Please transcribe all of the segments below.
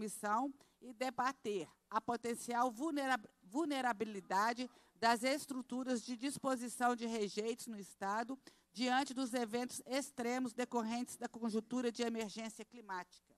comissão e debater a potencial vulnerabilidade das estruturas de disposição de rejeitos no Estado diante dos eventos extremos decorrentes da conjuntura de emergência climática.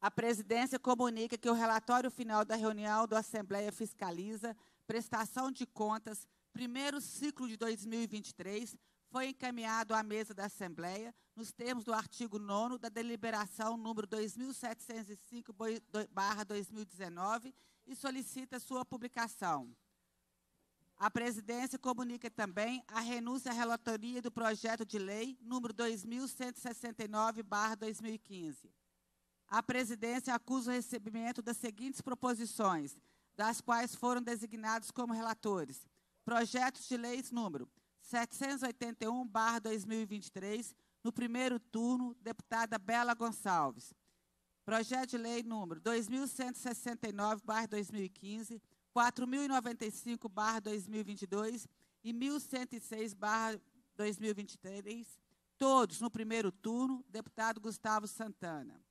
A presidência comunica que o relatório final da reunião da Assembleia Fiscaliza prestação de contas, primeiro ciclo de 2023, foi encaminhado à mesa da Assembleia, nos termos do artigo 9 da deliberação número 2705/2019 e solicita sua publicação. A presidência comunica também a renúncia à relatoria do projeto de lei número 2169/2015. A presidência acusa o recebimento das seguintes proposições, das quais foram designados como relatores: projetos de leis número 781-2023, no primeiro turno, deputada Bela Gonçalves. Projeto de lei número 2169-2015, 4095-2022 e 1106-2023, todos no primeiro turno, deputado Gustavo Santana.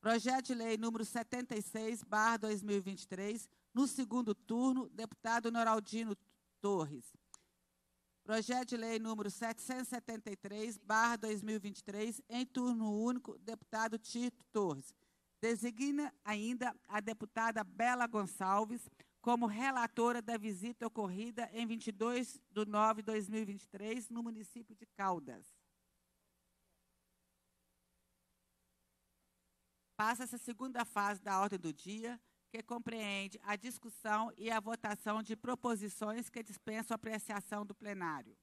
Projeto de lei número 76-2023, no segundo turno, deputado Noraldino Torres. Projeto de lei número 773, barra 2023, em turno único, deputado Tito Torres. Designa ainda a deputada Bela Gonçalves como relatora da visita ocorrida em 22 de 9 de 2023 no município de Caldas. Passa se a segunda fase da ordem do dia que compreende a discussão e a votação de proposições que dispensam apreciação do plenário.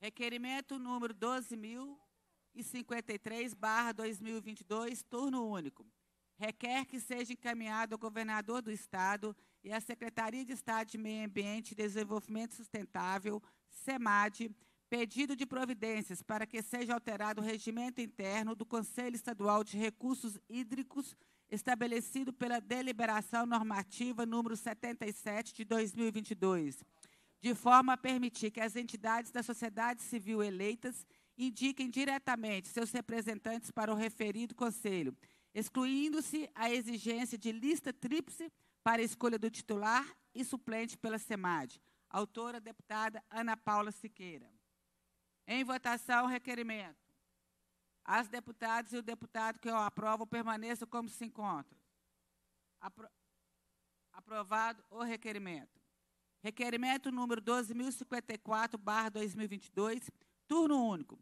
Requerimento número 12.053, barra 2022, turno único. Requer que seja encaminhado ao governador do Estado e à Secretaria de Estado de Meio Ambiente e Desenvolvimento Sustentável, SEMAD, Pedido de providências para que seja alterado o regimento interno do Conselho Estadual de Recursos Hídricos, estabelecido pela Deliberação Normativa número 77 de 2022, de forma a permitir que as entidades da sociedade civil eleitas indiquem diretamente seus representantes para o referido conselho, excluindo-se a exigência de lista tríplice para a escolha do titular e suplente pela SEMAD. Autora, deputada Ana Paula Siqueira. Em votação, requerimento. As deputadas e o deputado que eu aprovo permaneçam como se encontram. Apro... Aprovado o requerimento. Requerimento número 12.054-2022, turno único.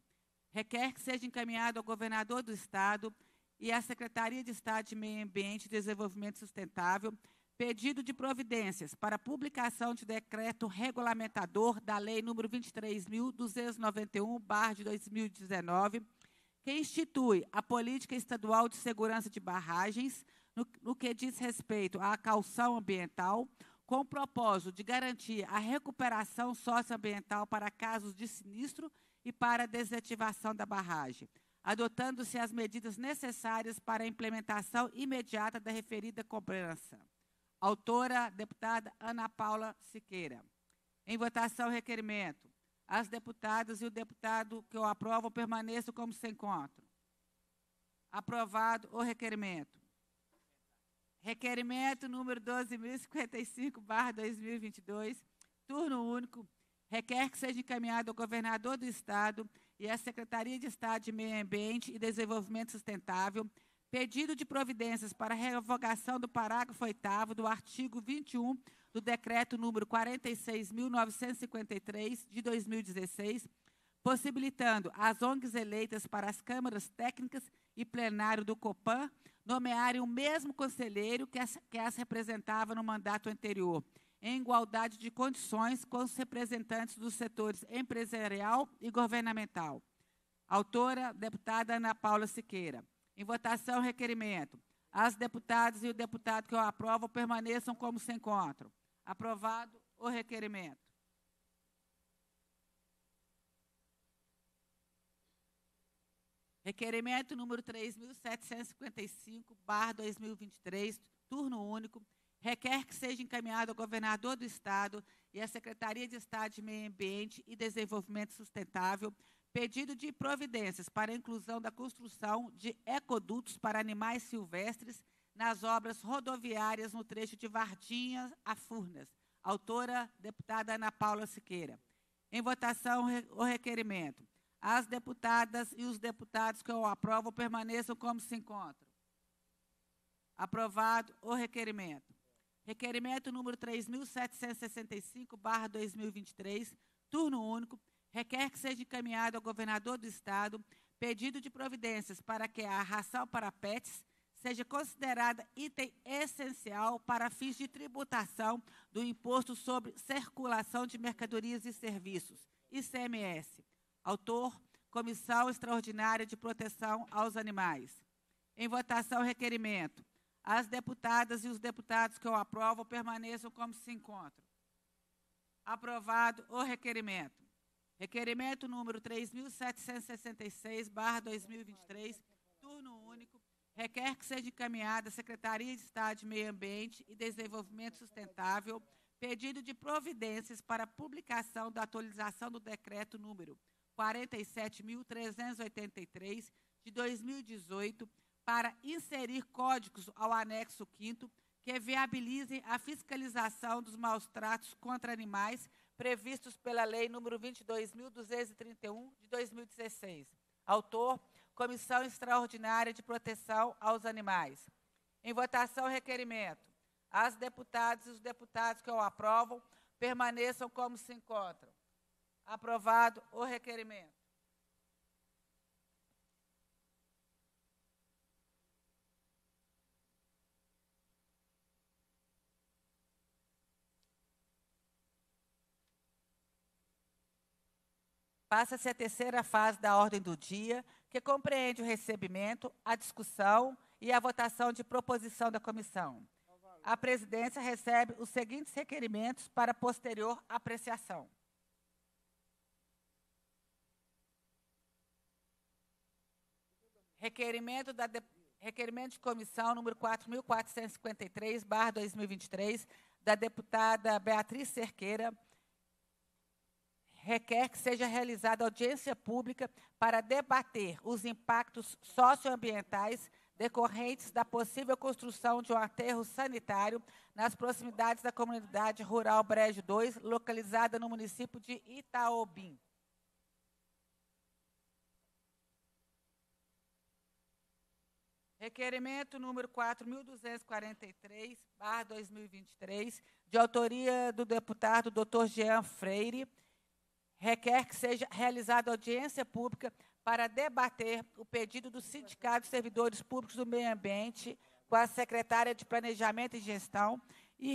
Requer que seja encaminhado ao governador do Estado e à Secretaria de Estado de Meio Ambiente e Desenvolvimento Sustentável Pedido de providências para publicação de decreto regulamentador da Lei nº 23.291, de 2019, que institui a Política Estadual de Segurança de Barragens, no, no que diz respeito à calção ambiental, com o propósito de garantir a recuperação socioambiental para casos de sinistro e para desativação da barragem, adotando-se as medidas necessárias para a implementação imediata da referida cobrança. Autora, deputada Ana Paula Siqueira. Em votação, requerimento. As deputadas e o deputado que o aprovo permaneçam como se encontram. Aprovado o requerimento. Requerimento número 12.055, barra 2022, turno único, requer que seja encaminhado ao governador do Estado e à Secretaria de Estado de Meio Ambiente e Desenvolvimento Sustentável Pedido de providências para revogação do parágrafo 8 do artigo 21 do Decreto número 46.953, de 2016, possibilitando às ONGs eleitas para as câmaras técnicas e plenário do COPAN nomearem o mesmo conselheiro que as, que as representava no mandato anterior, em igualdade de condições com os representantes dos setores empresarial e governamental. Autora, deputada Ana Paula Siqueira. Em votação, requerimento. As deputadas e o deputado que eu aprovo permaneçam como se encontram. Aprovado o requerimento. Requerimento número 3.755, barra 2023, turno único, requer que seja encaminhado ao governador do Estado e à Secretaria de Estado de Meio Ambiente e Desenvolvimento Sustentável Pedido de providências para a inclusão da construção de ecodutos para animais silvestres nas obras rodoviárias no trecho de Vardinha a Furnas. Autora, deputada Ana Paula Siqueira. Em votação, o requerimento. As deputadas e os deputados que o aprovam permaneçam como se encontram. Aprovado o requerimento. Requerimento número 3.765, barra 2023, turno único, requer que seja encaminhado ao governador do Estado pedido de providências para que a ração para pets seja considerada item essencial para fins de tributação do Imposto sobre Circulação de Mercadorias e Serviços, ICMS. Autor, Comissão Extraordinária de Proteção aos Animais. Em votação, requerimento. As deputadas e os deputados que o aprovam permaneçam como se encontram. Aprovado o requerimento. Requerimento número 3.766-2023, turno único, requer que seja encaminhada à Secretaria de Estado de Meio Ambiente e Desenvolvimento Sustentável pedido de providências para publicação da atualização do decreto número 47.383 de 2018 para inserir códigos ao anexo 5 que viabilizem a fiscalização dos maus tratos contra animais previstos pela Lei número 22.231, de 2016. Autor, Comissão Extraordinária de Proteção aos Animais. Em votação, requerimento. As deputadas e os deputados que o aprovam permaneçam como se encontram. Aprovado o requerimento. passa-se a terceira fase da ordem do dia, que compreende o recebimento, a discussão e a votação de proposição da comissão. A presidência recebe os seguintes requerimentos para posterior apreciação. Requerimento, da de, requerimento de comissão número 4.453, 2023, da deputada Beatriz Cerqueira, requer que seja realizada audiência pública para debater os impactos socioambientais decorrentes da possível construção de um aterro sanitário nas proximidades da comunidade rural Brejo 2, localizada no município de Itaobim. Requerimento número 4.243, barra 2023, de autoria do deputado Dr. Jean Freire, requer que seja realizada audiência pública para debater o pedido do Sindicato de Servidores Públicos do Meio Ambiente com a secretária de Planejamento e Gestão e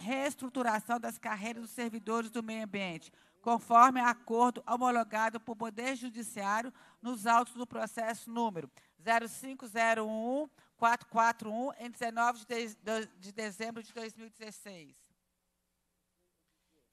reestruturação das carreiras dos servidores do meio ambiente, conforme acordo homologado por Poder Judiciário nos autos do processo número 0501441, em 19 de, de, de dezembro de 2016.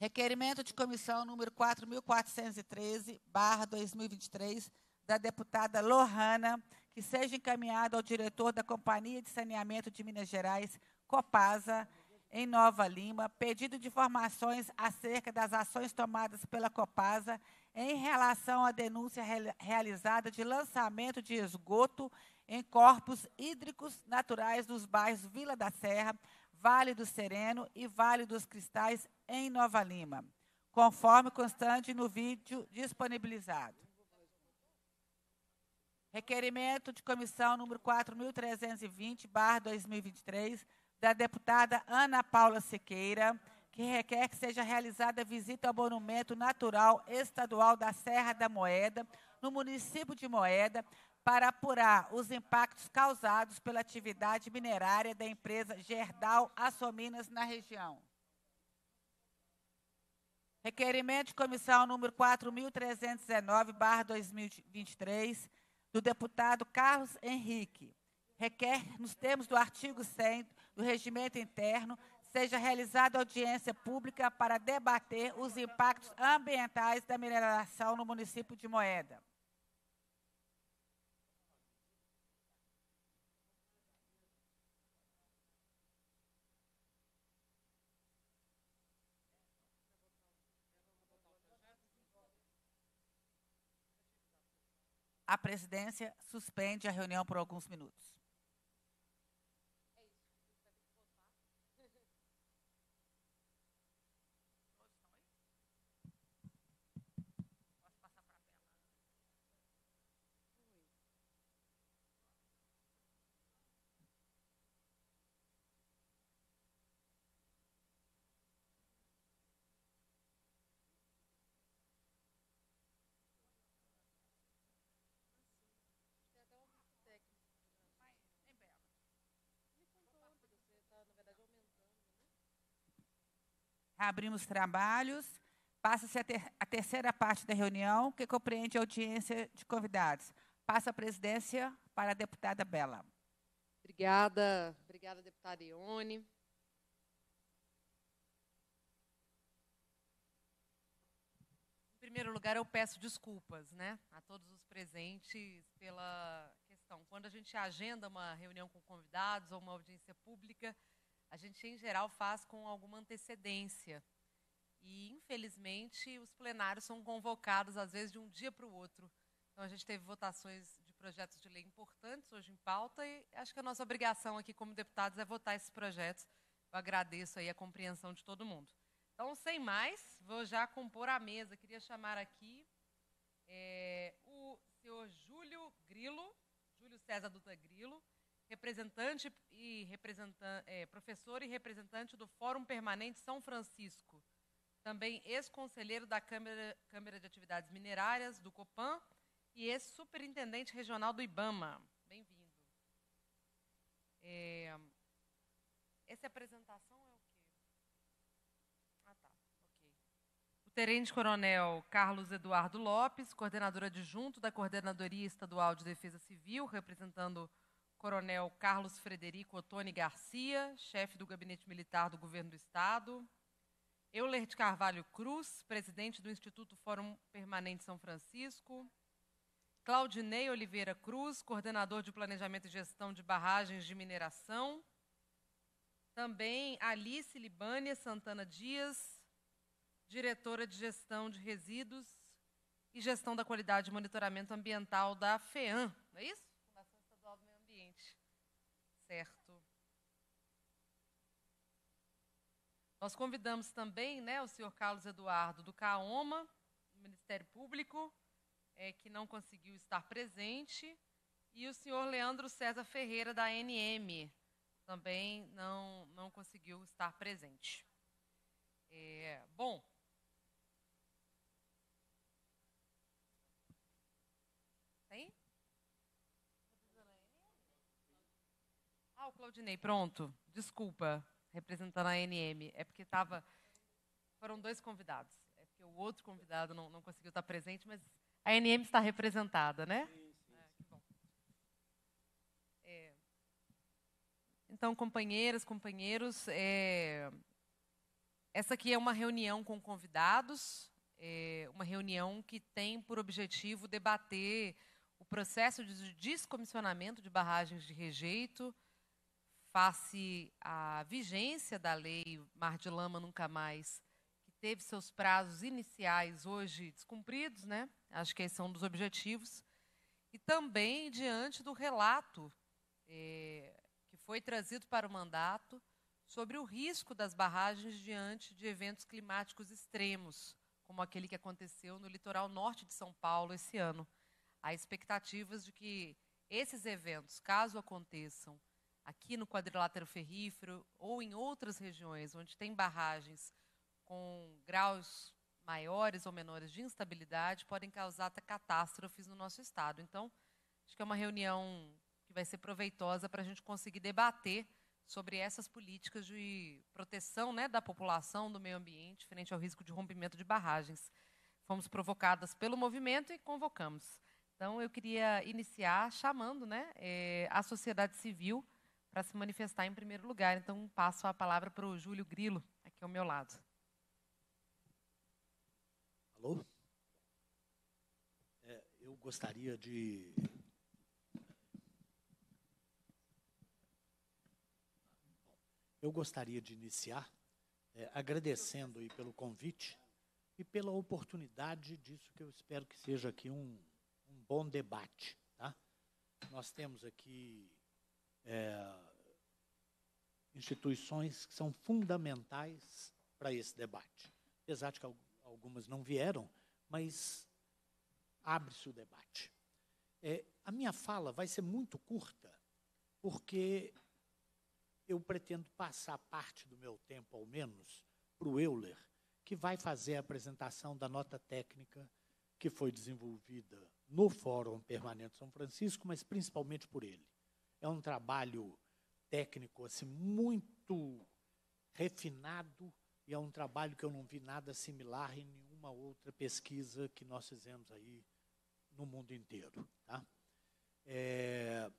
Requerimento de comissão número 4.413, barra 2023, da deputada Lohana, que seja encaminhado ao diretor da Companhia de Saneamento de Minas Gerais, Copasa, em Nova Lima, pedido de informações acerca das ações tomadas pela Copasa em relação à denúncia re realizada de lançamento de esgoto em corpos hídricos naturais dos bairros Vila da Serra, Vale do Sereno e Vale dos Cristais, em Nova Lima, conforme constante no vídeo disponibilizado. Requerimento de comissão número 4.320, barra 2023, da deputada Ana Paula Siqueira, que requer que seja realizada visita ao Monumento Natural Estadual da Serra da Moeda, no município de Moeda, para apurar os impactos causados pela atividade minerária da empresa Gerdau Assominas na região. Requerimento de comissão número 4.319-2023, do deputado Carlos Henrique. Requer, nos termos do artigo 100 do Regimento Interno, seja realizada audiência pública para debater os impactos ambientais da mineração no município de Moeda. a presidência suspende a reunião por alguns minutos. Abrimos trabalhos. Passa-se a, ter, a, terceira parte da reunião, que compreende a audiência de convidados. Passa a presidência para a deputada Bela. Obrigada, obrigada, deputada Ione. Em primeiro lugar, eu peço desculpas né, a todos os presentes pela questão. Quando a gente agenda uma reunião com convidados ou uma audiência pública, a gente em geral faz com alguma antecedência. E infelizmente os plenários são convocados às vezes de um dia para o outro. Então a gente teve votações de projetos de lei importantes hoje em pauta e acho que a nossa obrigação aqui como deputados é votar esses projetos. Eu agradeço aí a compreensão de todo mundo. Então, sem mais, vou já compor a mesa. Queria chamar aqui é, o senhor Júlio Grilo, Júlio César Dutra Grilo, representante e representante, é, professor e representante do Fórum Permanente São Francisco, também ex-conselheiro da Câmara, Câmara de Atividades Minerárias do Copan e ex-superintendente regional do IBAMA. Bem-vindo. É, essa apresentação é o quê? Ah, tá. Ok. O Tenente Coronel Carlos Eduardo Lopes, coordenador adjunto da Coordenadoria Estadual de Defesa Civil, representando o Coronel Carlos Frederico Ottoni Garcia, chefe do Gabinete Militar do Governo do Estado. Euler de Carvalho Cruz, presidente do Instituto Fórum Permanente São Francisco. Claudinei Oliveira Cruz, coordenador de Planejamento e Gestão de Barragens de Mineração. Também Alice Libânia Santana Dias, diretora de Gestão de Resíduos e Gestão da Qualidade e Monitoramento Ambiental da FEAM, não é isso? certo. Nós convidamos também né, o senhor Carlos Eduardo do CAOMA, do Ministério Público, é, que não conseguiu estar presente, e o senhor Leandro César Ferreira, da ANM, também não, não conseguiu estar presente. É, bom, Claudinei, pronto. Desculpa, representando a NM. É porque estava. Foram dois convidados. É porque o outro convidado não, não conseguiu estar presente, mas a NM está representada, né? Sim, sim. Ah, é. então, companheiras, companheiros, é, essa aqui é uma reunião com convidados, é, uma reunião que tem por objetivo debater o processo de descomissionamento de barragens de rejeito face à vigência da lei Mar de Lama Nunca Mais, que teve seus prazos iniciais hoje descumpridos, né? acho que esse é um dos objetivos, e também diante do relato é, que foi trazido para o mandato sobre o risco das barragens diante de eventos climáticos extremos, como aquele que aconteceu no litoral norte de São Paulo esse ano. Há expectativas de que esses eventos, caso aconteçam, aqui no quadrilátero ferrífero ou em outras regiões onde tem barragens com graus maiores ou menores de instabilidade podem causar catástrofes no nosso estado. Então, acho que é uma reunião que vai ser proveitosa para a gente conseguir debater sobre essas políticas de proteção né, da população, do meio ambiente, frente ao risco de rompimento de barragens. Fomos provocadas pelo movimento e convocamos. Então, eu queria iniciar chamando né, é, a sociedade civil para se manifestar em primeiro lugar. Então, passo a palavra para o Júlio Grilo, aqui ao meu lado. Alô? É, eu gostaria de. Eu gostaria de iniciar é, agradecendo aí pelo convite e pela oportunidade disso que eu espero que seja aqui um, um bom debate. Tá? Nós temos aqui é, instituições que são fundamentais para esse debate. Apesar de que algumas não vieram, mas abre-se o debate. É, a minha fala vai ser muito curta, porque eu pretendo passar parte do meu tempo, ao menos, para o Euler, que vai fazer a apresentação da nota técnica que foi desenvolvida no Fórum Permanente São Francisco, mas principalmente por ele é um trabalho técnico assim muito refinado e é um trabalho que eu não vi nada similar em nenhuma outra pesquisa que nós fizemos aí no mundo inteiro, tá? É,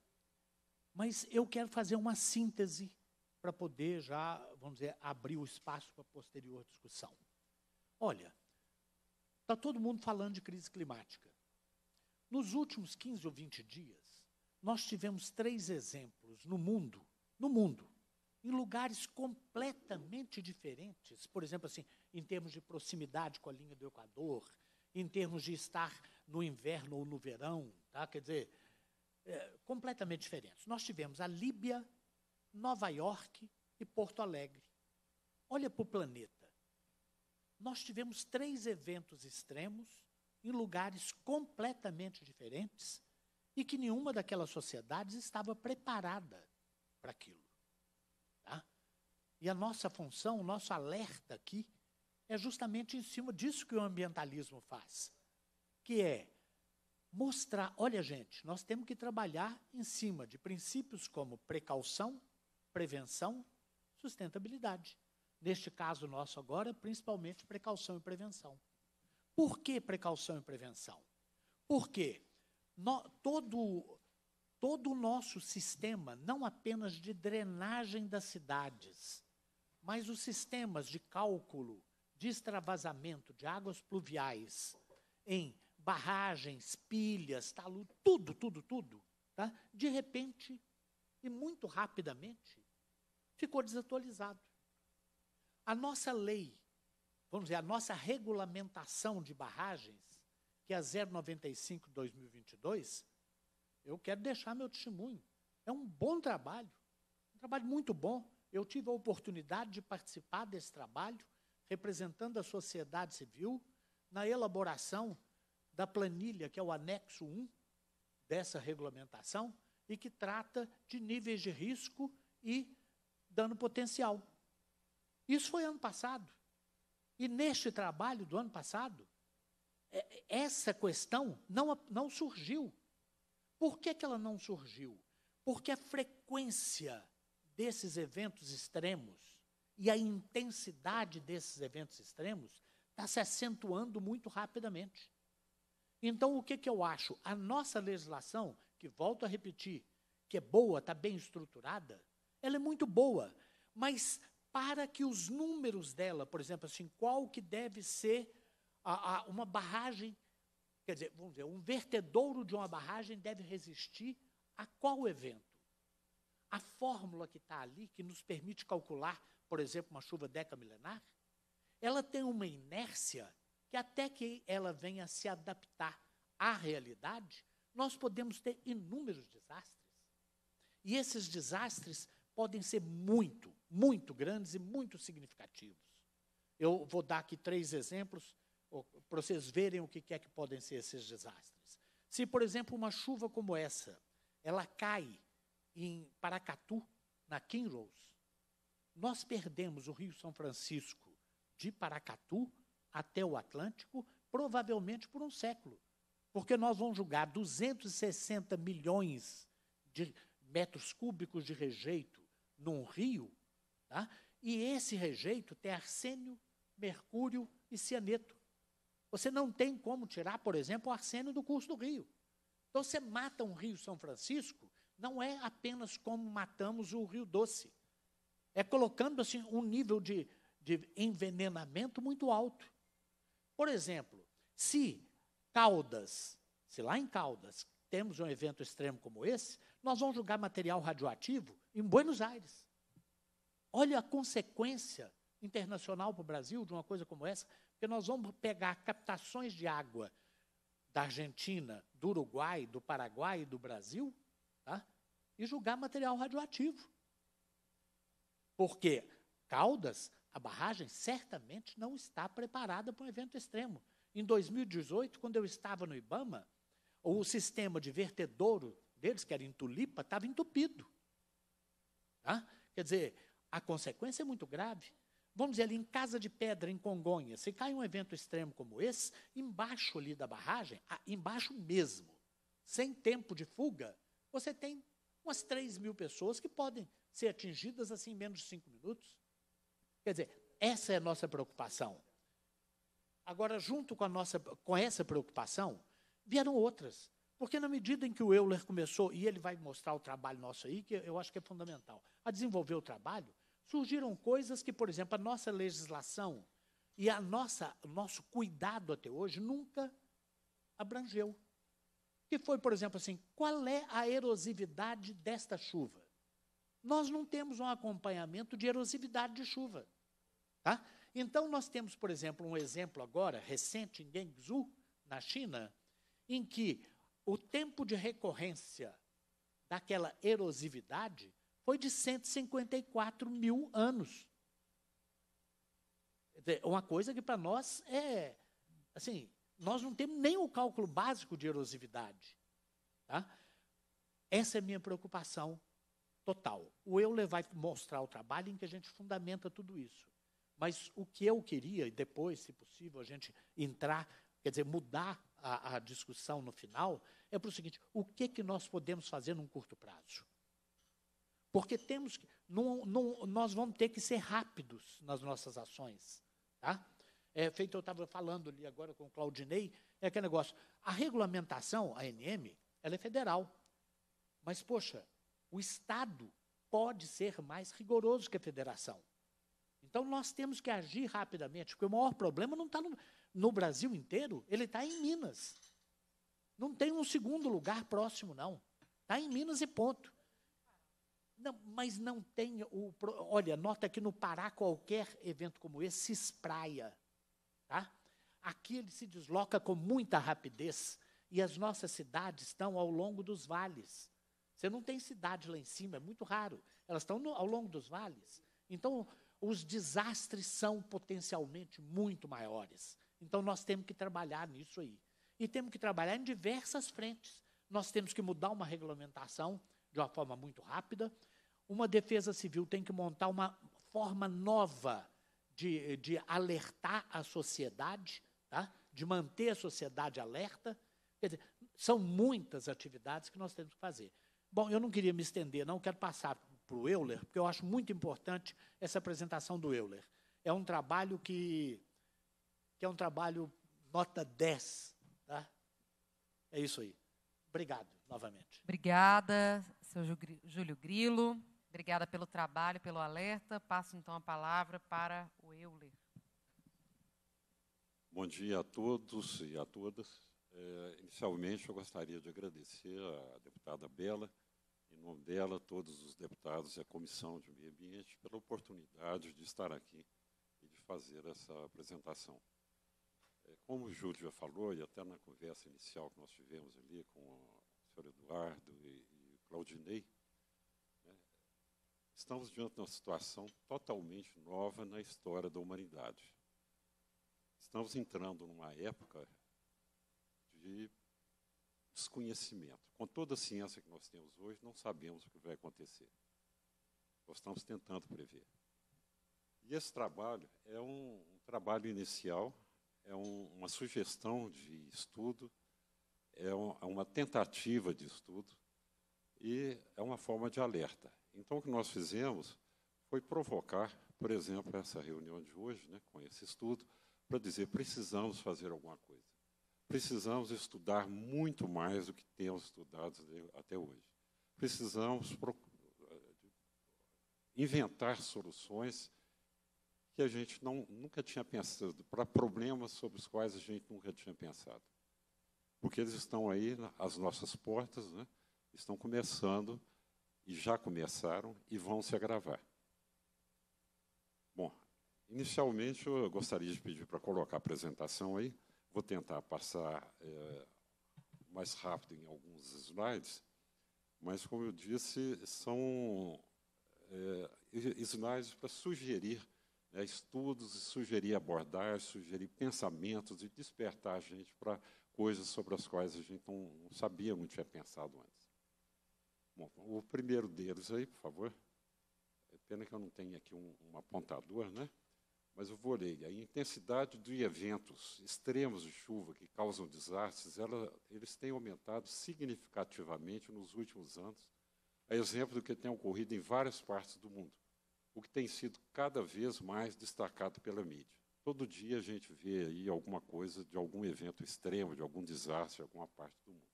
mas eu quero fazer uma síntese para poder já, vamos dizer, abrir o espaço para posterior discussão. Olha, está todo mundo falando de crise climática. Nos últimos 15 ou 20 dias, nós tivemos três exemplos no mundo, no mundo, em lugares completamente diferentes. Por exemplo, assim, em termos de proximidade com a linha do Equador, em termos de estar no inverno ou no verão, tá? quer dizer, é, completamente diferentes. Nós tivemos a Líbia, Nova York e Porto Alegre. Olha para o planeta. Nós tivemos três eventos extremos em lugares completamente diferentes e que nenhuma daquelas sociedades estava preparada para aquilo. Tá? E a nossa função, o nosso alerta aqui, é justamente em cima disso que o ambientalismo faz, que é mostrar, olha gente, nós temos que trabalhar em cima de princípios como precaução, prevenção, sustentabilidade. Neste caso nosso agora, principalmente precaução e prevenção. Por que precaução e prevenção? Por quê? no, todo, todo o nosso sistema, não apenas de drenagem das cidades, mas os sistemas de cálculo de extravasamento de águas pluviais em barragens, pilhas, talude, tudo, tudo, tudo, tá? de repente e muito rapidamente ficou desatualizado. A nossa lei, vamos dizer, a nossa regulamentação de barragens que é a 095 2022, eu quero deixar meu testemunho. É um bom trabalho, um trabalho muito bom. Eu tive a oportunidade de participar desse trabalho, representando a sociedade civil, na elaboração da planilha, que é o anexo 1 dessa regulamentação, e que trata de níveis de risco e dano potencial. Isso foi ano passado. E neste trabalho do ano passado, é, é, essa questão não, não surgiu. Por que, que ela não surgiu? Porque a frequência desses eventos extremos e a intensidade desses eventos extremos está se acentuando muito rapidamente. Então, o que, que eu acho? A nossa legislação, que volto a repetir, que é boa, está bem estruturada, ela é muito boa, mas para que os números dela, por exemplo, assim, qual que deve ser a, a uma barragem, quer dizer, vamos dizer, um vertedouro de uma barragem deve resistir a qual evento? A fórmula que está ali, que nos permite calcular, por exemplo, uma chuva decamilenar, ela tem uma inércia que até que ela venha se adaptar à realidade, nós podemos ter inúmeros desastres. E esses desastres podem ser muito, muito grandes e muito significativos. Eu vou dar aqui três exemplos para vocês verem o que é que podem ser esses desastres. Se, por exemplo, uma chuva como essa, ela cai em Paracatu, na Rose, nós perdemos o Rio São Francisco de Paracatu até o Atlântico, provavelmente por um século, porque nós vamos julgar 260 milhões de metros cúbicos de rejeito num rio, tá? e esse rejeito tem arsênio, mercúrio e cianeto. Você não tem como tirar, por exemplo, o arsênio do curso do rio. Então, você mata um rio São Francisco, não é apenas como matamos o rio Doce. É colocando assim um nível de, de envenenamento muito alto. Por exemplo, se Caldas, se lá em Caldas temos um evento extremo como esse, nós vamos jogar material radioativo em Buenos Aires. Olha a consequência internacional para o Brasil de uma coisa como essa. Porque nós vamos pegar captações de água da Argentina, do Uruguai, do Paraguai e do Brasil tá? e julgar material radioativo. Porque Caldas, a barragem, certamente não está preparada para um evento extremo. Em 2018, quando eu estava no Ibama, o sistema de vertedouro deles, que era em Tulipa, estava entupido. Tá? Quer dizer, a consequência é muito grave vamos dizer ali, em Casa de Pedra, em Congonha, se cai um evento extremo como esse, embaixo ali da barragem, embaixo mesmo, sem tempo de fuga, você tem umas 3 mil pessoas que podem ser atingidas assim em menos de 5 minutos. Quer dizer, essa é a nossa preocupação. Agora, junto com, a nossa, com essa preocupação, vieram outras. Porque na medida em que o Euler começou, e ele vai mostrar o trabalho nosso aí, que eu acho que é fundamental, a desenvolver o trabalho, surgiram coisas que, por exemplo, a nossa legislação e a nossa, o nosso cuidado até hoje nunca abrangeu. Que foi, por exemplo, assim, qual é a erosividade desta chuva? Nós não temos um acompanhamento de erosividade de chuva. Tá? Então, nós temos, por exemplo, um exemplo agora, recente, em Gengzhou, na China, em que o tempo de recorrência daquela erosividade foi de 154 mil anos. Uma coisa que para nós é. Assim, nós não temos nem o cálculo básico de erosividade. Tá? Essa é a minha preocupação total. O Euler vai mostrar o trabalho em que a gente fundamenta tudo isso. Mas o que eu queria, e depois, se possível, a gente entrar, quer dizer, mudar a, a discussão no final, é para o seguinte: o que, que nós podemos fazer num curto prazo? Porque temos não, não, nós vamos ter que ser rápidos nas nossas ações. Tá? É, feito, eu estava falando ali agora com o Claudinei, é aquele negócio. A regulamentação, a NM, ela é federal. Mas, poxa, o Estado pode ser mais rigoroso que a federação. Então, nós temos que agir rapidamente, porque o maior problema não está no, no Brasil inteiro, ele está em Minas. Não tem um segundo lugar próximo, não. Está em Minas e ponto. Não, mas não tem o. Olha, nota que no Pará qualquer evento como esse se espraia. Tá? Aqui ele se desloca com muita rapidez e as nossas cidades estão ao longo dos vales. Você não tem cidade lá em cima, é muito raro. Elas estão no, ao longo dos vales. Então, os desastres são potencialmente muito maiores. Então, nós temos que trabalhar nisso aí. E temos que trabalhar em diversas frentes. Nós temos que mudar uma regulamentação de uma forma muito rápida, uma defesa civil tem que montar uma forma nova de, de alertar a sociedade, tá? de manter a sociedade alerta. Quer dizer, são muitas atividades que nós temos que fazer. Bom, eu não queria me estender, não quero passar para o Euler, porque eu acho muito importante essa apresentação do Euler. É um trabalho que, que é um trabalho nota 10. Tá? É isso aí. Obrigado novamente. Obrigada, seu Júlio Grilo. Obrigada pelo trabalho, pelo alerta. Passo então a palavra para o Euler. Bom dia a todos e a todas. É, inicialmente, eu gostaria de agradecer à deputada Bela, em nome dela, todos os deputados e a Comissão de Meio Ambiente, pela oportunidade de estar aqui e de fazer essa apresentação. É, como o Júlio já falou, e até na conversa inicial que nós tivemos ali com o senhor Eduardo e, e Claudinei, Estamos diante de uma situação totalmente nova na história da humanidade. Estamos entrando numa época de desconhecimento. Com toda a ciência que nós temos hoje, não sabemos o que vai acontecer. Nós estamos tentando prever. E esse trabalho é um, um trabalho inicial, é um, uma sugestão de estudo, é, um, é uma tentativa de estudo e é uma forma de alerta. Então, o que nós fizemos foi provocar, por exemplo, essa reunião de hoje, né, com esse estudo, para dizer precisamos fazer alguma coisa. Precisamos estudar muito mais do que temos estudado até hoje. Precisamos eh, inventar soluções que a gente não, nunca tinha pensado, para problemas sobre os quais a gente nunca tinha pensado. Porque eles estão aí, às nossas portas, né, estão começando e já começaram e vão se agravar. Bom, inicialmente eu gostaria de pedir para colocar a apresentação aí. Vou tentar passar é, mais rápido em alguns slides, mas, como eu disse, são é, slides para sugerir né, estudos, sugerir abordagens, sugerir pensamentos e despertar a gente para coisas sobre as quais a gente não, não sabia, não tinha pensado antes. Bom, o primeiro deles aí, por favor. É pena que eu não tenho aqui um, um apontador, né? Mas eu vou ler. A intensidade de eventos extremos de chuva que causam desastres, ela, eles têm aumentado significativamente nos últimos anos, a exemplo do que tem ocorrido em várias partes do mundo, o que tem sido cada vez mais destacado pela mídia. Todo dia a gente vê aí alguma coisa de algum evento extremo, de algum desastre, em alguma parte do mundo.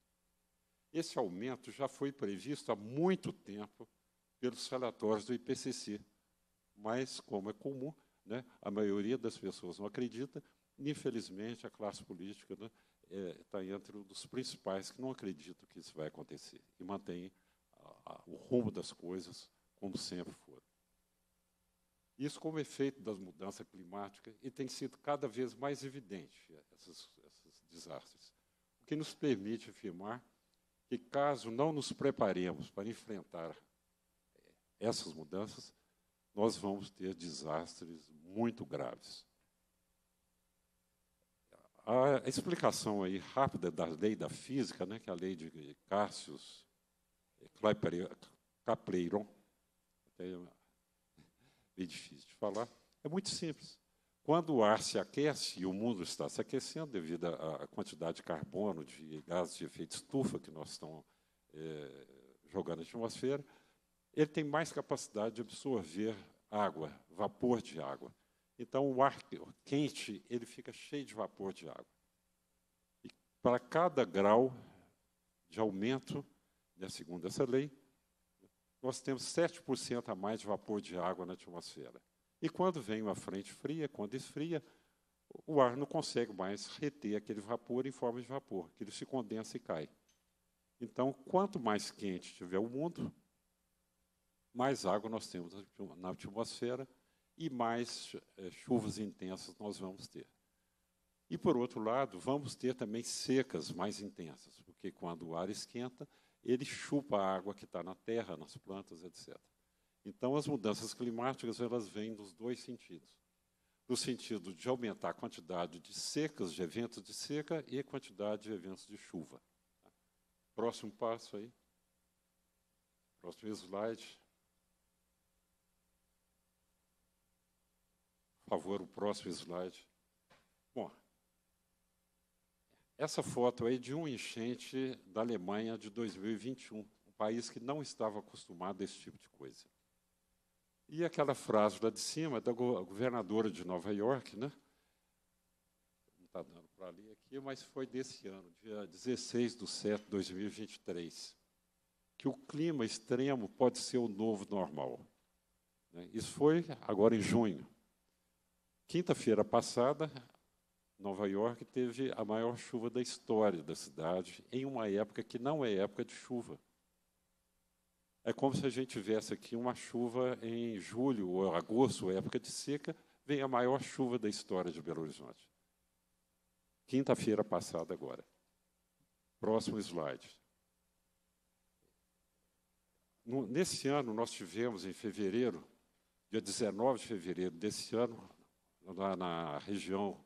Esse aumento já foi previsto há muito tempo pelos relatórios do IPCC, mas, como é comum, né, a maioria das pessoas não acredita, infelizmente, a classe política está né, é, tá entre um dos principais que não acreditam que isso vai acontecer e mantém a, a, o rumo das coisas como sempre foram. Isso como efeito das mudanças climáticas e tem sido cada vez mais evidente esses, esses desastres, o que nos permite afirmar e caso não nos preparemos para enfrentar essas mudanças, nós vamos ter desastres muito graves. A explicação aí rápida da lei da física, né, que é a lei de Cássius eh, Capleiron, é bem difícil de falar, é muito simples. Quando o ar se aquece, e o mundo está se aquecendo devido à quantidade de carbono, de gases de efeito estufa que nós estamos é, jogando na atmosfera, ele tem mais capacidade de absorver água, vapor de água. Então, o ar quente ele fica cheio de vapor de água. E para cada grau de aumento, né, segundo essa lei, nós temos 7% a mais de vapor de água na atmosfera. E quando vem uma frente fria, quando esfria, o ar não consegue mais reter aquele vapor em forma de vapor, que ele se condensa e cai. Então, quanto mais quente tiver o mundo, mais água nós temos na atmosfera e mais é, chuvas intensas nós vamos ter. E, por outro lado, vamos ter também secas mais intensas, porque quando o ar esquenta, ele chupa a água que está na terra, nas plantas, etc. Então, as mudanças climáticas elas vêm dos dois sentidos. No sentido de aumentar a quantidade de secas, de eventos de seca, e a quantidade de eventos de chuva. Próximo passo aí. Próximo slide. Por favor, o próximo slide. Bom, essa foto aí é de um enchente da Alemanha de 2021, um país que não estava acostumado a esse tipo de coisa. E aquela frase lá de cima da governadora de Nova York, né? Não está dando para ler aqui, mas foi desse ano, dia 16 de setembro de 2023, que o clima extremo pode ser o novo normal. Né? Isso foi agora em junho. Quinta-feira passada, Nova York teve a maior chuva da história da cidade, em uma época que não é época de chuva. É como se a gente tivesse aqui uma chuva em julho ou agosto, época de seca, vem a maior chuva da história de Belo Horizonte. Quinta-feira passada agora. Próximo slide. No, nesse ano, nós tivemos, em fevereiro, dia 19 de fevereiro desse ano, lá na região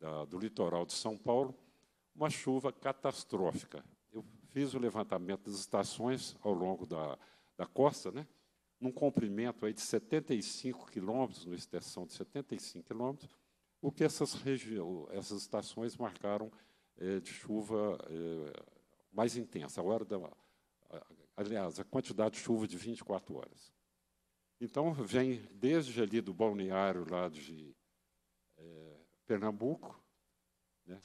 da, do litoral de São Paulo, uma chuva catastrófica. Eu fiz o levantamento das estações ao longo da, da costa, né? num comprimento aí de 75 quilômetros, numa extensão de 75 quilômetros, o que essas, essas estações marcaram é, de chuva é, mais intensa. A hora da, aliás, a quantidade de chuva de 24 horas. Então, vem desde ali do balneário lá de é, Pernambuco, né,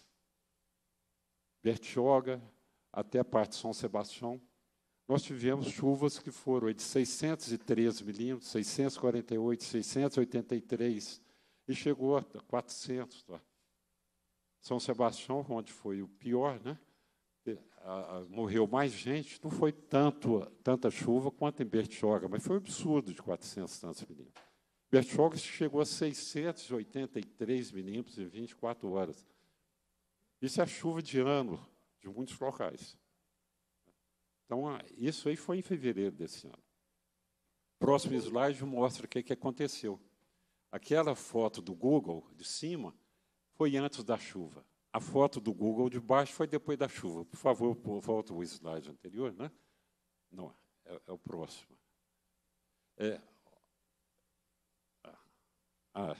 Bertioga, até a parte de São Sebastião, nós tivemos chuvas que foram de 613 milímetros, 648, 683 e chegou a 400 lá. Tá? São Sebastião, onde foi o pior, né? morreu mais gente, não foi tanto, tanta chuva quanto em Bertioga, mas foi um absurdo de 400 tantos milímetros. Bertioga chegou a 683 milímetros em 24 horas. Isso é chuva de ano de muitos locais. Então, isso aí foi em fevereiro desse ano. Próximo slide mostra o que, que aconteceu. Aquela foto do Google de cima foi antes da chuva. A foto do Google de baixo foi depois da chuva. Por favor, volta o slide anterior, né? Não, é, é, é o próximo. É, ah, ah,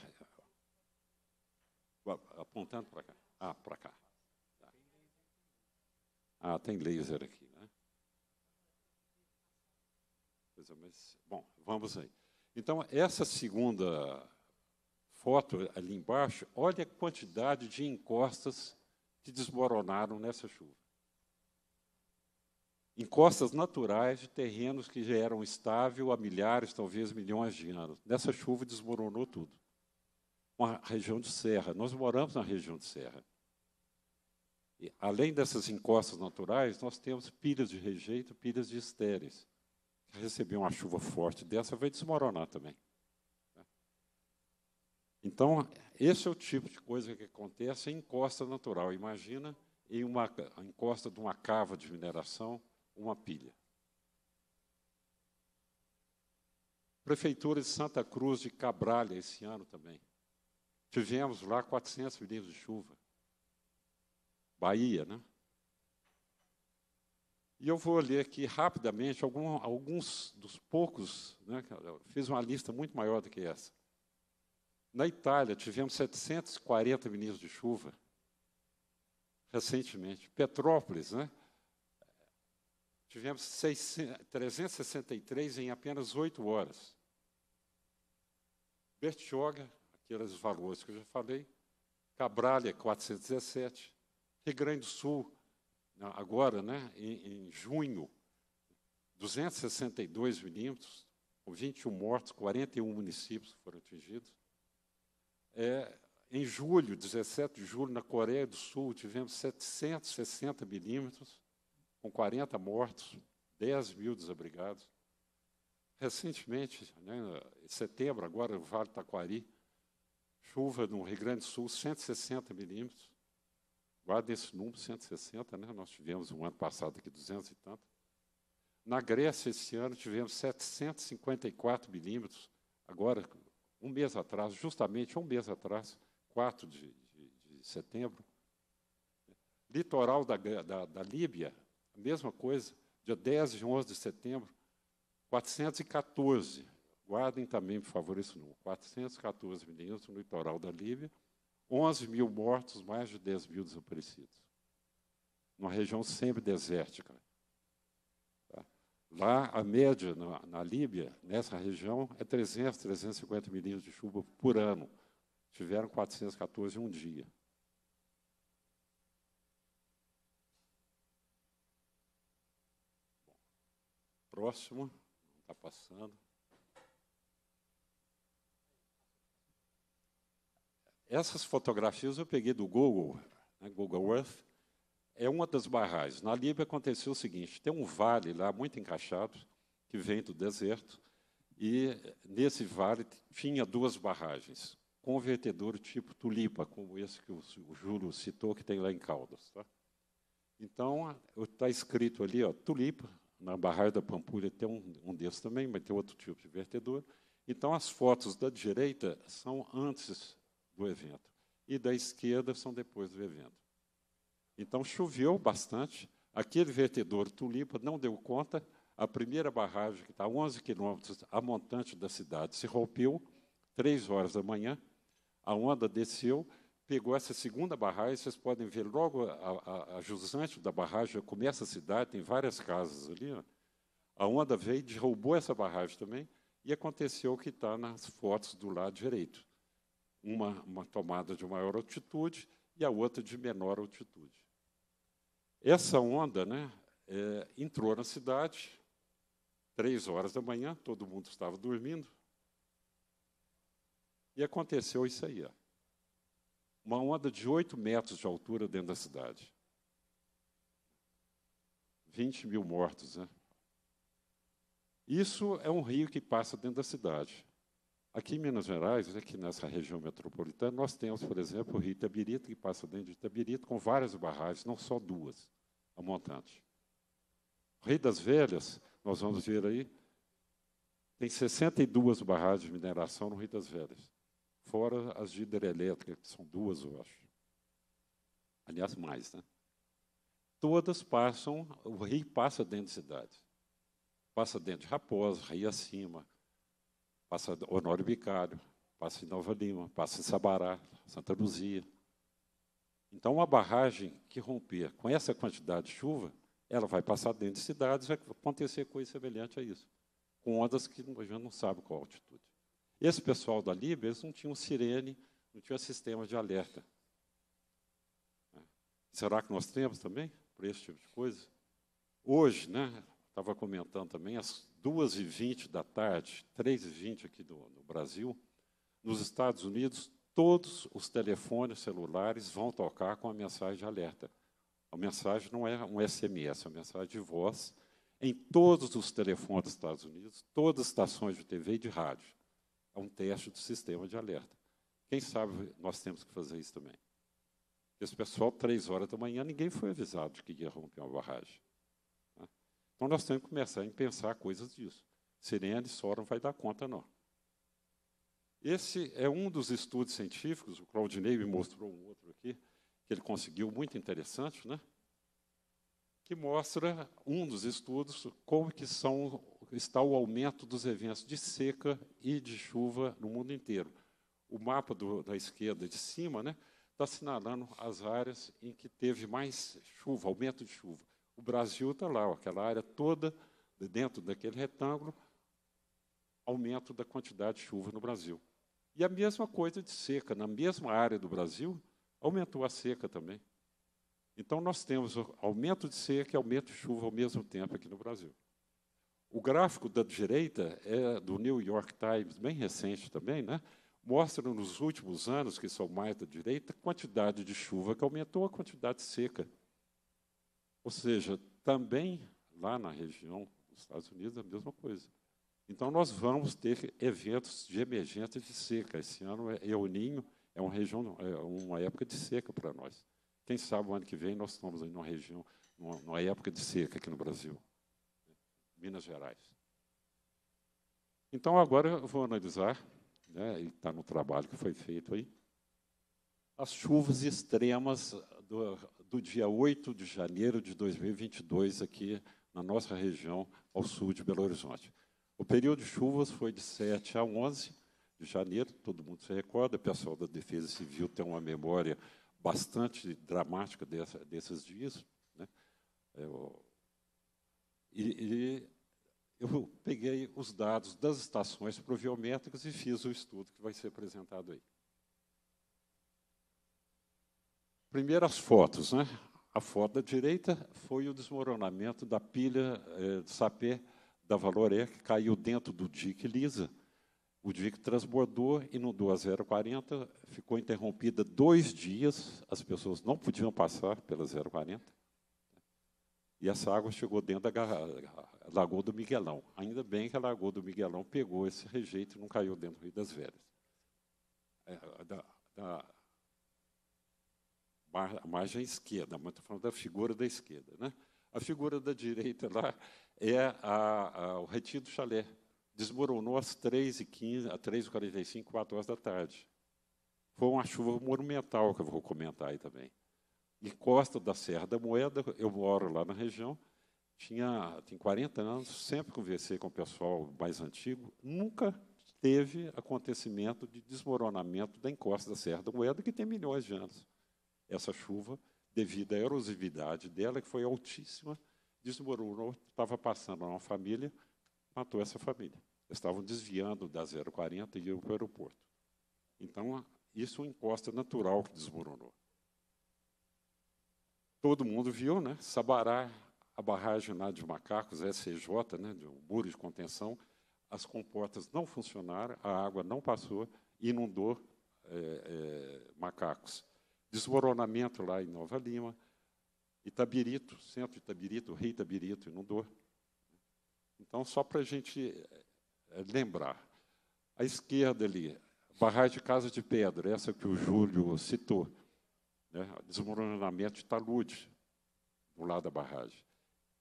ah apontando para cá. Ah, para cá. Tá. Ah, tem laser aqui. coisa, mas bom, vamos aí. Então, essa segunda foto ali embaixo, olha a quantidade de encostas que desmoronaram nessa chuva. Encostas naturais de terrenos que já eram estável há milhares, talvez milhões de anos. Nessa chuva desmoronou tudo. Uma região de serra. Nós moramos na região de serra. E, além dessas encostas naturais, nós temos pilhas de rejeito, pilhas de estéreis receber uma chuva forte dessa vai desmoronar também. Então, esse é o tipo de coisa que acontece em encosta natural. Imagina em uma encosta de uma cava de mineração, uma pilha. Prefeitura de Santa Cruz de Cabralha, esse ano também. Tivemos lá 400 milímetros de chuva. Bahia, né? E eu vou ler aqui rapidamente algum, alguns dos poucos, né, fiz uma lista muito maior do que essa. Na Itália, tivemos 740 milímetros de chuva recentemente. Petrópolis, né? Tivemos 600, 363 em apenas oito horas. Bertioga, aqueles valores que eu já falei. Cabralha, 417. Rio Grande do Sul, agora, né, em, em junho, 262 milímetros, com 21 mortos, 41 municípios foram atingidos. É, em julho, 17 de julho, na Coreia do Sul, tivemos 760 milímetros, com 40 mortos, 10 mil desabrigados. Recentemente, né, em setembro, agora no Vale do Taquari, chuva no Rio Grande do Sul, 160 milímetros, guardem esse número, 160, né? Nós tivemos um ano passado aqui 200 e tanto. Na Grécia, esse ano, tivemos 754 milímetros, agora, um mês atrás, justamente um mês atrás, 4 de, de, de setembro. Litoral da, da, da Líbia, a mesma coisa, dia 10 e 11 de setembro, 414. Guardem também, por favor, esse número, 414 milímetros no litoral da Líbia. 11 mil mortos, mais de 10 mil desaparecidos. Uma região sempre desértica. Tá? Lá, a média na, na Líbia, nessa região, é 300, 350 milímetros de chuva por ano. Tiveram 414 em um dia. Próximo, está passando. Essas fotografias eu peguei do Google, né, Google Earth, é uma das barragens. Na Líbia aconteceu o seguinte: tem um vale lá muito encaixado, que vem do deserto, e nesse vale tinha duas barragens. com vertedor tipo tulipa, como esse que o, o Júlio citou, que tem lá em Caldas. Tá? Então, está escrito ali, ó, tulipa, na barragem da Pampulha tem um, um desses também, mas tem outro tipo de vertedor. Então, as fotos da direita são antes do evento. E da esquerda são depois do evento. Então choveu bastante, aquele vertedor Tulipa não deu conta, a primeira barragem, que está a 11 quilômetros a montante da cidade, se rompeu, três horas da manhã, a onda desceu, pegou essa segunda barragem, vocês podem ver logo a, a, a jusante da barragem, começa a cidade, tem várias casas ali, ó. a onda veio, derrubou essa barragem também, e aconteceu o que está nas fotos do lado direito uma, uma tomada de maior altitude e a outra de menor altitude. Essa onda né, é, entrou na cidade, três horas da manhã, todo mundo estava dormindo, e aconteceu isso aí. Ó. Uma onda de 8 metros de altura dentro da cidade. 20 mil mortos. Né? Isso é um rio que passa dentro da cidade. Aqui em Minas Gerais, aqui nessa região metropolitana, nós temos, por exemplo, o rio Itabirito, que passa dentro de Itabirito, com várias barragens, não só duas, a montante. O Rio das Velhas, nós vamos ver aí, tem 62 barragens de mineração no Rio das Velhas, fora as de hidrelétrica, que são duas, eu acho. Aliás, mais, né? Todas passam, o rio passa dentro de cidade. Passa dentro de Raposa, Rio Acima, passa Honório Vicário, passa em Nova Lima, passa em Sabará, Santa Luzia. Então, uma barragem que romper com essa quantidade de chuva, ela vai passar dentro de cidades, vai acontecer coisa semelhante a isso, com ondas que a gente não sabe qual a altitude. Esse pessoal da Líbia, eles não tinham sirene, não tinham sistema de alerta. Será que nós temos também para esse tipo de coisa? Hoje, né, estava comentando também, às 2h20 da tarde, 3h20 aqui do, no Brasil, nos Estados Unidos, todos os telefones celulares vão tocar com a mensagem de alerta. A mensagem não é um SMS, é uma mensagem de voz em todos os telefones dos Estados Unidos, todas as estações de TV e de rádio. É um teste do sistema de alerta. Quem sabe nós temos que fazer isso também. Esse pessoal, três horas da manhã, ninguém foi avisado de que ia romper uma barragem. Então nós temos que começar a pensar coisas disso. Se nem a não vai dar conta, não. Esse é um dos estudos científicos, o Claudinei me mostrou um outro aqui, que ele conseguiu, muito interessante, né? que mostra um dos estudos como que são, está o aumento dos eventos de seca e de chuva no mundo inteiro. O mapa do, da esquerda de cima né, está assinalando as áreas em que teve mais chuva, aumento de chuva. O Brasil está lá, aquela área toda, dentro daquele retângulo, aumento da quantidade de chuva no Brasil. E a mesma coisa de seca, na mesma área do Brasil, aumentou a seca também. Então, nós temos aumento de seca e aumento de chuva ao mesmo tempo aqui no Brasil. O gráfico da direita é do New York Times, bem recente também, né? mostra nos últimos anos, que são mais da direita, a quantidade de chuva que aumentou a quantidade de seca. Ou seja, também lá na região dos Estados Unidos é a mesma coisa. Então nós vamos ter eventos de emergência de seca. Esse ano é o Ninho, é uma região, é uma época de seca para nós. Quem sabe o ano que vem nós estamos em uma região, numa, numa época de seca aqui no Brasil, Minas Gerais. Então agora eu vou analisar, né, e está no trabalho que foi feito aí, as chuvas extremas do, do dia 8 de janeiro de 2022 aqui na nossa região ao sul de Belo Horizonte. O período de chuvas foi de 7 a 11 de janeiro, todo mundo se recorda, o pessoal da Defesa Civil tem uma memória bastante dramática dessa, desses dias. Né? Eu, é, e, e, eu peguei os dados das estações proviométricas e fiz o estudo que vai ser apresentado aí. Primeiro as fotos, né? A foto da direita foi o desmoronamento da pilha eh, de sapé da Valoré, que caiu dentro do dique lisa. O dique transbordou, inundou a 040, ficou interrompida dois dias, as pessoas não podiam passar pela 040, e essa água chegou dentro da Lagoa do Miguelão. Ainda bem que a Lagoa do Miguelão pegou esse rejeito e não caiu dentro do Rio das Velhas. É, da, da, a margem esquerda, mas estou falando da figura da esquerda. Né? A figura da direita lá é a, a, o Retiro do Chalé. Desmoronou às 3 h às 45 4 horas da tarde. Foi uma chuva monumental, que eu vou comentar aí também. E Costa da Serra da Moeda, eu moro lá na região, tinha tem 40 anos, sempre conversei com o pessoal mais antigo, nunca teve acontecimento de desmoronamento da encosta da Serra da Moeda, que tem milhões de anos essa chuva, devido à erosividade dela, que foi altíssima, desmoronou, estava passando uma família, matou essa família. estavam desviando da 040 e iam para o aeroporto. Então, isso é uma encosta natural que desmoronou. Todo mundo viu, né? Sabará, a barragem lá de Macacos, SCJ, né, de um muro de contenção, as comportas não funcionaram, a água não passou, inundou é, é, Macacos desmoronamento lá em Nova Lima, Itabirito, centro de Itabirito, rei Itabirito, inundou. Então, só para eh, eh, a gente lembrar, à esquerda ali, barragem de Casa de Pedra, essa que o Júlio citou, né, desmoronamento de talude, do lado da barragem.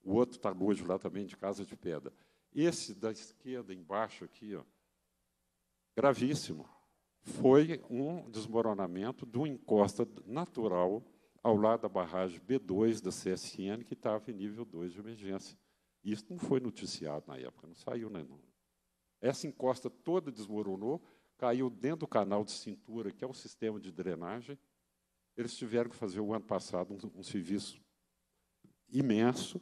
O outro talude lá também de Casa de Pedra. Esse da esquerda, embaixo aqui, ó, gravíssimo foi um desmoronamento de uma encosta natural ao lado da barragem B2 da CSN, que estava em nível 2 de emergência. Isso não foi noticiado na época, não saiu, nenhum. Né, Essa encosta toda desmoronou, caiu dentro do canal de cintura, que é um sistema de drenagem. Eles tiveram que fazer, o ano passado, um, um serviço imenso,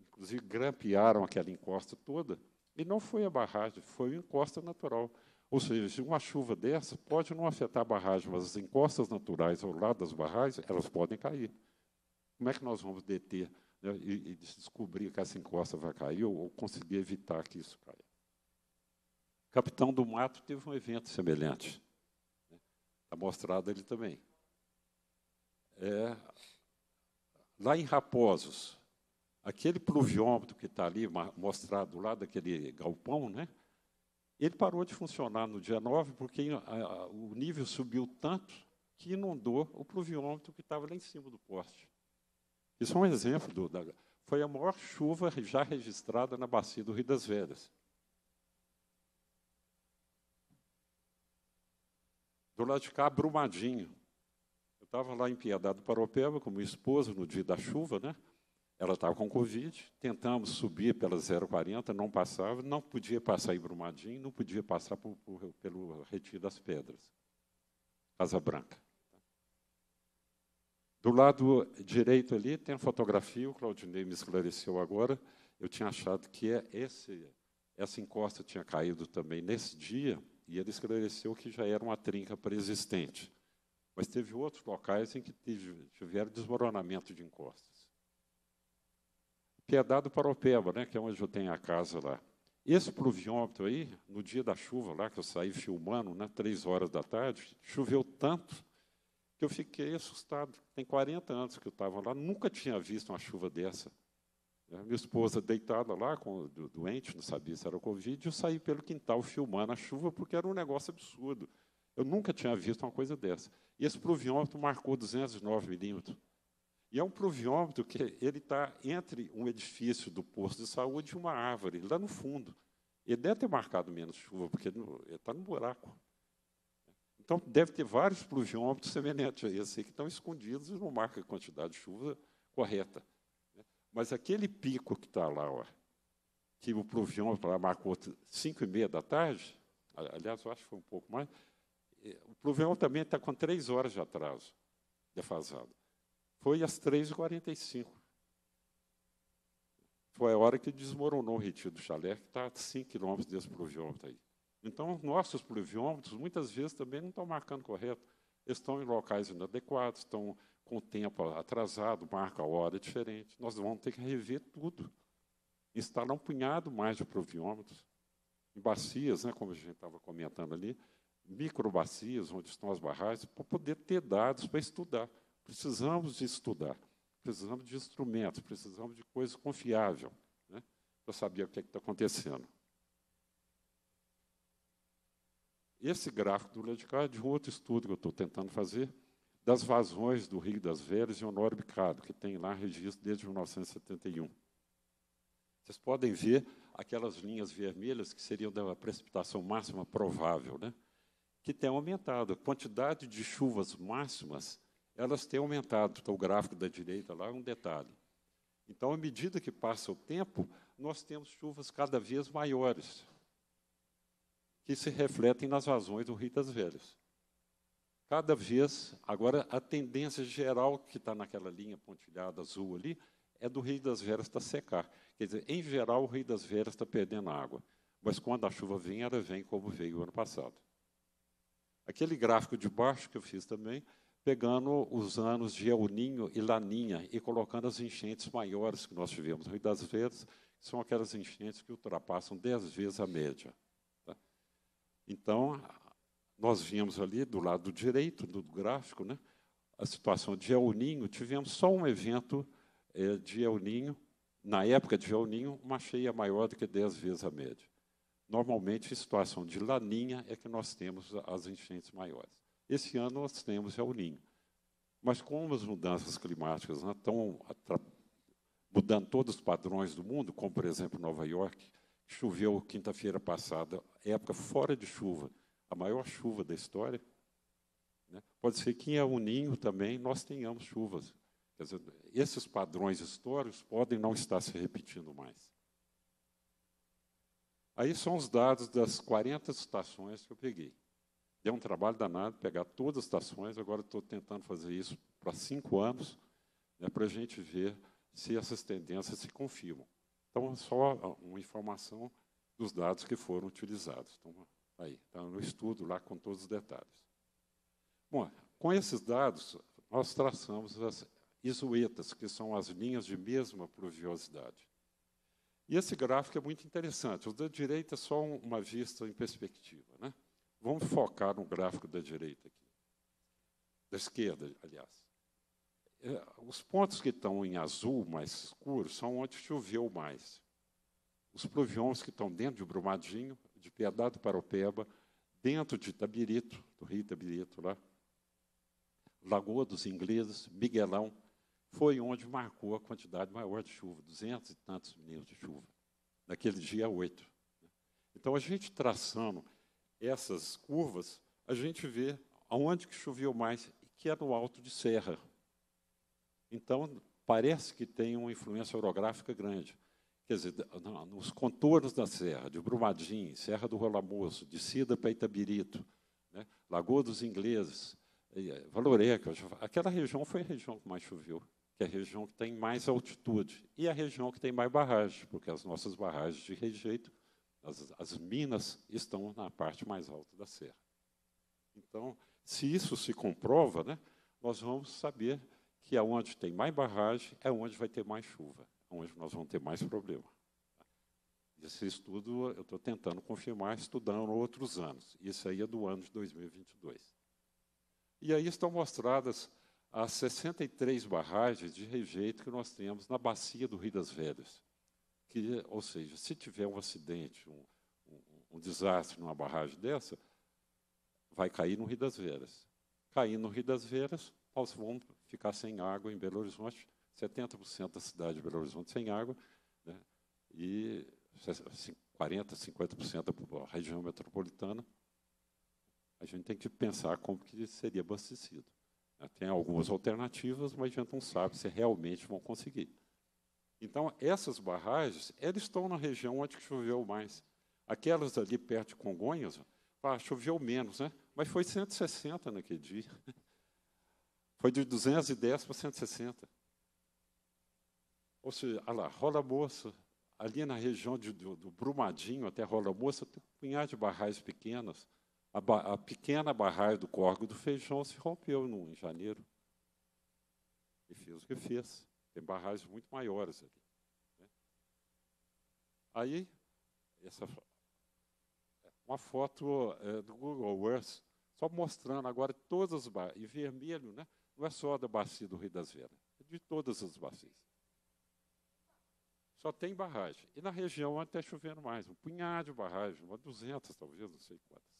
inclusive grampearam aquela encosta toda, e não foi a barragem, foi a encosta natural. Ou seja, uma chuva dessa pode não afetar a barragem, mas as encostas naturais ao lado das barragens, elas podem cair. Como é que nós vamos deter né, e, e, descobrir que essa encosta vai cair ou, ou conseguir evitar que isso caia? Capitão do Mato teve um evento semelhante. Está né? mostrado ali também. É, lá em Raposos, aquele pluviômetro que está ali mostrado lá daquele galpão, né? Ele parou de funcionar no dia 9 porque a, a, o nível subiu tanto que inundou o pluviômetro que estava lá em cima do poste. Isso é um exemplo. Do, da, foi a maior chuva já registrada na bacia do Rio das Velhas. Do lado de cá, Brumadinho. Eu estava lá em Piedade do Paropeba, com minha esposa, no dia da chuva, né? Ela estava com Covid, tentamos subir pela 040, não passava, não podia passar em Brumadinho, não podia passar por, por, pelo Retiro das Pedras, Casa Branca. Do lado direito ali tem a fotografia, o Claudinei me esclareceu agora, eu tinha achado que é esse, essa encosta tinha caído também nesse dia, e ele esclareceu que já era uma trinca preexistente. Mas teve outros locais em que tiveram desmoronamento de encosta que é dado para Opeba, né, que é onde eu tenho a casa lá. Esse pluviômetro aí, no dia da chuva lá, que eu saí filmando, né, três horas da tarde, choveu tanto que eu fiquei assustado. Tem 40 anos que eu estava lá, nunca tinha visto uma chuva dessa. É, minha esposa deitada lá, com, doente, não sabia se era o Covid, eu saí pelo quintal filmando a chuva, porque era um negócio absurdo. Eu nunca tinha visto uma coisa dessa. E esse pluviômetro marcou 209 milímetros. E é um pluviômetro que ele está entre um edifício do posto de saúde e uma árvore, lá no fundo. Ele deve ter marcado menos chuva, porque ele está no buraco. Então, deve ter vários pluviômetros semelhantes a esse aí, que estão escondidos e não marcam a quantidade de chuva correta. Mas aquele pico que está lá, ó, que o pluviômetro lá marcou 5 e meia da tarde, aliás, eu acho que foi um pouco mais, é, o pluviômetro também está com três horas de atraso, defasado. Foi às 3h45. Foi a hora que desmoronou o retiro do chalé, que está a 5 quilômetros desse pluviômetro aí. Então, nossos pluviômetros, muitas vezes, também não estão marcando correto. Eles estão em locais inadequados, estão com o tempo atrasado, marca a hora diferente. Nós vamos ter que rever tudo. Instalar um punhado mais de pluviômetros, em bacias, né, como a gente estava comentando ali, microbacias, onde estão as barragens, para poder ter dados para estudar. Precisamos de estudar, precisamos de instrumentos, precisamos de coisa confiável né, para saber o que é está acontecendo. Esse gráfico do Ledicar é de um outro estudo que eu estou tentando fazer, das vazões do Rio das Velhas e Honório Bicado, que tem lá registro desde 1971. Vocês podem ver aquelas linhas vermelhas que seriam da precipitação máxima provável, né? que tem aumentado. A quantidade de chuvas máximas elas têm aumentado. Então, o gráfico da direita lá é um detalhe. Então, à medida que passa o tempo, nós temos chuvas cada vez maiores, que se refletem nas vazões do Rio das Velhas. Cada vez, agora, a tendência geral que está naquela linha pontilhada azul ali, é do Rio das Velhas para tá secar. Quer dizer, em geral, o Rio das Velhas está perdendo água. Mas quando a chuva vem, ela vem como veio o ano passado. Aquele gráfico de baixo que eu fiz também pegando os anos de El Ninho e Laninha e colocando as enchentes maiores que nós tivemos. Muitas vezes são aquelas enchentes que ultrapassam 10 vezes a média. Tá? Então, nós vimos ali do lado direito do gráfico né, a situação de El Ninho. Tivemos só um evento é, de El Ninho, na época de El Ninho, uma cheia maior do que 10 vezes a média. Normalmente, em situação de laninha é que nós temos as enchentes maiores. Esse ano nós temos El Ninho. Mas como as mudanças climáticas estão mudando todos os padrões do mundo, como, por exemplo, Nova York, choveu quinta-feira passada, época fora de chuva, a maior chuva da história. Né? Pode ser que em El Ninho também nós tenhamos chuvas. Quer dizer, esses padrões históricos podem não estar se repetindo mais. Aí são os dados das 40 estações que eu peguei. Deu é um trabalho danado pegar todas as estações, agora estou tentando fazer isso para cinco anos, né, para a gente ver se essas tendências se confirmam. Então, é só uma informação dos dados que foram utilizados. Então, aí, está no estudo lá com todos os detalhes. Bom, com esses dados, nós traçamos as isoetas, que são as linhas de mesma pluviosidade. E esse gráfico é muito interessante. O da direita é só uma vista em perspectiva. Né? Vamos focar no gráfico da direita aqui. Da esquerda, aliás. É, os pontos que estão em azul mais escuro são onde choveu mais. Os pluviões que estão dentro de Brumadinho, de Piedade para Opeba, dentro de Itabirito, do rio Itabirito lá, Lagoa dos Ingleses, Miguelão, foi onde marcou a quantidade maior de chuva, 200 e tantos milímetros de chuva. Naquele dia, oito. Né? Então, a gente traçando essas curvas, a gente vê aonde que choveu mais, que é no alto de serra. Então, parece que tem uma influência orográfica grande. Quer dizer, nos contornos da serra, de Brumadinho, Serra do Rolamoso, de Cida para Itabirito, né, Lagoa dos Ingleses, eh, Valoreca, aquela região foi a região que mais choveu, que é a região que tem mais altitude e é a região que tem mais barragem, porque as nossas barragens de rejeito as, as minas estão na parte mais alta da serra. Então, se isso se comprova, né, nós vamos saber que aonde tem mais barragem é onde vai ter mais chuva, onde nós vamos ter mais problema. Esse estudo eu estou tentando confirmar estudando outros anos. Isso aí é do ano de 2022. E aí estão mostradas as 63 barragens de rejeito que nós temos na bacia do Rio das Velhas que, ou seja, se tiver um acidente, um, um, um desastre numa barragem dessa, vai cair no Rio das Veras. Cair no Rio das Veras, nós vamos ficar sem água em Belo Horizonte, 70% da cidade de Belo Horizonte sem água, né, e 40%, assim, 50% da região metropolitana. A gente tem que pensar como que seria abastecido. Né? Tem algumas alternativas, mas a gente não sabe se realmente vão conseguir. Então, essas barragens, elas estão na região onde choveu mais. Aquelas ali perto de Congonhas, pá, choveu menos, né? Mas foi 160 naquele dia. Foi de 210 para 160. Ou seja, olha lá, Rola Moça, ali na região de, do, do, Brumadinho até Rola Moça, tem um punhado de barragens pequenas. A, ba a pequena barragem do Corgo do Feijão se rompeu no, em janeiro. E fez o que fez. Tem barragens muito maiores ali. Né? Aí, essa, é, uma foto é, do Google Earth, só mostrando agora todas as barragens, E vermelho, né? não é só da bacia do Rio das Velas, é de todas as bacias. Só tem barragem. E na região até chovendo mais, um punhado de barragem, uma 200 talvez, não sei quantas.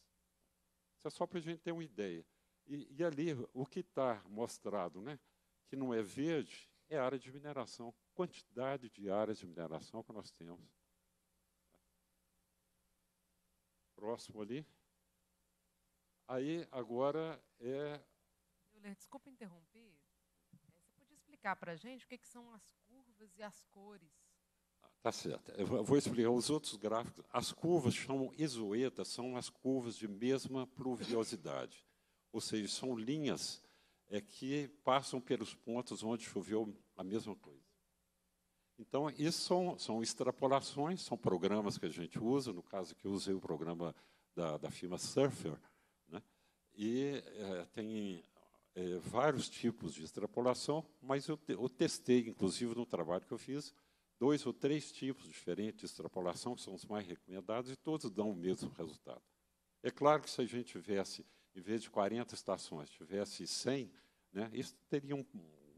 Isso é só para a gente ter uma ideia. E, e ali, o que está mostrado, né? que não é verde, é a área de mineração. Quantidade de áreas de mineração que nós temos. Próximo ali. Aí agora é. Euler, desculpa interromper. É, você podia explicar para a gente o que, que são as curvas e as cores? Ah, tá certo. Eu vou explicar os outros gráficos. As curvas chamam isoetas, são as curvas de mesma pluviosidade. Ou seja, são linhas é que passam pelos pontos onde choveu a mesma coisa. Então, isso são, são extrapolações, são programas que a gente usa, no caso que eu usei o programa da, da firma Surfer, né? e é, tem é, vários tipos de extrapolação, mas eu, eu testei, inclusive no trabalho que eu fiz, dois ou três tipos diferentes de extrapolação, que são os mais recomendados, e todos dão o mesmo resultado. É claro que se a gente tivesse em vez de 40 estações, tivesse 100, né, isso teria um,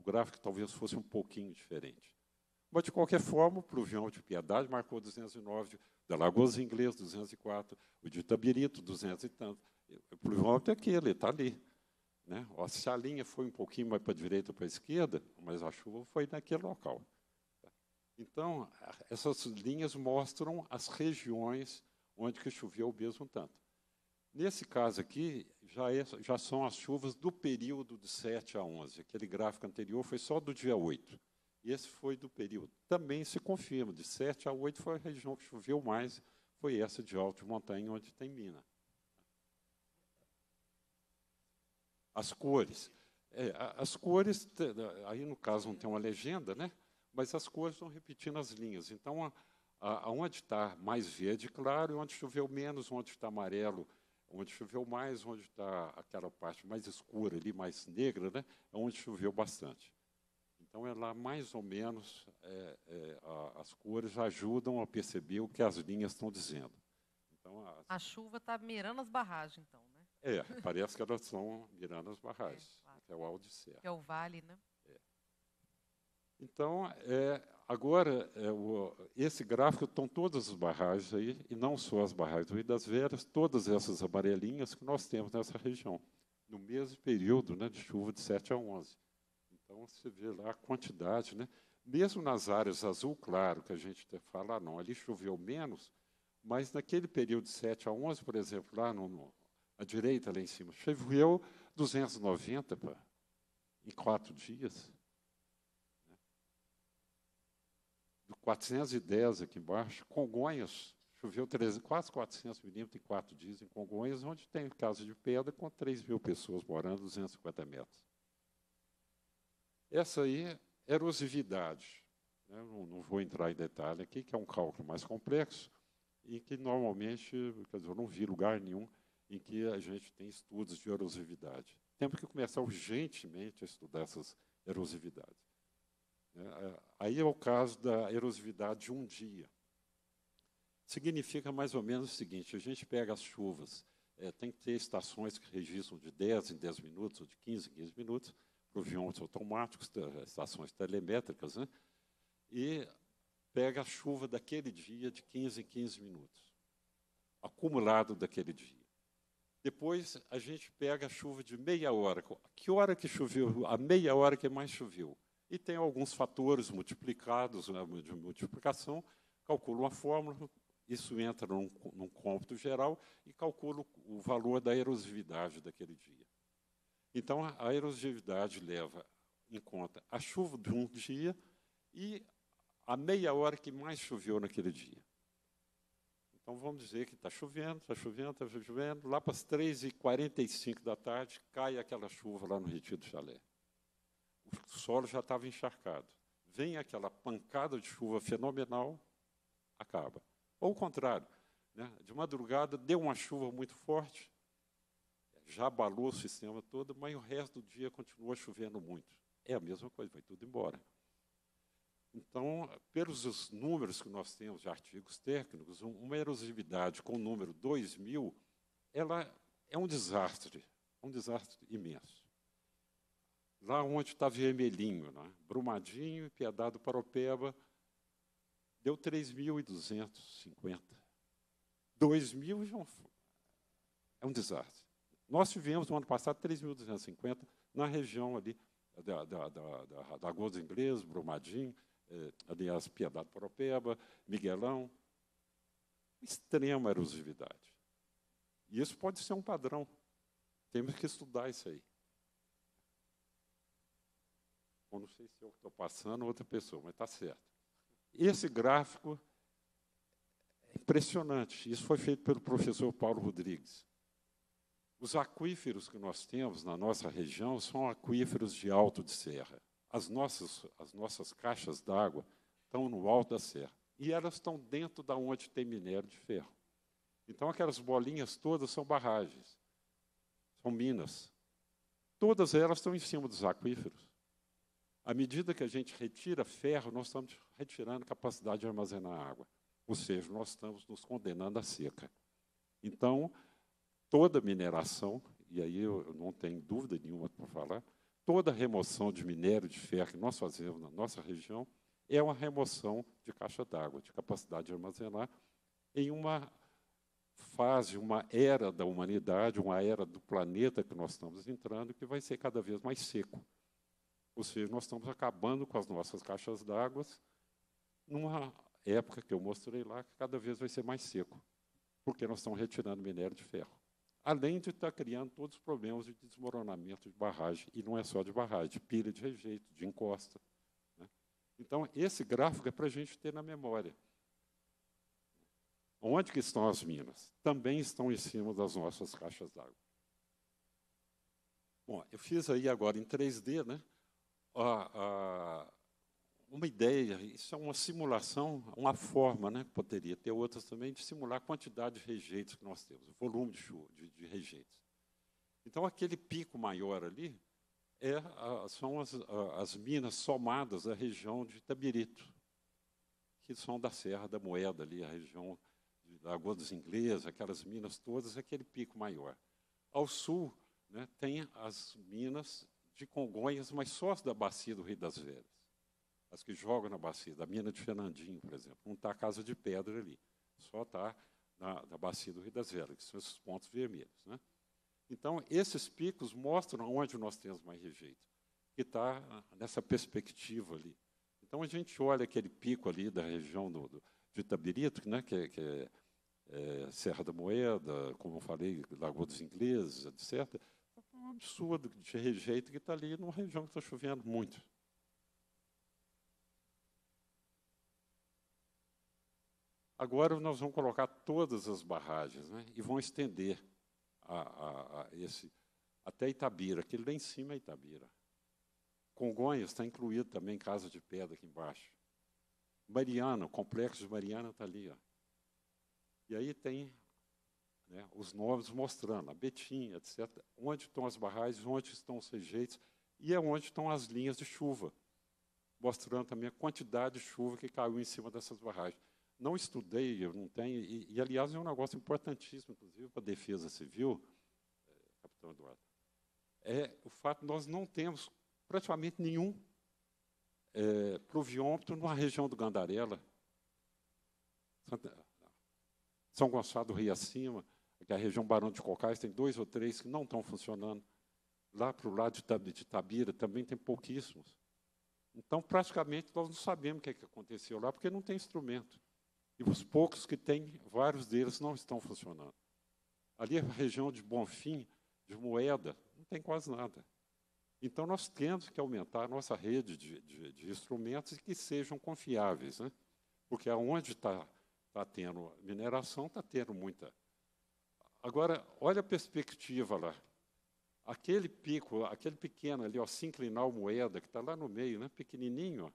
gráfico que talvez fosse um pouquinho diferente. Mas, de qualquer forma, o pluvial de Piedade marcou 209, da Lagoas Inglês, 204, o de Itabirito, 200 e tanto. O pluvial é aquele, está ali. Né? Se a linha foi um pouquinho mais para a direita ou para a esquerda, mas a chuva foi naquele local. Então, essas linhas mostram as regiões onde que choveu o mesmo tanto. Nesse caso aqui, já, é, já são as chuvas do período de 7 a 11. Aquele gráfico anterior foi só do dia 8. Esse foi do período. Também se confirma, de 7 a 8 foi a região que choveu mais, foi essa de alto montanha onde tem mina. As cores. É, as cores, aí no caso não tem uma legenda, né? mas as cores estão repetindo as linhas. Então, a, a, onde está mais verde claro, onde choveu menos, onde está amarelo onde choveu mais, onde está aquela parte mais escura ali, mais negra, né, é onde choveu bastante. Então, é lá mais ou menos é, é, a, as cores ajudam a perceber o que as linhas estão dizendo. Então, as... A chuva está mirando as barragens, então, né? É, parece que elas estão mirando as é, barragens, é, claro. que é o Aldecer. Que é o vale, né? É. Então, é, Agora, é, o, esse gráfico estão todas as barragens aí, e não só as barragens do Rio das Velhas, todas essas amarelinhas que nós temos nessa região, no mesmo período né, de chuva de 7 a 11. Então, você vê lá a quantidade. Né? Mesmo nas áreas azul claro, que a gente fala, ah, não, ali choveu menos, mas naquele período de 7 a 11, por exemplo, lá no, no à direita, lá em cima, choveu 290 pá, em quatro dias. 410 aqui embaixo, Congonhas, choveu 13, quase 400 milímetros em quatro dias em Congonhas, onde tem casa de pedra com 3 mil pessoas morando, 250 metros. Essa aí, erosividade. Não, né? não, vou entrar em detalhe aqui, que é um cálculo mais complexo e que normalmente, quer dizer, eu não vi lugar nenhum em que a gente tem estudos de erosividade. Temos que começar urgentemente a estudar essas erosividades. Né? Aí é o caso da erosividade de um dia. Significa mais ou menos o seguinte: a gente pega as chuvas, é, tem que ter estações que registram de 10 em 10 minutos, ou de 15 em 15 minutos, proviões automáticos, estações telemétricas, né? e pega a chuva daquele dia de 15 em 15 minutos, acumulado daquele dia. Depois a gente pega a chuva de meia hora. Que hora que choveu? A meia hora que mais choveu e tem alguns fatores multiplicados, né, de multiplicação, calculo uma fórmula, isso entra num, num cômputo geral e calculo o valor da erosividade daquele dia. Então, a erosividade leva em conta a chuva de um dia e a meia hora que mais choveu naquele dia. Então, vamos dizer que está chovendo, está chovendo, está chovendo. Lá para as 3h45 da tarde, cai aquela chuva lá no Retiro do Chalé o solo já estava encharcado. Vem aquela pancada de chuva fenomenal, acaba. Ou o contrário, né? de madrugada deu uma chuva muito forte, já abalou o sistema todo, mas o resto do dia continua chovendo muito. É a mesma coisa, vai tudo embora. Então, pelos números que nós temos de artigos técnicos, uma erosividade com o número 2000, ela é um desastre, um desastre imenso lá onde está vermelhinho, né? Brumadinho, Piedade Paropeba, deu 3.250. 2.000 já é um desastre. Nós tivemos, no ano passado, 3.250 na região ali da, da, da, da, da Godos Inglês, Brumadinho, eh, aliás, Piedade Paropeba, Miguelão. Extrema erosividade. E isso pode ser um padrão. Temos que estudar isso aí. Bom, não sei se eu estou passando outra pessoa, mas está certo. Esse gráfico é impressionante. Isso foi feito pelo professor Paulo Rodrigues. Os aquíferos que nós temos na nossa região são aquíferos de alto de serra. As nossas, as nossas caixas d'água estão no alto da serra. E elas estão dentro da onde tem minério de ferro. Então, aquelas bolinhas todas são barragens, são minas. Todas elas estão em cima dos aquíferos. À medida que a gente retira ferro, nós estamos retirando capacidade de armazenar água. Ou seja, nós estamos nos condenando à seca. Então, toda mineração, e aí eu não tenho dúvida nenhuma para falar, toda remoção de minério de ferro que nós fazemos na nossa região é uma remoção de caixa d'água, de capacidade de armazenar, em uma fase, uma era da humanidade, uma era do planeta que nós estamos entrando, que vai ser cada vez mais seco. Ou seja, nós estamos acabando com as nossas caixas d'água numa época que eu mostrei lá, que cada vez vai ser mais seco, porque nós estamos retirando minério de ferro. Além de estar tá criando todos os problemas de desmoronamento de barragem, e não é só de barragem, de pilha de rejeito, de encosta. Né? Então, esse gráfico é para a gente ter na memória. Onde que estão as minas? Também estão em cima das nossas caixas d'água. Bom, eu fiz aí agora em 3D, né? a, a, uma ideia, isso é uma simulação, uma forma, né? poderia ter outras também, de simular a quantidade de rejeitos que nós temos, o volume de, de, de rejeitos. Então, aquele pico maior ali é, a, são as, as, minas somadas à região de Itabirito, que são da Serra da Moeda, ali, a região da Lagoa dos Ingleses, aquelas minas todas, aquele pico maior. Ao sul, né, tem as minas de Congonhas, mas só as da bacia do Rio das Velhas. As que jogam na bacia, da mina de Fernandinho, por exemplo. Não está a casa de pedra ali, só está na, na, bacia do Rio das Velhas, que são esses pontos vermelhos. Né? Então, esses picos mostram onde nós temos mais rejeito, que está ah, nessa perspectiva ali. Então, a gente olha aquele pico ali da região do, do de Itabirito, né, que, é, que é, é, Serra da Moeda, como eu falei, Lagoa dos Ingleses, etc., absurdo de rejeito que está ali numa região que está chovendo muito. Agora nós vamos colocar todas as barragens né, e vão estender a, a, a esse até Itabira, que lá em cima é Itabira. Congonhas está incluído também, Casa de Pedra aqui embaixo. Mariana, o complexo de Mariana está ali. Ó. E aí tem né, os nomes mostrando, a Betinha, etc., onde estão as barragens, onde estão os rejeitos e é onde estão as linhas de chuva, mostrando também a quantidade de chuva que caiu em cima dessas barragens. Não estudei, eu não tenho, e, e aliás é um negócio importantíssimo, inclusive, para a defesa civil, eh, capitão Eduardo, é o fato de nós não temos praticamente nenhum é, eh, pluviômetro na região do Gandarela, São Gonçalo do Rio acima, Aqui é a região Barão de Cocais tem dois ou três que não estão funcionando. Lá para o lado de Tabira também tem pouquíssimos. Então, praticamente, nós não sabemos o que, é que aconteceu lá, porque não tem instrumento. E os poucos que tem, vários deles não estão funcionando. Ali é a região de Bonfim, de Moeda, não tem quase nada. Então, nós temos que aumentar a nossa rede de, de, de instrumentos que sejam confiáveis, né? porque aonde está tá tendo mineração, está tendo muita Agora, olha a perspectiva lá. Aquele pico, aquele pequeno ali, ó, a moeda, que está lá no meio, né, pequenininho, ó,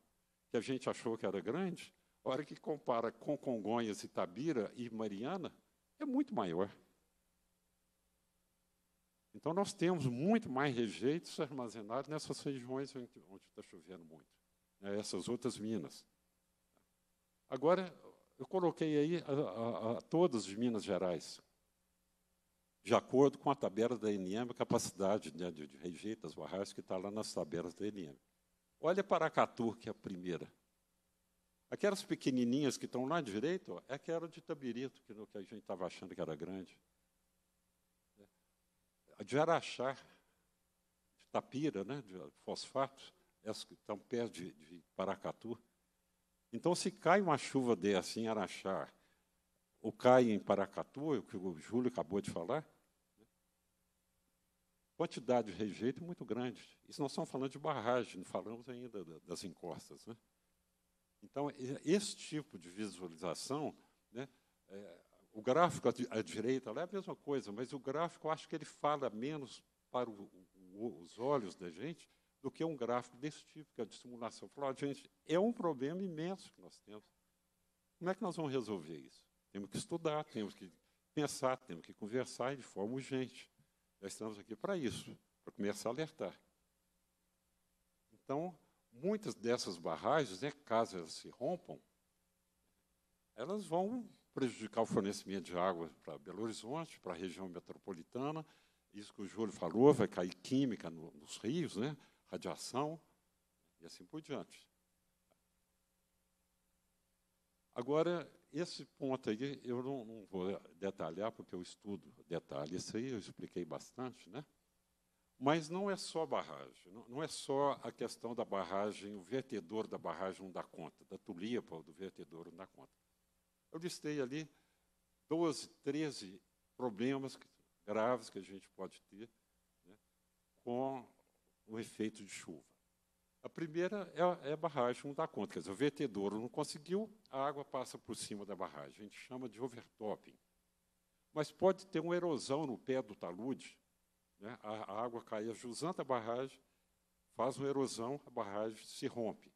que a gente achou que era grande, a hora que compara com Congonhas, Itabira e Mariana, é muito maior. Então, nós temos muito mais rejeitos armazenados nessas regiões onde está chovendo muito, né, essas outras minas. Agora, eu coloquei aí a, a, a todas de Minas Gerais, de acordo com a tabela da NM, a capacidade né, de, de rejeito das barragens que está lá nas tabelas da NM. Olha a Paracatu, que é a primeira. Aquelas pequenininhas que estão lá direito, é aquela de Tabirito, que, que a gente estava achando que era grande. A é. de Araxá, de Tapira, né, de fosfato, essas que estão perto de, de Paracatu. Então, se cai uma chuva dessa em Araxá, o CAI em Paracatu, é o que o Júlio acabou de falar, quantidade de rejeito muito grande. Isso nós estamos falando de barragem, não falamos ainda das encostas. Né? Então, esse tipo de visualização, né, é, o gráfico à direita lá é a mesma coisa, mas o gráfico eu acho que ele fala menos para o, o, os olhos da gente do que um gráfico desse tipo, que é de simulação. Falar, gente, é um problema imenso que nós temos. Como é que nós vamos resolver isso? Temos que estudar, temos que pensar, temos que conversar de forma urgente. Já estamos aqui para isso, para começar a alertar. Então, muitas dessas barragens, né, caso elas se rompam, elas vão prejudicar o fornecimento de água para Belo Horizonte, para a região metropolitana. Isso que o Júlio falou, vai cair química no, nos rios, né, radiação e assim por diante. Agora, esse ponto aí eu não, não, vou detalhar, porque eu estudo detalhe. Isso aí eu expliquei bastante, né? Mas não é só barragem, não, não é só a questão da barragem, o vertedor da barragem não dá conta, da tulipa do vertedor não dá conta. Eu listei ali 12, 13 problemas graves que a gente pode ter né, com o efeito de chuva. A primeira é a, é a barragem não dá conta, quer dizer, o vertedouro não conseguiu, a água passa por cima da barragem. A gente chama de overtopping. Mas pode ter uma erosão no pé do talude, né? a, a água cai jusante a barragem, faz uma erosão, a barragem se rompe.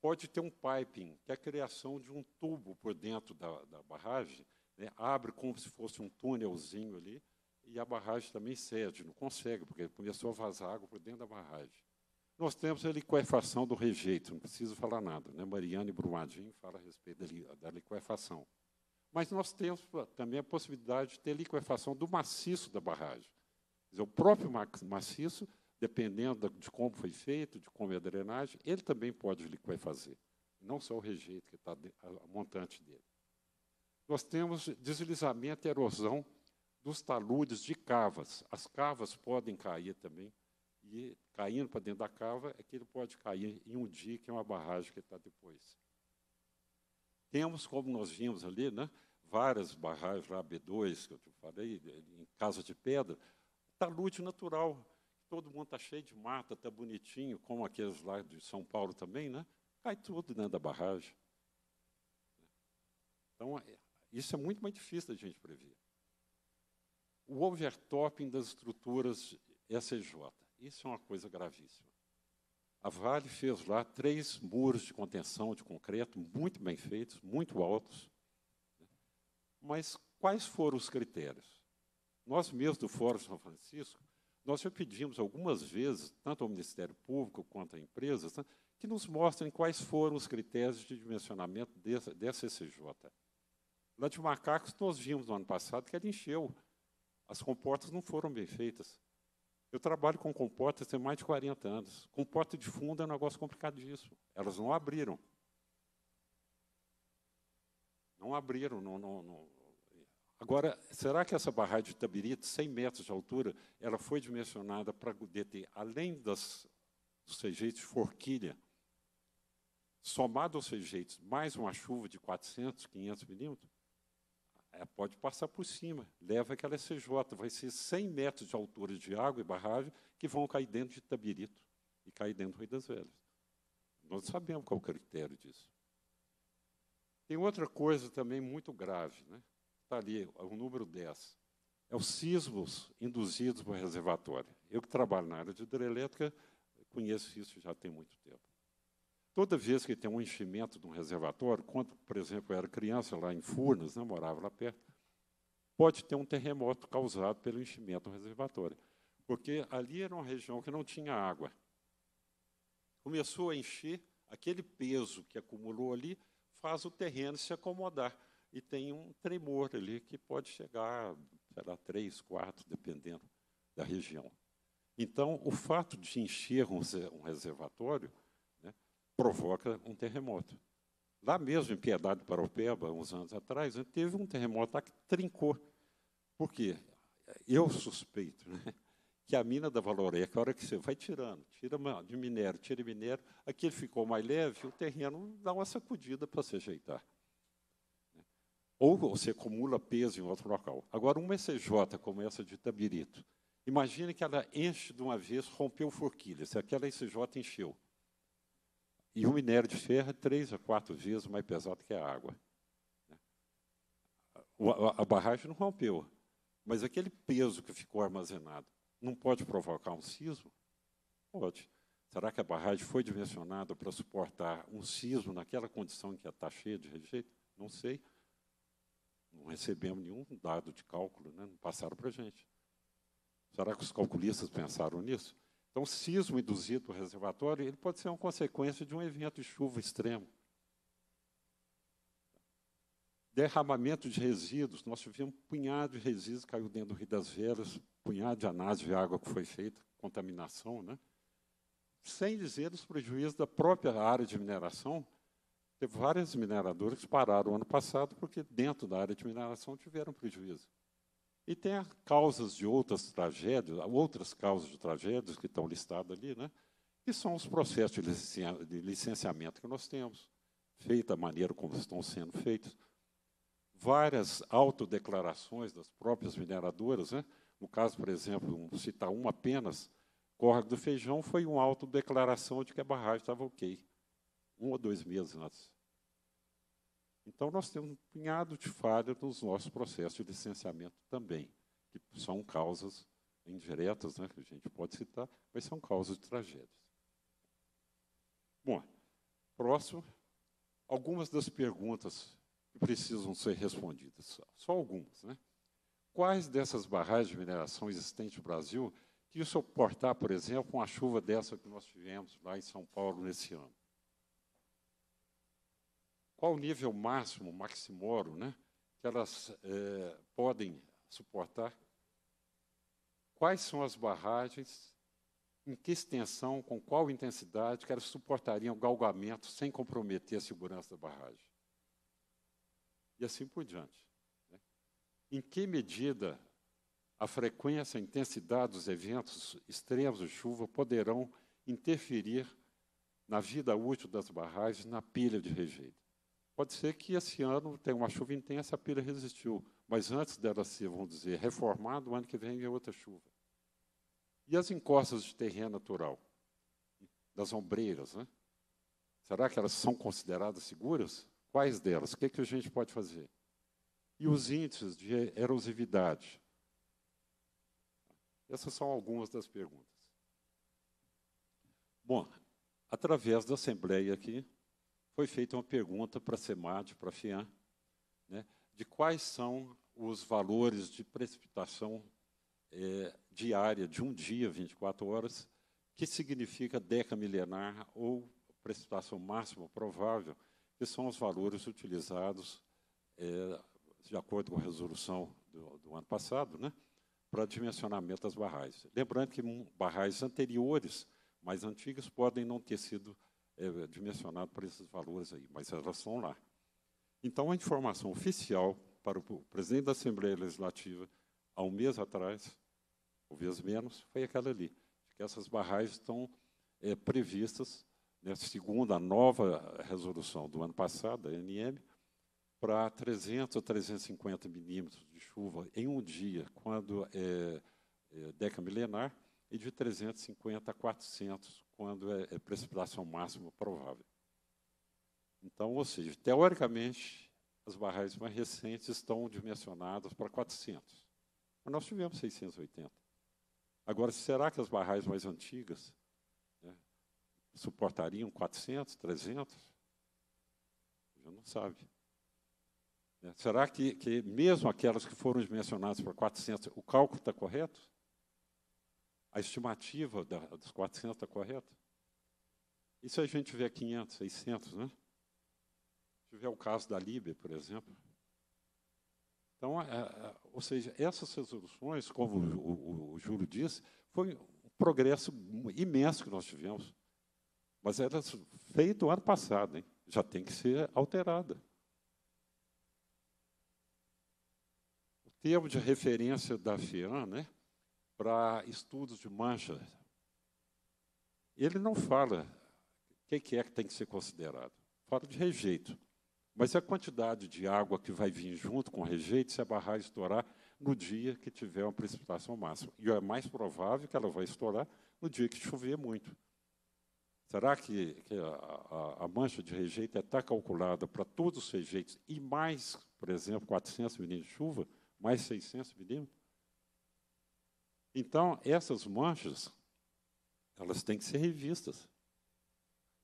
Pode ter um piping, que é a criação de um tubo por dentro da, da barragem, né? abre como se fosse um túnelzinho ali, e a barragem também cede, não consegue, porque começou a vazar água por dentro da barragem. Nós temos a liquefação do rejeito, não preciso falar nada. Né? Mariane Brumadinho fala a respeito da liquefação. Mas nós temos também a possibilidade de ter liquefação do maciço da barragem. Dizer, o próprio maciço, dependendo de como foi feito, de como é a drenagem, ele também pode liquefazer, não só o rejeito que está a montante dele. Nós temos deslizamento e erosão dos taludes de cavas. As cavas podem cair também e caindo para dentro da cava, é que ele pode cair em um dia, que é uma barragem que está depois. Temos, como nós vimos ali, né, várias barragens lá, B2, que eu te falei, em casa de pedra, talude natural. Todo mundo está cheio de mata, está bonitinho, como aqueles lá de São Paulo também, né? Cai tudo dentro da barragem. Então, é, isso é muito mais difícil da gente prever. O overtopping das estruturas SJ. Isso é uma coisa gravíssima. A Vale fez lá três muros de contenção de concreto, muito bem feitos, muito altos. Né? Mas quais foram os critérios? Nós mesmos do Fórum São Francisco, nós já pedimos algumas vezes, tanto ao Ministério Público quanto a empresas, né, que nos mostrem quais foram os critérios de dimensionamento dessa, dessa CCJ. Lá de Macacos, nós vimos no ano passado que ela encheu. As comportas não foram bem feitas. Eu trabalho com comportas tem mais de 40 anos. Comporta de fundo é um negócio complicadíssimo. Elas não abriram. Não abriram. Não, não, não. Agora, será que essa barragem de Itabirito, 100 metros de altura, ela foi dimensionada para deter, além das, dos sejeitos de forquilha, somado aos sejeitos, mais uma chuva de 400, 500 milímetros? É, pode passar por cima, leva aquela CJ, vai ser 100 metros de altura de água e barragem que vão cair dentro de Tabirito e cair dentro do Rio das Velhas. Nós sabemos qual é o critério disso. Tem outra coisa também muito grave, né? Está ali, o é número 10. É os sismos induzidos por reservatório. Eu que trabalho na área de hidrelétrica, conheço isso já tem muito tempo. Toda vez que tem um enchimento de um reservatório, quando, por exemplo, eu era criança lá em Furnas, né, morava lá perto, pode ter um terremoto causado pelo enchimento do reservatório. Porque ali era uma região que não tinha água. Começou a encher, aquele peso que acumulou ali faz o terreno se acomodar. E tem um tremor ali que pode chegar, sei lá, quatro, dependendo da região. Então, o fato de encher um reservatório provoca um terremoto. Lá mesmo, em Piedade Paropeba, uns anos atrás, né, teve um terremoto lá que trincou. Por quê? Eu suspeito né, que a mina da Valoreca, a hora que você vai tirando, tira de minério, tira minério, aquele ficou mais leve, o terreno dá uma sacudida para se ajeitar. Né. Ou você acumula peso em outro local. Agora, uma ECJ como essa de Tabirito, imagine que ela enche de uma vez, rompeu forquilha, se aquela ECJ encheu e o minério de ferro é três a quatro vezes mais pesado que a água. Né? A barragem não rompeu, mas aquele peso que ficou armazenado não pode provocar um sismo? Pode. Será que a barragem foi dimensionada para suportar um sismo naquela condição em que está é, cheia de rejeito? Não sei. Não recebemos nenhum dado de cálculo, né? não passaram para a gente. Será que os calculistas pensaram nisso? Então, sismo induzido no reservatório ele pode ser uma consequência de um evento de chuva extremo. Derramamento de resíduos. Nós tivemos um punhado de resíduos que caiu dentro do Rio das Veras, um punhado de análise de água que foi feita, contaminação, né? sem dizer os prejuízos da própria área de mineração. Teve várias mineradoras que pararam ano passado porque dentro da área de mineração tiveram prejuízo. E tem causas de outras tragédias, outras causas de tragédias que estão listadas ali, né? que são os processos de licenciamento que nós temos, feita a maneira como estão sendo feitos. Várias autodeclarações das próprias mineradoras, né? no caso, por exemplo, citar uma apenas, Córrego do Feijão foi uma autodeclaração de que a barragem estava ok, um ou dois meses antes. Então, nós temos um punhado de falhas nos nossos processos de licenciamento também, que são causas indiretas, né, que a gente pode citar, mas são causas de tragédias. Bom, próximo, algumas das perguntas que precisam ser respondidas, só, só algumas. Né? Quais dessas barragens de mineração existentes no Brasil que suportar, por exemplo, uma chuva dessa que nós tivemos lá em São Paulo nesse ano? qual o nível máximo, maximoro, né, que elas é, podem suportar, quais são as barragens, em que extensão, com qual intensidade que elas suportariam galgamento sem comprometer a segurança da barragem. E assim por diante. Né? Em que medida a frequência, a intensidade dos eventos extremos de chuva poderão interferir na vida útil das barragens, na pilha de rejeito? Pode ser que esse ano tenha uma chuva intensa, a pilha resistiu. Mas antes dela ser, vamos dizer, reformada, o ano que vem é outra chuva. E as encostas de terreno natural? Das ombreiras, né? Será que elas são consideradas seguras? Quais delas? O que, é que a gente pode fazer? E os índices de erosividade? Essas são algumas das perguntas. Bom, através da Assembleia aqui, foi feita uma pergunta para a SEMAD, para a FIAN, né, de quais são os valores de precipitação é, diária, de um dia, 24 horas, que significa deca milenar ou precipitação máxima provável, que são os valores utilizados é, de acordo com a resolução do, do ano passado, né, para dimensionamento das barragens. Lembrando que barragens anteriores, mais antigas, podem não ter sido é, é, dimensionado para esses valores aí, mas elas são lá. Então, a informação oficial para o presidente da Assembleia Legislativa, há um mês atrás, ou vez menos, foi aquela ali, que essas barragens estão é, previstas, né, segundo a nova resolução do ano passado, a NM, para 300 a 350 milímetros de chuva em um dia, quando é, é, deca milenar, e de 350 a 400 quando é, é precipitação máxima provável. Então, ou seja, teoricamente, as barragens mais recentes estão dimensionadas para 400. Mas nós tivemos 680. Agora, será que as barragens mais antigas né, suportariam 400, 300? Já não sabe. Né, será que, que mesmo aquelas que foram dimensionadas para 400, o cálculo está correto? a estimativa da, dos 400 está correta? E se a gente tiver 500, 600, né? Se tiver o caso da Líbia, por exemplo. Então, é, é, ou seja, essas resoluções, como o, o, o Júlio disse, foi um progresso imenso que nós tivemos. Mas era é feito o ano passado, hein? já tem que ser alterada. O termo de referência da FIAN, né? para estudos de mancha, ele não fala o que, que é que tem que ser considerado. Fala de rejeito. Mas a quantidade de água que vai vir junto com o rejeito, se a barragem estourar no dia que tiver uma precipitação máxima. E é mais provável que ela vai estourar no dia que chover muito. Será que, que a, a, mancha de rejeito está é calculada para todos os rejeitos e mais, por exemplo, 400 milímetros de chuva, mais 600 milímetros? Então, essas manchas, elas têm que ser revistas.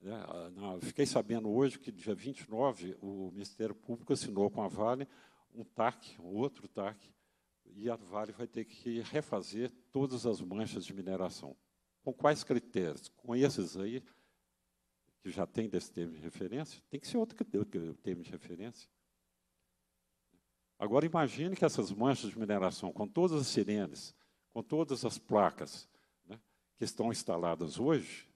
É, ah, fiquei sabendo hoje que, dia 29, o Ministério Público assinou com a Vale um TAC, um outro TAC, e a Vale vai ter que refazer todas as manchas de mineração. Com quais critérios? Com esses aí, que já tem desse termo de referência, tem que ser outro termo de referência. Agora, imagine que essas manchas de mineração, com todas as sirenes, com todas as placas né, que estão instaladas hoje,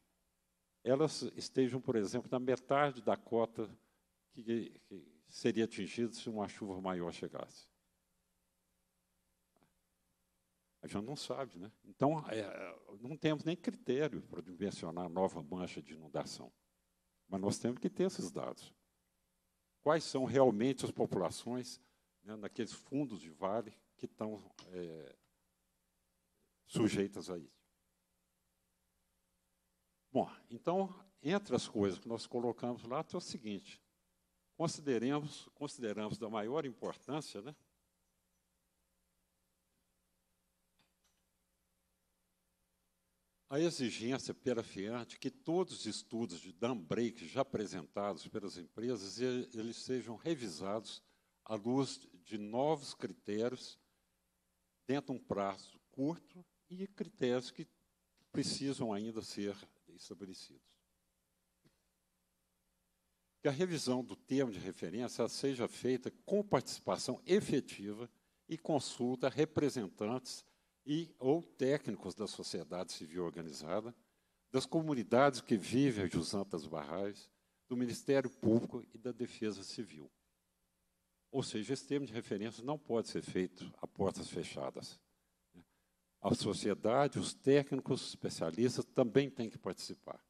elas estejam, por exemplo, na metade da cota que, que seria atingida se uma chuva maior chegasse. A gente não sabe, né? Então, é, não temos nem critério para dimensionar nova mancha de inundação. Mas nós temos que ter esses dados. Quais são realmente as populações né, naqueles fundos de vale que estão é, sujeitas a isso. Bom, então, entre as coisas que nós colocamos lá, é o seguinte: consideremos, consideramos da maior importância, né? A exigência perafiante que todos os estudos de dam break já apresentados pelas empresas eles sejam revisados à luz de novos critérios dentro de um prazo curto e critérios que precisam ainda ser estabelecidos. Que a revisão do termo de referência seja feita com participação efetiva e consulta a representantes e ou técnicos da sociedade civil organizada, das comunidades que vivem adjacentes às barragens, do Ministério Público e da Defesa Civil. Ou seja, esse termo de referência não pode ser feito a portas fechadas a sociedade, os técnicos, os especialistas também têm que participar.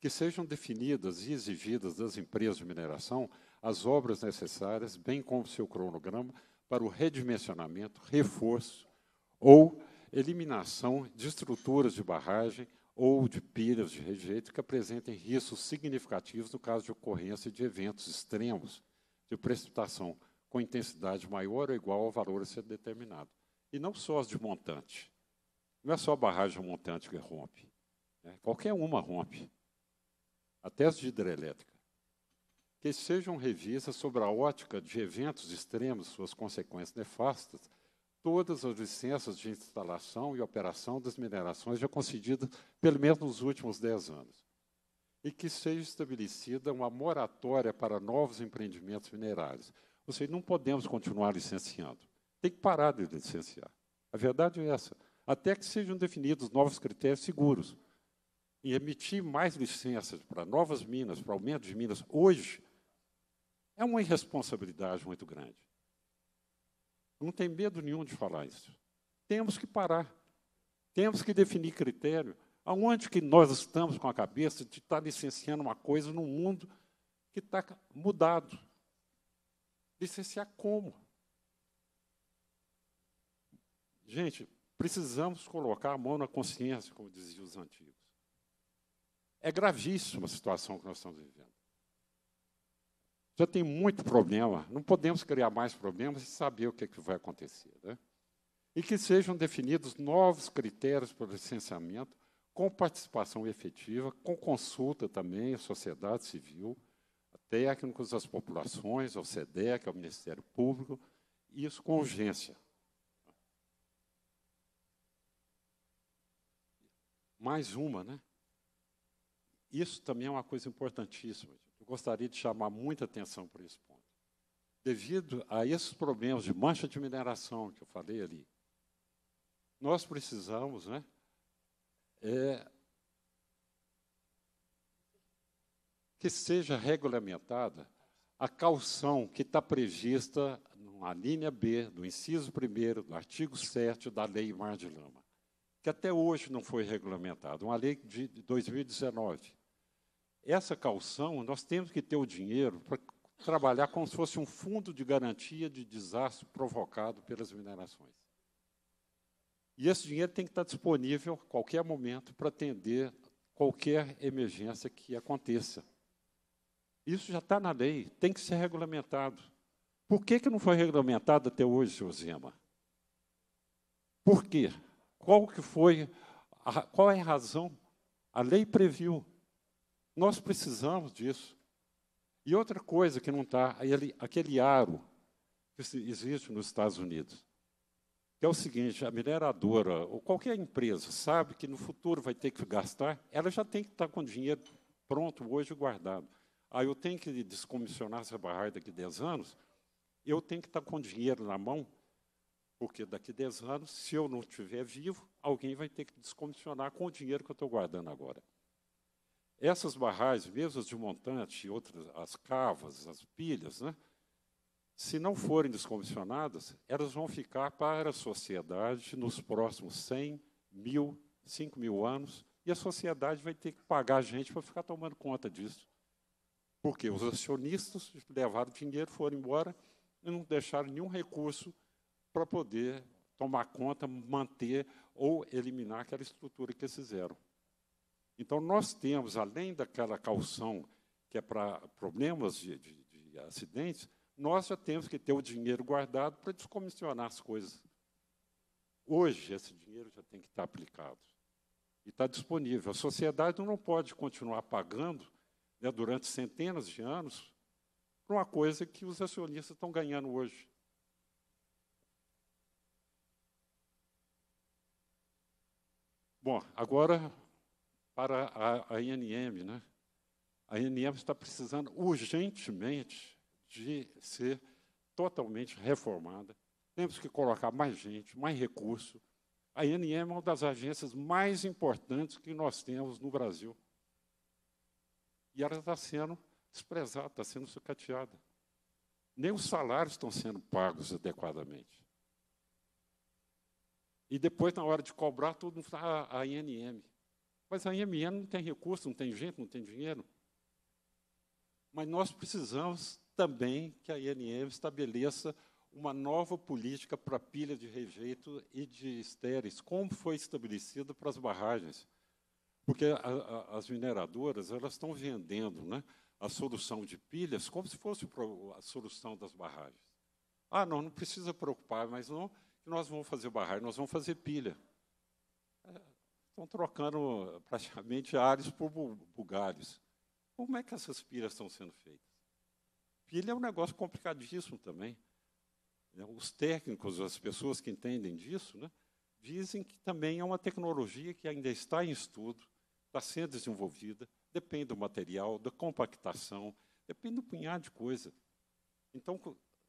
Que sejam definidas e exigidas das empresas de mineração as obras necessárias, bem como seu cronograma, para o redimensionamento, reforço ou eliminação de estruturas de barragem ou de pilhas de rejeito que apresentem riscos significativos no caso de ocorrência de eventos extremos de precipitação com intensidade maior ou igual ao valor a ser determinado. E não só as de montante. Não é só a barragem montante que rompe. Né? Qualquer uma rompe. Até as de hidrelétrica. Que sejam revistas sobre a ótica de eventos extremos, suas consequências nefastas, todas as licenças de instalação e operação das minerações já concedidas pelo menos nos últimos 10 anos. E que seja estabelecida uma moratória para novos empreendimentos minerários. Ou seja, não podemos continuar licenciando. Tem que parar de licenciar. A verdade é essa até que sejam definidos novos critérios seguros. E emitir mais licenças para novas minas, para aumento de minas, hoje, é uma irresponsabilidade muito grande. Não tem medo nenhum de falar isso. Temos que parar. Temos que definir critério. Aonde que nós estamos com a cabeça de estar licenciando uma coisa num mundo que está mudado? Licenciar como? Gente, Precisamos colocar a mão na consciência, como diziam os antigos. É gravíssima a situação que nós estamos vivendo. Já tem muito problema, não podemos criar mais problemas e saber o que, é que vai acontecer. Né? E que sejam definidos novos critérios para o licenciamento, com participação efetiva, com consulta também à sociedade civil, a técnicos, as populações, ao SEDEC, ao Ministério Público, isso com urgência. mais uma, né? Isso também é uma coisa importantíssima. Eu gostaria de chamar muita atenção para esse ponto. Devido a esses problemas de mancha de mineração que eu falei ali, nós precisamos, né? É, que seja regulamentada a calção que está prevista na linha B do inciso 1 do artigo 7 da Lei Mar de Lama que até hoje não foi regulamentado, uma lei de 2019. Essa calção, nós temos que ter o dinheiro para trabalhar como se fosse um fundo de garantia de desastre provocado pelas minerações. E esse dinheiro tem que estar disponível a qualquer momento para atender qualquer emergência que aconteça. Isso já está na lei, tem que ser regulamentado. Por que, que não foi regulamentado até hoje, Josema? Por quê? Qual que foi, a, qual é a razão? A lei previu. Nós precisamos disso. E outra coisa que não está, aquele aro que existe nos Estados Unidos, que é o seguinte, a mineradora, ou qualquer empresa, sabe que no futuro vai ter que gastar, ela já tem que estar tá com o dinheiro pronto hoje guardado. Aí eu tenho que descomissionar essa barragem daqui a 10 anos, eu tenho que estar tá com dinheiro na mão porque daqui 10 anos, se eu não estiver vivo, alguém vai ter que descomissionar com o dinheiro que eu estou guardando agora. Essas barragens, mesmo as de montante, outras, as cavas, as pilhas, né, se não forem descomissionadas, elas vão ficar para a sociedade nos próximos 100, mil, 5 mil anos, e a sociedade vai ter que pagar a gente para ficar tomando conta disso. Porque os acionistas levaram dinheiro, foram embora e não deixaram nenhum recurso para poder tomar conta, manter ou eliminar aquela estrutura que fizeram. Então, nós temos, além daquela calção que é para problemas de, de, de acidentes, nós já temos que ter o dinheiro guardado para descomissionar as coisas. Hoje, esse dinheiro já tem que estar aplicado e está disponível. A sociedade não pode continuar pagando né, durante centenas de anos para uma coisa que os acionistas estão ganhando hoje. Bom, agora para a, a INM, né? A INM está precisando urgentemente de ser totalmente reformada. Temos que colocar mais gente, mais recurso. A INM é uma das agências mais importantes que nós temos no Brasil. E ela está sendo desprezada, está sendo sucateada. Nem os salários estão sendo pagos adequadamente. E depois, na hora de cobrar, todo mundo fala, a INM. Mas a INM não tem recurso, não tem gente, não tem dinheiro. Mas nós precisamos também que a INM estabeleça uma nova política para pilha de rejeito e de estéreis, como foi estabelecido para as barragens. Porque a, a, as mineradoras elas estão vendendo né, a solução de pilhas como se fosse a solução das barragens. Ah, não, não precisa preocupar, mas não nós vamos fazer barragem, nós vamos fazer pilha. É, estão trocando praticamente ares por bugalhos. Como é que essas pilhas estão sendo feitas? Pilha é um negócio complicadíssimo também. Né, os técnicos, as pessoas que entendem disso, né, dizem que também é uma tecnologia que ainda está em estudo, está sendo desenvolvida, depende do material, da compactação, depende do punhado de coisa. Então,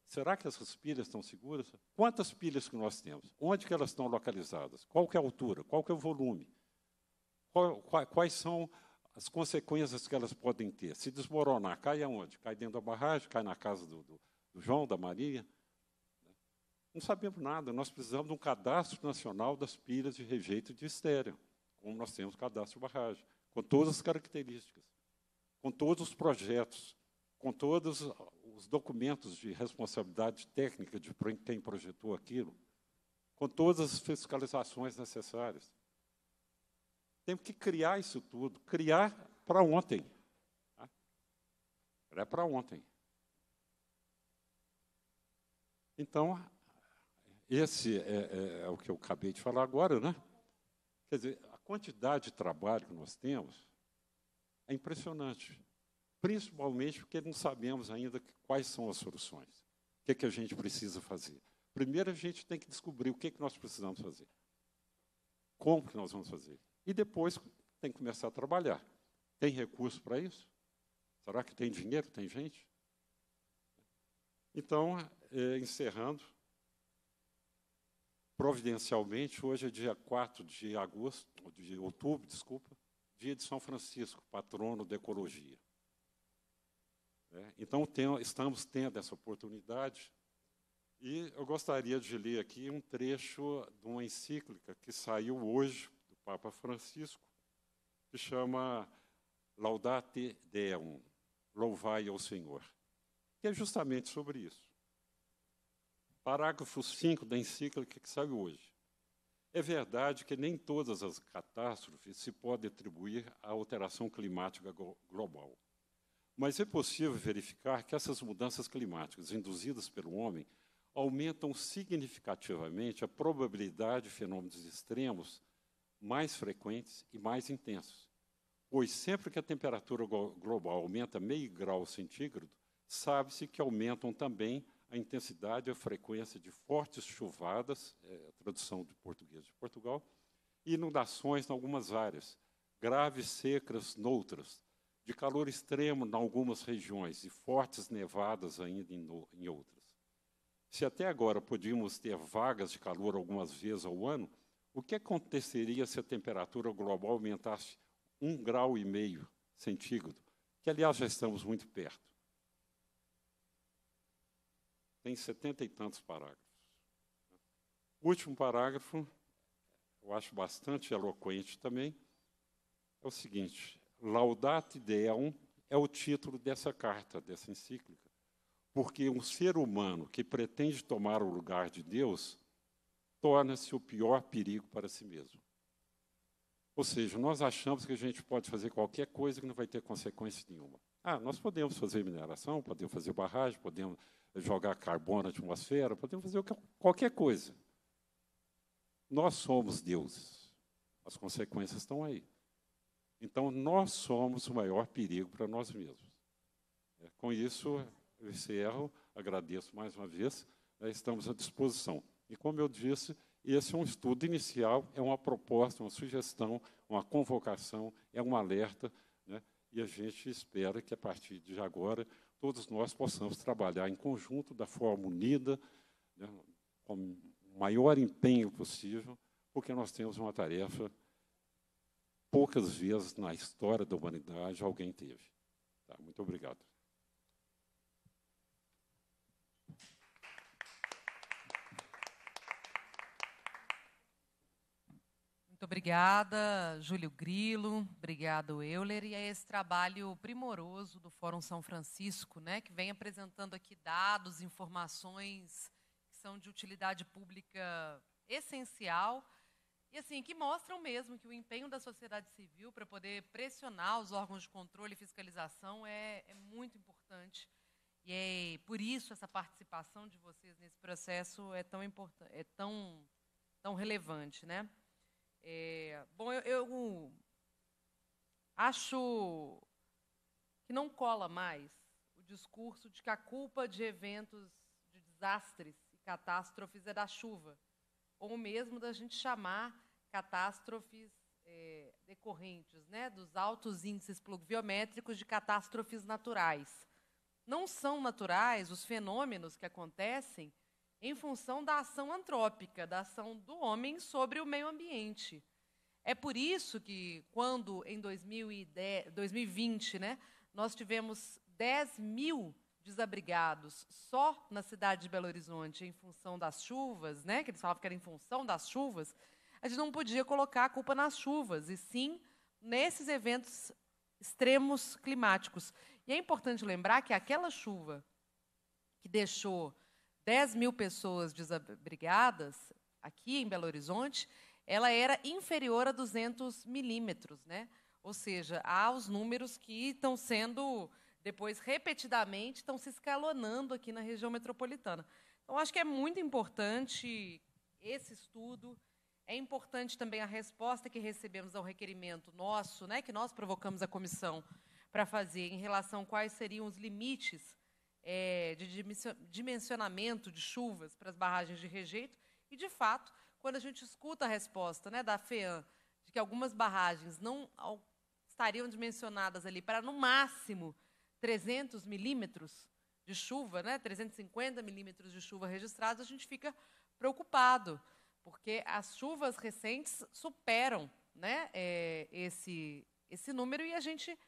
Será que essas pilhas estão seguras? Quantas pilhas que nós temos? Onde que elas estão localizadas? Qual que é a altura? Qual que é o volume? Qual, qual, quais são as consequências que elas podem ter? Se desmoronar, cai aonde? Cai dentro da barragem? Cai na casa do, do, do João, da Maria? Não sabemos nada. Nós precisamos de um cadastro nacional das pilhas de rejeito de estéreo, como nós temos cadastro barragem, com todas as características, com todos os projetos, com todos os documentos de responsabilidade técnica de quem projetou aquilo, com todas as fiscalizações necessárias. Temos que criar isso tudo, criar para ontem. Tá? É para ontem. Então, esse é, é, é, o que eu acabei de falar agora, né? Quer dizer, a quantidade de trabalho que nós temos é impressionante principalmente porque não sabemos ainda quais são as soluções. O que, é que a gente precisa fazer? Primeiro, a gente tem que descobrir o que, é que nós precisamos fazer. Como que nós vamos fazer? E depois tem que começar a trabalhar. Tem recurso para isso? Será que tem dinheiro? Tem gente? Então, é, encerrando, providencialmente, hoje é dia 4 de agosto, de outubro, desculpa, dia de São Francisco, patrono da ecologia. Né? Então, tem, estamos tendo essa oportunidade. E eu gostaria de ler aqui um trecho de uma encíclica que saiu hoje do Papa Francisco, que chama Laudate Deum, Louvai ao Senhor, que é justamente sobre isso. Parágrafo 5 da encíclica que saiu hoje. É verdade que nem todas as catástrofes se podem atribuir à alteração climática global. Mas é possível verificar que essas mudanças climáticas induzidas pelo homem aumentam significativamente a probabilidade de fenômenos extremos mais frequentes e mais intensos. Pois sempre que a temperatura global aumenta meio grau centígrado, sabe-se que aumentam também a intensidade e a frequência de fortes chuvadas, é, tradução de português de Portugal, e inundações em algumas áreas, graves secas noutras, de calor extremo em algumas regiões e fortes nevadas ainda em, em outras. Se até agora podíamos ter vagas de calor algumas vezes ao ano, o que aconteceria se a temperatura global aumentasse um grau e meio centígrado? Que, aliás, já estamos muito perto. Tem setenta e tantos parágrafos. O último parágrafo, eu acho bastante eloquente também, é o seguinte: Laudate Deum é o título dessa carta, dessa encíclica. Porque um ser humano que pretende tomar o lugar de Deus torna-se o pior perigo para si mesmo. Ou seja, nós achamos que a gente pode fazer qualquer coisa que não vai ter consequência nenhuma. Ah, nós podemos fazer mineração, podemos fazer barragem, podemos jogar carbono na atmosfera, podemos fazer qualquer coisa. Nós somos deuses. As consequências estão aí. Então, nós somos o maior perigo para nós mesmos. É, com isso, eu encerro, agradeço mais uma vez, né, estamos à disposição. E, como eu disse, esse é um estudo inicial, é uma proposta, uma sugestão, uma convocação, é um alerta, né? e a gente espera que, a partir de agora, todos nós possamos trabalhar em conjunto, da forma unida, né? com o maior empenho possível, porque nós temos uma tarefa poucas vezes na história da humanidade alguém teve. Tá, muito obrigado. Muito obrigada, Júlio Grilo, obrigado, Euler, e a é esse trabalho primoroso do Fórum São Francisco, né, que vem apresentando aqui dados, informações que são de utilidade pública essencial e assim, que mostram mesmo que o empenho da sociedade civil para poder pressionar os órgãos de controle e fiscalização é, é muito importante. E é por isso essa participação de vocês nesse processo é tão importante, é tão, tão relevante, né? É, bom, eu, eu acho que não cola mais o discurso de que a culpa de eventos de desastres e catástrofes é da chuva, ou mesmo da gente chamar catástrofes é, decorrentes né, dos altos índices pluviométricos de catástrofes naturais. Não são naturais os fenômenos que acontecem em função da ação antrópica, da ação do homem sobre o meio ambiente. É por isso que, quando em 2010, 2020, né, nós tivemos 10 mil desabrigados só na cidade de Belo Horizonte, em função das chuvas, né, que eles falavam que era em função das chuvas, a gente não podia colocar a culpa nas chuvas, e sim nesses eventos extremos climáticos. E é importante lembrar que aquela chuva que deixou 10 mil pessoas desabrigadas aqui em Belo Horizonte, ela era inferior a 200 milímetros, né? Ou seja, há os números que estão sendo depois repetidamente estão se escalonando aqui na região metropolitana. Então acho que é muito importante esse estudo, é importante também a resposta que recebemos ao requerimento nosso, né, que nós provocamos a comissão para fazer, em relação a quais seriam os limites é, de dimensionamento de chuvas para as barragens de rejeito. E, de fato, quando a gente escuta a resposta né, da FEAM, de que algumas barragens não estariam dimensionadas ali para, no máximo, 300 milímetros de chuva, né, 350 milímetros de chuva registrados, a gente fica preocupado porque as chuvas recentes superam né, é, esse, esse número e a gente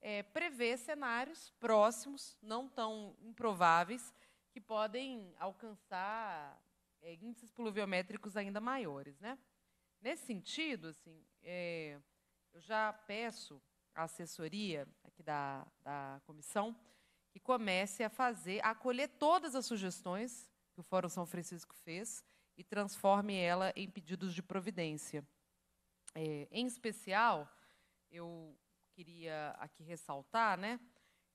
é, prevê cenários próximos, não tão improváveis, que podem alcançar é, índices pluviométricos ainda maiores. Né? Nesse sentido, assim, é, eu já peço à assessoria aqui da, da comissão que comece a fazer, a acolher todas as sugestões que o Fórum São Francisco fez e transforme ela em pedidos de providência. É, em especial, eu queria aqui ressaltar, né,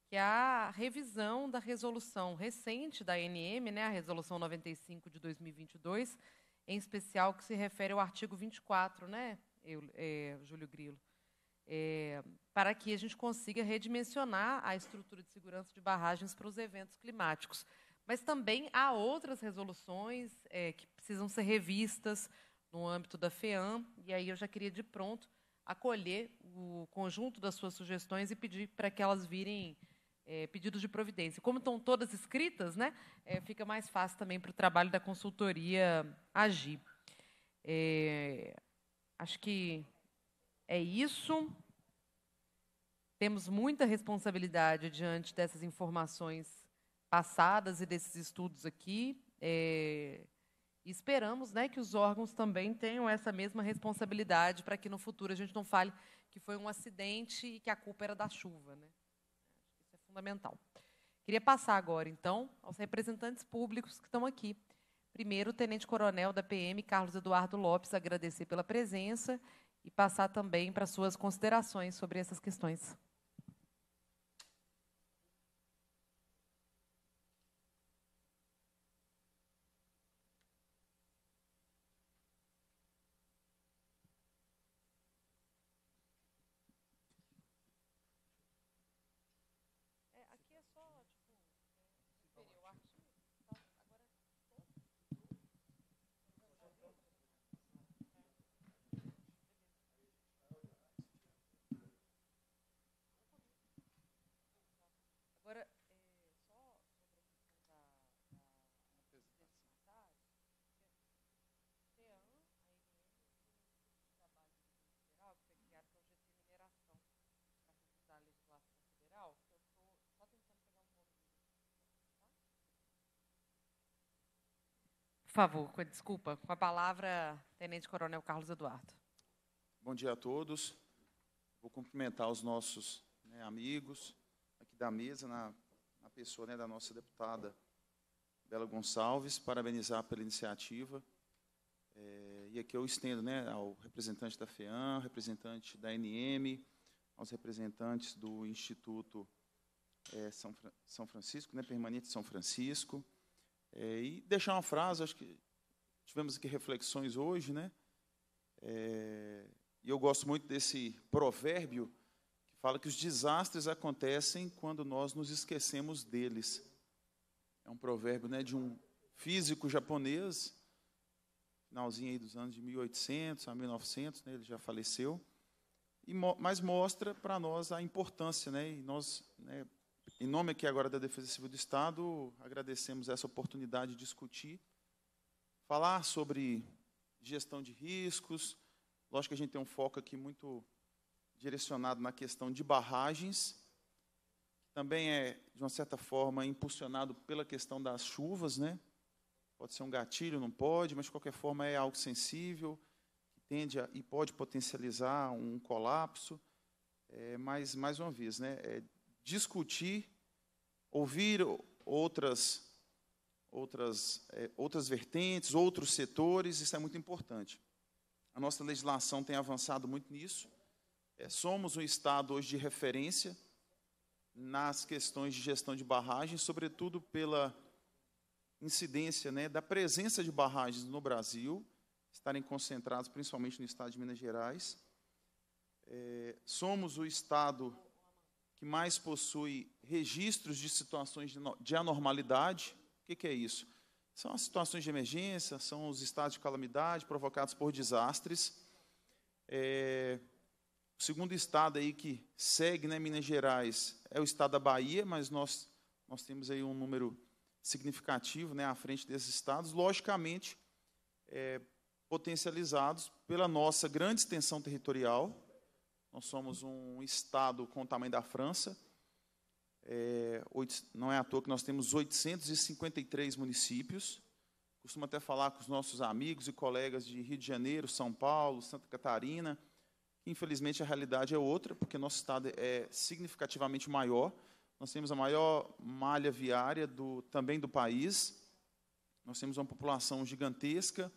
que a revisão da resolução recente da ANM, né, a resolução 95 de 2022, em especial que se refere ao artigo 24, né, eu, é, Júlio Grilo, é, para que a gente consiga redimensionar a estrutura de segurança de barragens para os eventos climáticos. Mas também há outras resoluções é, que precisam ser revistas no âmbito da FEAM, e aí eu já queria de pronto acolher o conjunto das suas sugestões e pedir para que elas virem é, pedidos de providência. Como estão todas escritas, né, é, fica mais fácil também para o trabalho da consultoria agir. É, acho que é isso. Temos muita responsabilidade diante dessas informações passadas e desses estudos aqui. É, e esperamos né, que os órgãos também tenham essa mesma responsabilidade para que no futuro a gente não fale que foi um acidente e que a culpa era da chuva. Né? Isso é fundamental. Queria passar agora, então, aos representantes públicos que estão aqui. Primeiro, o tenente-coronel da PM, Carlos Eduardo Lopes, agradecer pela presença e passar também para suas considerações sobre essas questões. Por favor, com desculpa, com a palavra, Tenente Coronel Carlos Eduardo. Bom dia a todos. Vou cumprimentar os nossos né, amigos aqui da mesa, na, na pessoa né, da nossa deputada Bela Gonçalves, parabenizar pela iniciativa. É, e aqui eu estendo né, ao representante da FEAM, representante da NM, aos representantes do Instituto é, São, São Francisco, né, Permanente São Francisco, é, e deixar uma frase, acho que tivemos aqui reflexões hoje, né? É, e eu gosto muito desse provérbio que fala que os desastres acontecem quando nós nos esquecemos deles. É um provérbio né, de um físico japonês, finalzinho aí dos anos de 1800 a 1900, né, ele já faleceu, e, mas mostra para nós a importância, né, e nós né, em nome aqui agora da Defesa Civil do Estado, agradecemos essa oportunidade de discutir, falar sobre gestão de riscos. Lógico que a gente tem um foco aqui muito direcionado na questão de barragens, também é, de uma certa forma, impulsionado pela questão das chuvas, né? Pode ser um gatilho, não pode, mas de qualquer forma é algo sensível, que tende a, e pode potencializar um colapso. É, mas, mais uma vez, né? É, discutir, ouvir outras outras, é, outras vertentes, outros setores, isso é muito importante. A nossa legislação tem avançado muito nisso. É, somos um Estado hoje de referência nas questões de gestão de barragens, sobretudo pela incidência né, da presença de barragens no Brasil, estarem concentradas principalmente no Estado de Minas Gerais. É, somos o Estado que mais possui registros de situações de anormalidade. O que, que é isso? São as situações de emergência, são os estados de calamidade provocados por desastres. É, o segundo estado aí que segue, né, Minas Gerais, é o estado da Bahia, mas nós, nós temos aí um número significativo né, à frente desses estados, logicamente é, potencializados pela nossa grande extensão territorial, nós somos um estado com o tamanho da França. É, não é à toa que nós temos 853 municípios. Costumo até falar com os nossos amigos e colegas de Rio de Janeiro, São Paulo, Santa Catarina. Infelizmente, a realidade é outra, porque nosso estado é significativamente maior. Nós temos a maior malha viária do, também do país. Nós temos uma população gigantesca.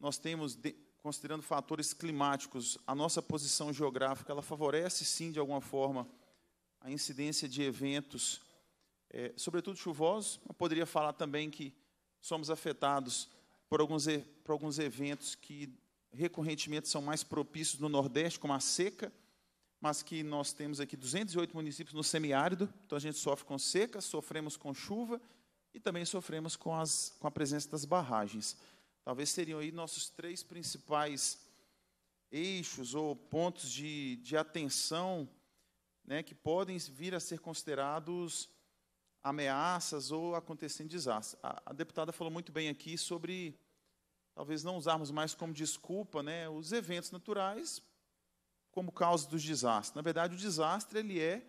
Nós temos de, considerando fatores climáticos, a nossa posição geográfica, ela favorece sim, de alguma forma, a incidência de eventos, é, sobretudo chuvosos. Eu poderia falar também que somos afetados por alguns, por alguns eventos que recorrentemente são mais propícios no Nordeste, como a seca, mas que nós temos aqui 208 municípios no semiárido, então a gente sofre com seca, sofremos com chuva e também sofremos com, as, com a presença das barragens talvez seriam aí nossos três principais eixos ou pontos de, de atenção né, que podem vir a ser considerados ameaças ou acontecendo desastres. A, a, deputada falou muito bem aqui sobre talvez não usarmos mais como desculpa né, os eventos naturais como causa dos desastres. Na verdade, o desastre ele é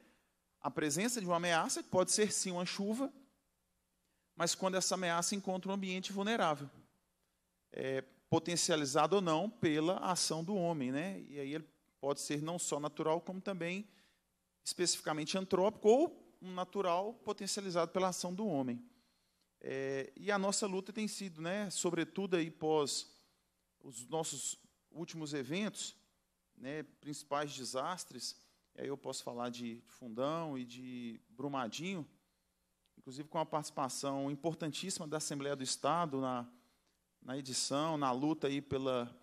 a presença de uma ameaça, que pode ser sim uma chuva, mas quando essa ameaça encontra um ambiente vulnerável é, potencializado ou não pela ação do homem. Né? E aí ele pode ser não só natural, como também especificamente antrópico, ou um natural potencializado pela ação do homem. É, e a nossa luta tem sido, né, sobretudo aí pós os nossos últimos eventos, né, principais desastres, aí eu posso falar de Fundão e de Brumadinho, inclusive com a participação importantíssima da Assembleia do Estado na na edição, na luta aí pela,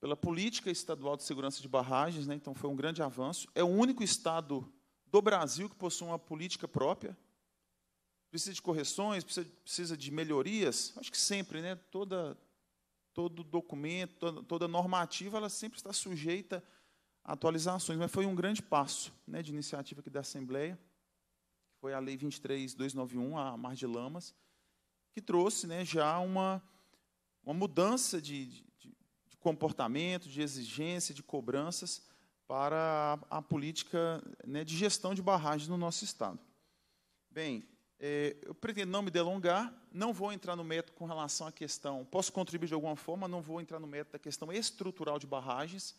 pela política estadual de segurança de barragens, né? então foi um grande avanço. É o único estado do Brasil que possui uma política própria. Precisa de correções, precisa, precisa de melhorias. Acho que sempre, né? Toda, todo documento, toda, toda normativa, ela sempre está sujeita a atualizações. Mas foi um grande passo né, de iniciativa aqui da Assembleia, que foi a Lei 23.291, a Mar de Lamas, que trouxe né, já uma uma mudança de, de, de comportamento, de exigência, de cobranças para a, a política né, de gestão de barragens no nosso Estado. Bem, é, eu pretendo não me delongar, não vou entrar no método com relação à questão, posso contribuir de alguma forma, não vou entrar no método da questão estrutural de barragens,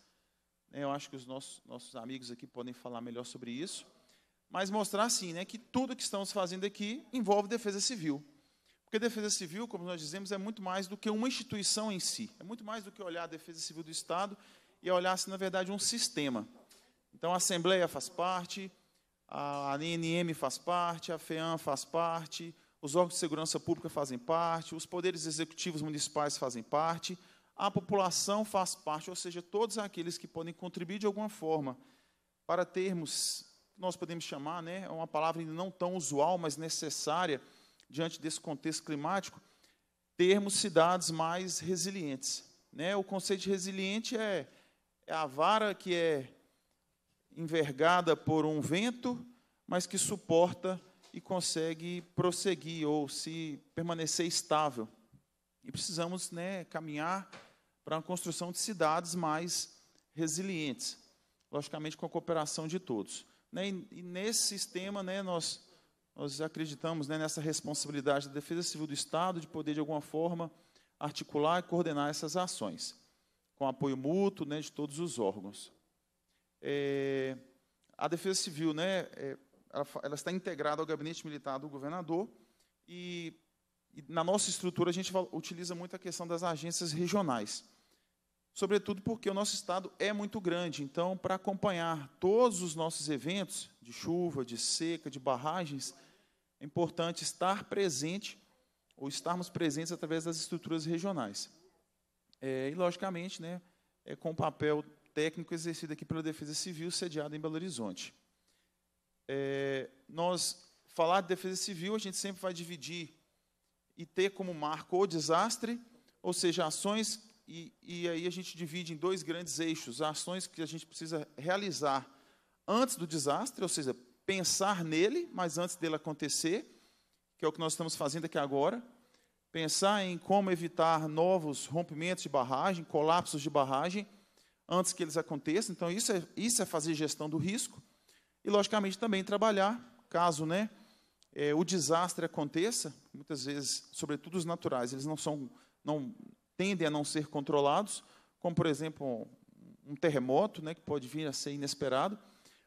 né, eu acho que os nossos, nossos amigos aqui podem falar melhor sobre isso. Mas mostrar, sim, né, que tudo que estamos fazendo aqui envolve defesa civil. Porque a Defesa Civil, como nós dizemos, é muito mais do que uma instituição em si. É muito mais do que olhar a Defesa Civil do Estado e olhar, se na verdade, um sistema. Então, a Assembleia faz parte, a ANM faz parte, a FEAM faz parte, os órgãos de segurança pública fazem parte, os poderes executivos municipais fazem parte, a população faz parte, ou seja, todos aqueles que podem contribuir de alguma forma para termos, nós podemos chamar, né, é uma palavra ainda não tão usual, mas necessária, diante desse contexto climático, termos cidades mais resilientes. Né? O conceito de resiliente é, é a vara que é envergada por um vento, mas que suporta e consegue prosseguir ou se permanecer estável. E precisamos né, caminhar para a construção de cidades mais resilientes, logicamente com a cooperação de todos. Né, e, e nesse sistema, né, nós nós acreditamos né, nessa responsabilidade da Defesa Civil do Estado de poder, de alguma forma, articular e coordenar essas ações, com apoio mútuo né, de todos os órgãos. É, a Defesa Civil né, é, ela, ela, está integrada ao Gabinete Militar do Governador e, e, na nossa estrutura, a gente utiliza muito a questão das agências regionais, sobretudo porque o nosso estado é muito grande. Então, para acompanhar todos os nossos eventos de chuva, de seca, de barragens, é importante estar presente ou estarmos presentes através das estruturas regionais. É, e, logicamente, né, é com o papel técnico exercido aqui pela Defesa Civil, sediada em Belo Horizonte. É, nós, falar de Defesa Civil, a gente sempre vai dividir e ter como marco o desastre, ou seja, ações, e, e aí a gente divide em dois grandes eixos, ações que a gente precisa realizar antes do desastre, ou seja, pensar nele, mas antes dele acontecer, que é o que nós estamos fazendo aqui agora, pensar em como evitar novos rompimentos de barragem, colapsos de barragem, antes que eles aconteçam. Então, isso é, isso é fazer gestão do risco. E, logicamente, também trabalhar, caso né, é, o desastre aconteça, muitas vezes, sobretudo os naturais, eles não são, não tendem a não ser controlados, como, por exemplo, um terremoto, né, que pode vir a ser inesperado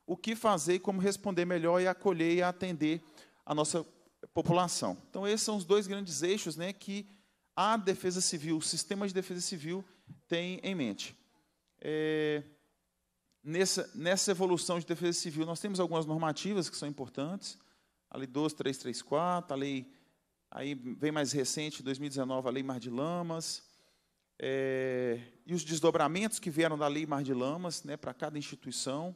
o que fazer e como responder melhor e acolher e atender a nossa população. Então, esses são os dois grandes eixos né, que a defesa civil, o sistema de defesa civil, tem em mente. É, nessa, nessa evolução de defesa civil, nós temos algumas normativas que são importantes, a Lei 12334, a Lei, aí vem mais recente, 2019, a Lei Mar de Lamas, é, e os desdobramentos que vieram da Lei Mar de Lamas né, para cada instituição,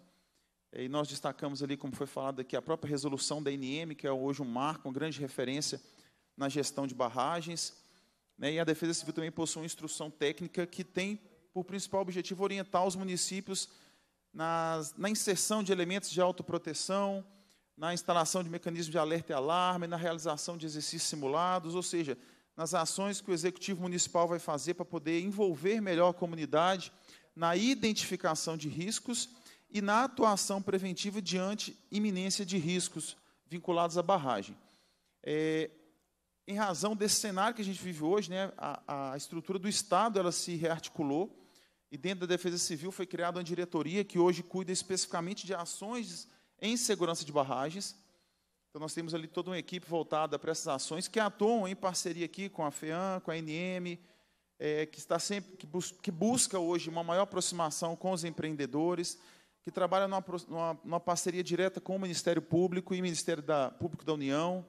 e nós destacamos ali, como foi falado aqui, a própria resolução da NM, que é hoje um marco, uma grande referência na gestão de barragens. Né? E a Defesa Civil também possui uma instrução técnica que tem por principal objetivo orientar os municípios nas, na inserção de elementos de autoproteção, na instalação de mecanismos de alerta e alarme, na realização de exercícios simulados, ou seja, nas ações que o Executivo Municipal vai fazer para poder envolver melhor a comunidade na identificação de riscos e na atuação preventiva diante iminência de riscos vinculados à barragem. É, em razão desse cenário que a gente vive hoje, né, a, a, estrutura do Estado ela se rearticulou e dentro da Defesa Civil foi criada uma diretoria que hoje cuida especificamente de ações em segurança de barragens. Então nós temos ali toda uma equipe voltada para essas ações que atuam em parceria aqui com a FEAM, com a NM, é, que está sempre que, bus que busca hoje uma maior aproximação com os empreendedores, que trabalha numa, numa, numa, parceria direta com o Ministério Público e Ministério da, Público da União,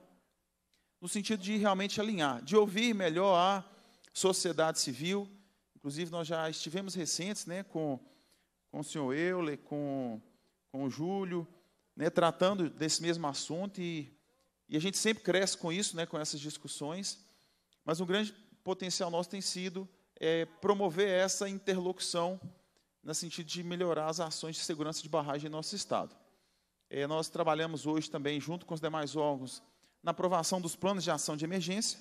no sentido de realmente alinhar, de ouvir melhor a sociedade civil. Inclusive, nós já estivemos recentes né, com, com o senhor Euler, com, com o Júlio, né, tratando desse mesmo assunto, e, e a gente sempre cresce com isso, né, com essas discussões, mas um grande potencial nosso tem sido é, promover essa interlocução no sentido de melhorar as ações de segurança de barragem em nosso estado. É, nós trabalhamos hoje também, junto com os demais órgãos, na aprovação dos planos de ação de emergência.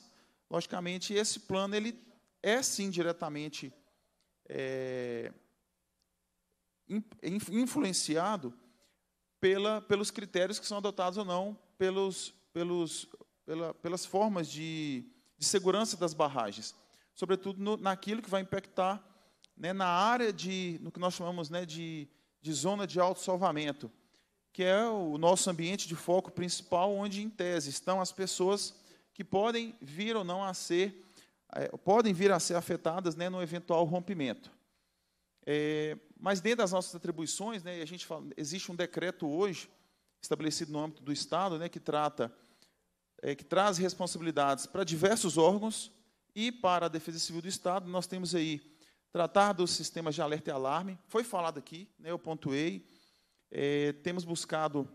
Logicamente, esse plano ele é sim diretamente é, influenciado pela, pelos critérios que são adotados ou não, pelos, pelos, pela, pelas formas de, de segurança das barragens, sobretudo no, naquilo que vai impactar né, na área de, no que nós chamamos né, de, de zona de salvamento, que é o nosso ambiente de foco principal, onde, em tese, estão as pessoas que podem vir ou não a ser, é, podem vir a ser afetadas né, no eventual rompimento. É, mas dentro das nossas atribuições, né, a gente fala, existe um decreto hoje estabelecido no âmbito do Estado, né, que trata, é, que traz responsabilidades para diversos órgãos e para a Defesa Civil do Estado nós temos aí Tratar dos sistemas de alerta e alarme, foi falado aqui, né, eu pontuei. É, temos buscado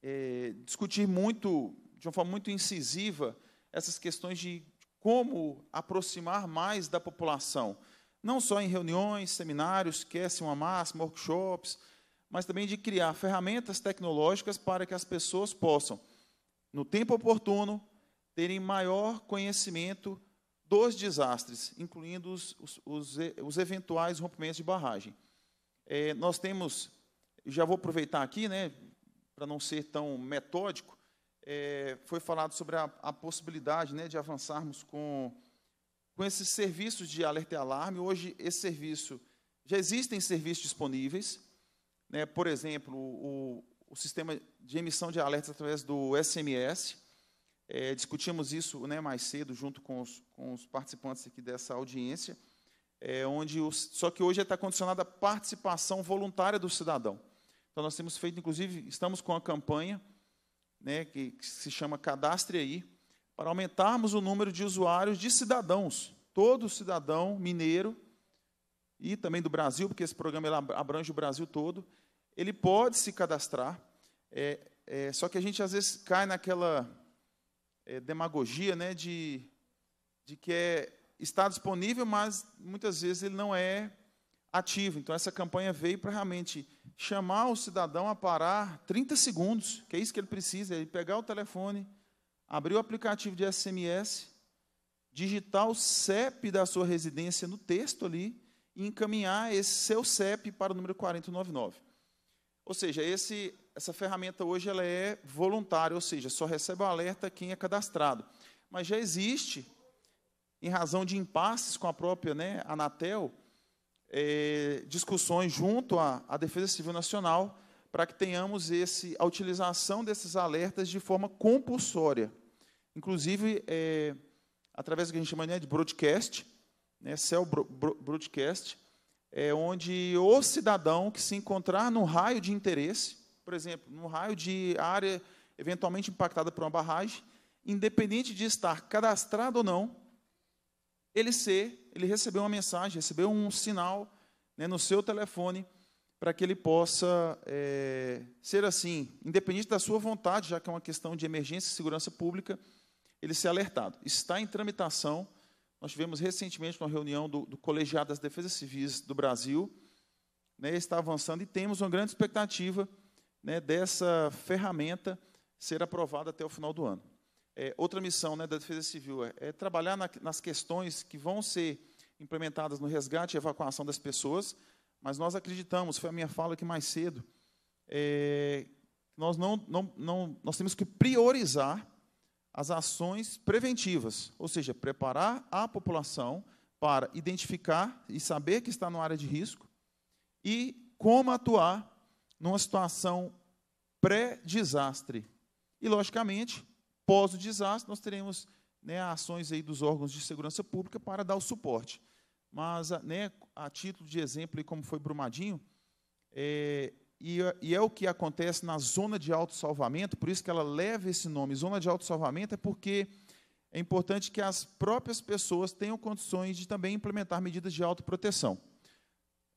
é, discutir muito, de uma forma muito incisiva, essas questões de como aproximar mais da população. Não só em reuniões, seminários, esquece uma máxima, workshops, mas também de criar ferramentas tecnológicas para que as pessoas possam, no tempo oportuno, terem maior conhecimento dos desastres, incluindo os, os, os, os eventuais rompimentos de barragem. É, nós temos, já vou aproveitar aqui, né, para não ser tão metódico, é, foi falado sobre a, a possibilidade né, de avançarmos com, com esses serviços de alerta e alarme. Hoje, esse serviço, já existem serviços disponíveis, né, por exemplo, o, o sistema de emissão de alertas através do SMS, é, discutimos isso né, mais cedo junto com os, com os participantes aqui dessa audiência, é, onde os, só que hoje está condicionada a participação voluntária do cidadão. Então nós temos feito, inclusive, estamos com a campanha né, que, que se chama Cadastre aí, para aumentarmos o número de usuários de cidadãos. Todo cidadão mineiro e também do Brasil, porque esse programa abrange o Brasil todo, ele pode se cadastrar. É, é, só que a gente às vezes cai naquela é, demagogia né, de, de que é, está disponível, mas muitas vezes ele não é ativo. Então, essa campanha veio para realmente chamar o cidadão a parar 30 segundos, que é isso que ele precisa, é ele pegar o telefone, abrir o aplicativo de SMS, digitar o CEP da sua residência no texto ali e encaminhar esse seu CEP para o número 4099. Ou seja, esse essa ferramenta hoje ela é voluntária, ou seja, só recebe o alerta quem é cadastrado. Mas já existe, em razão de impasses com a própria né, Anatel, é, discussões junto à, à Defesa Civil Nacional para que tenhamos esse, a utilização desses alertas de forma compulsória. Inclusive, é, através do que a gente chama né, de broadcast, né, cell broadcast, é, onde o cidadão que se encontrar no raio de interesse por exemplo, no raio de área eventualmente impactada por uma barragem, independente de estar cadastrado ou não, ele ser, ele recebeu uma mensagem, recebeu um sinal né, no seu telefone para que ele possa é, ser assim, independente da sua vontade, já que é uma questão de emergência e segurança pública, ele ser alertado. Está em tramitação. Nós tivemos recentemente uma reunião do, do Colegiado das Defesas Civis do Brasil. Né, está avançando e temos uma grande expectativa né, dessa ferramenta ser aprovada até o final do ano. É, outra missão né, da Defesa Civil é, é trabalhar na, nas questões que vão ser implementadas no resgate e evacuação das pessoas, mas nós acreditamos, foi a minha fala aqui mais cedo, é, nós, não, não, não, nós temos que priorizar as ações preventivas, ou seja, preparar a população para identificar e saber que está no área de risco e como atuar numa situação pré-desastre. E, logicamente, pós o desastre, nós teremos né, ações aí dos órgãos de segurança pública para dar o suporte. Mas, né, a título de exemplo, como foi Brumadinho, é, e, e, é o que acontece na zona de salvamento por isso que ela leva esse nome, zona de salvamento é porque é importante que as próprias pessoas tenham condições de também implementar medidas de autoproteção.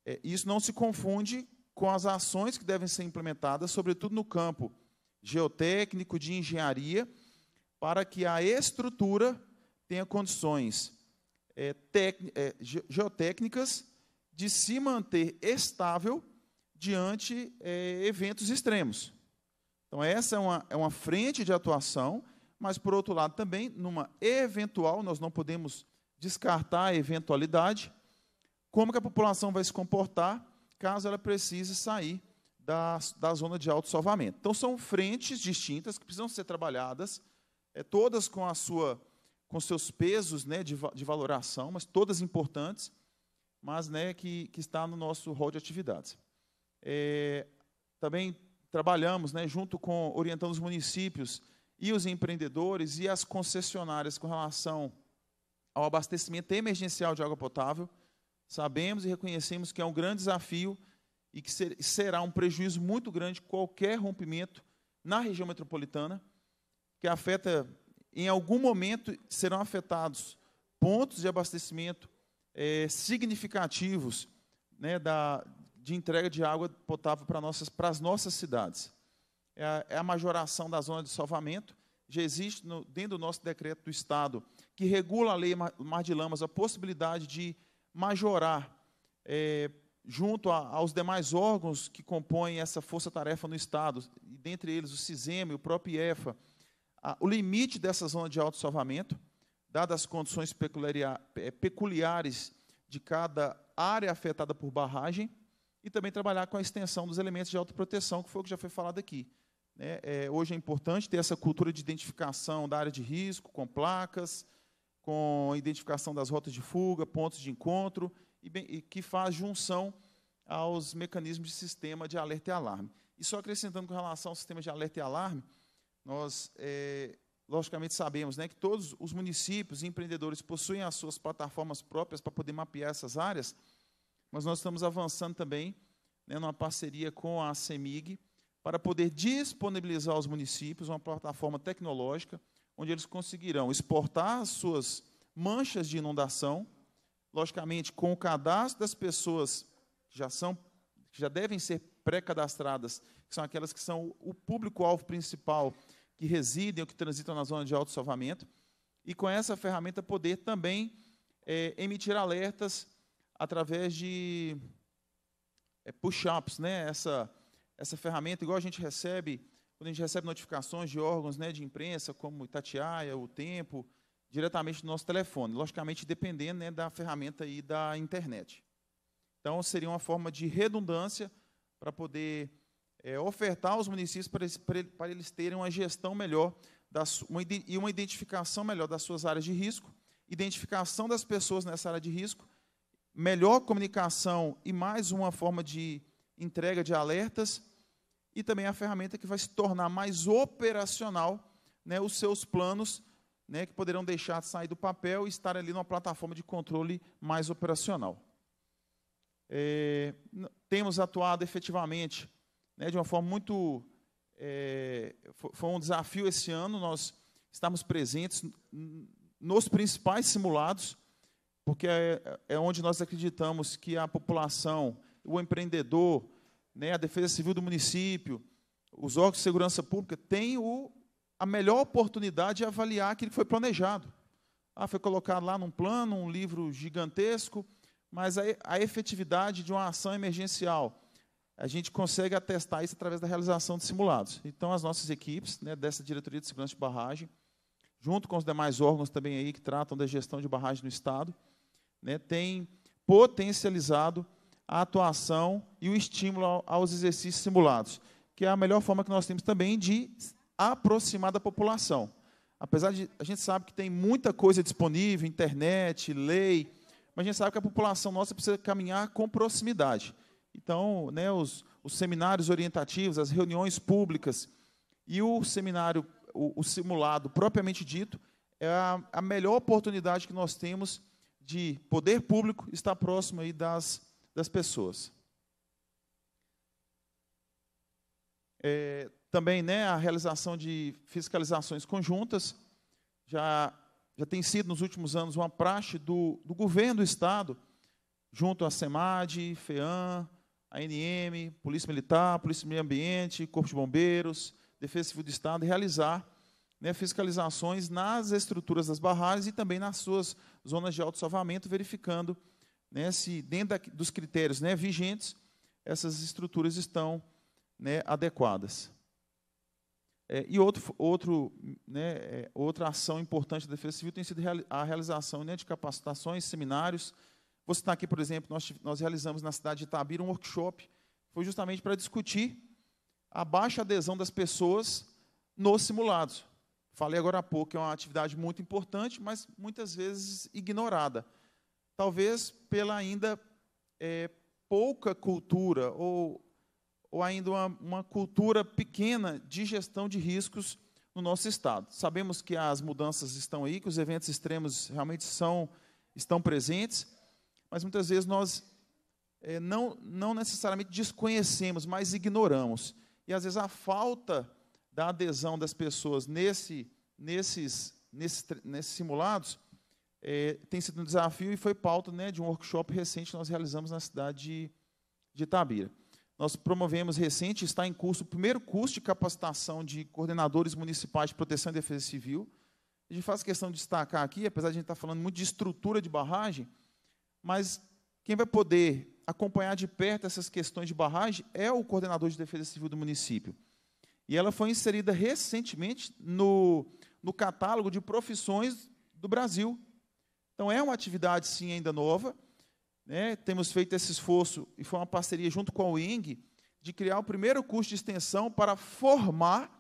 É, isso não se confunde com as ações que devem ser implementadas, sobretudo no campo geotécnico, de engenharia, para que a estrutura tenha condições é, é, geotécnicas de se manter estável diante é, eventos extremos. Então, essa é uma, é uma frente de atuação, mas, por outro lado, também, numa eventual, nós não podemos descartar a eventualidade, como que a população vai se comportar caso ela precise sair da, da zona de auto-salvamento. Então, são frentes distintas que precisam ser trabalhadas, é, todas com a sua com seus pesos né, de, de valoração, mas todas importantes, mas né, que, que está no nosso rol de atividades. É, também trabalhamos né, junto com, orientando os municípios e os empreendedores e as concessionárias com relação ao abastecimento emergencial de água potável, Sabemos e reconhecemos que é um grande desafio e que será um prejuízo muito grande qualquer rompimento na região metropolitana, que afeta, em algum momento, serão afetados pontos de abastecimento é, significativos né, da, de entrega de água potável para, nossas, para as nossas cidades. É a, é a majoração da zona de salvamento. Já existe, no, dentro do nosso decreto do Estado, que regula a lei Mar de Lamas, a possibilidade de majorar é, junto a, aos demais órgãos que compõem essa força-tarefa no Estado, e dentre eles o CISEM e o próprio IEFA, a, o limite dessa zona de auto-salvamento, dadas as condições é, peculiares de cada área afetada por barragem, e também trabalhar com a extensão dos elementos de autoproteção, que foi o que já foi falado aqui. Né? é, hoje é importante ter essa cultura de identificação da área de risco, com placas, com identificação das rotas de fuga, pontos de encontro, e, bem, e que faz junção aos mecanismos de sistema de alerta e alarme. E só acrescentando com relação ao sistema de alerta e alarme, nós, é, logicamente, sabemos né, que todos os municípios e empreendedores possuem as suas plataformas próprias para poder mapear essas áreas, mas nós estamos avançando também né, numa parceria com a CEMIG para poder disponibilizar aos municípios uma plataforma tecnológica onde eles conseguirão exportar as suas manchas de inundação, logicamente com o cadastro das pessoas que já são, que já devem ser pré-cadastradas, que são aquelas que são o público-alvo principal que residem ou que transitam na zona de alto salvamento, e com essa ferramenta poder também é, emitir alertas através de é, push-ups, né? Essa essa ferramenta, igual a gente recebe quando a gente recebe notificações de órgãos né, de imprensa, como Itatiaia, O Tempo, diretamente do nosso telefone, logicamente dependendo né, da ferramenta e da internet. Então, seria uma forma de redundância para poder é, ofertar aos municípios para eles, para eles terem uma gestão melhor das, uma, e uma identificação melhor das suas áreas de risco, identificação das pessoas nessa área de risco, melhor comunicação e mais uma forma de entrega de alertas e também a ferramenta que vai se tornar mais operacional né, os seus planos, né, que poderão deixar de sair do papel e estar ali numa plataforma de controle mais operacional. É, temos atuado efetivamente né, de uma forma muito. É, foi um desafio esse ano, nós estamos presentes nos principais simulados, porque é, é onde nós acreditamos que a população, o empreendedor, né, a Defesa Civil do município, os órgãos de segurança pública, têm o, a melhor oportunidade de avaliar aquilo que foi planejado. Ah, foi colocado lá num plano, um livro gigantesco, mas a, a efetividade de uma ação emergencial, a gente consegue atestar isso através da realização de simulados. Então, as nossas equipes né, dessa Diretoria de Segurança de Barragem, junto com os demais órgãos também aí que tratam da gestão de barragem no Estado, né, têm potencializado a atuação e o estímulo aos exercícios simulados, que é a melhor forma que nós temos também de aproximar da população. Apesar de a gente sabe que tem muita coisa disponível, internet, lei, mas a gente sabe que a população nossa precisa caminhar com proximidade. Então, né, os, os seminários orientativos, as reuniões públicas e o seminário, o, o simulado propriamente dito, é a, a melhor oportunidade que nós temos de poder público estar próximo aí das das pessoas. É, também né, a realização de fiscalizações conjuntas já, já tem sido nos últimos anos uma praxe do, do governo do Estado, junto à SEMAD, FEAM, ANM, Polícia Militar, Polícia Meio Ambiente, Corpo de Bombeiros, Defesa Civil do Estado, realizar né, fiscalizações nas estruturas das barragens e também nas suas zonas de salvamento verificando né, se dentro da, dos critérios né, vigentes, essas estruturas estão né, adequadas. É, e outro, outro, né, é, outra ação importante da Defesa Civil tem sido a realização né, de capacitações, seminários. Vou citar aqui, por exemplo, nós, nós realizamos na cidade de Itabira um workshop, foi justamente para discutir a baixa adesão das pessoas nos simulados. Falei agora há pouco que é uma atividade muito importante, mas muitas vezes ignorada talvez pela ainda é, pouca cultura ou, ou ainda uma, uma cultura pequena de gestão de riscos no nosso estado. Sabemos que as mudanças estão aí, que os eventos extremos realmente são estão presentes, mas muitas vezes nós é, não, não necessariamente desconhecemos, mas ignoramos. E às vezes a falta da adesão das pessoas nesse, nesses, nesses, nesses simulados é, tem sido um desafio e foi pauta né, de um workshop recente que nós realizamos na cidade de, de Itabira. Nós promovemos recente, está em curso, o primeiro curso de capacitação de coordenadores municipais de proteção e defesa civil. A gente faz questão de destacar aqui, apesar de a gente estar tá falando muito de estrutura de barragem, mas quem vai poder acompanhar de perto essas questões de barragem é o coordenador de defesa civil do município. E ela foi inserida recentemente no, no catálogo de profissões do Brasil, então é uma atividade sim ainda nova. Né? Temos feito esse esforço e foi uma parceria junto com a Wing de criar o primeiro curso de extensão para formar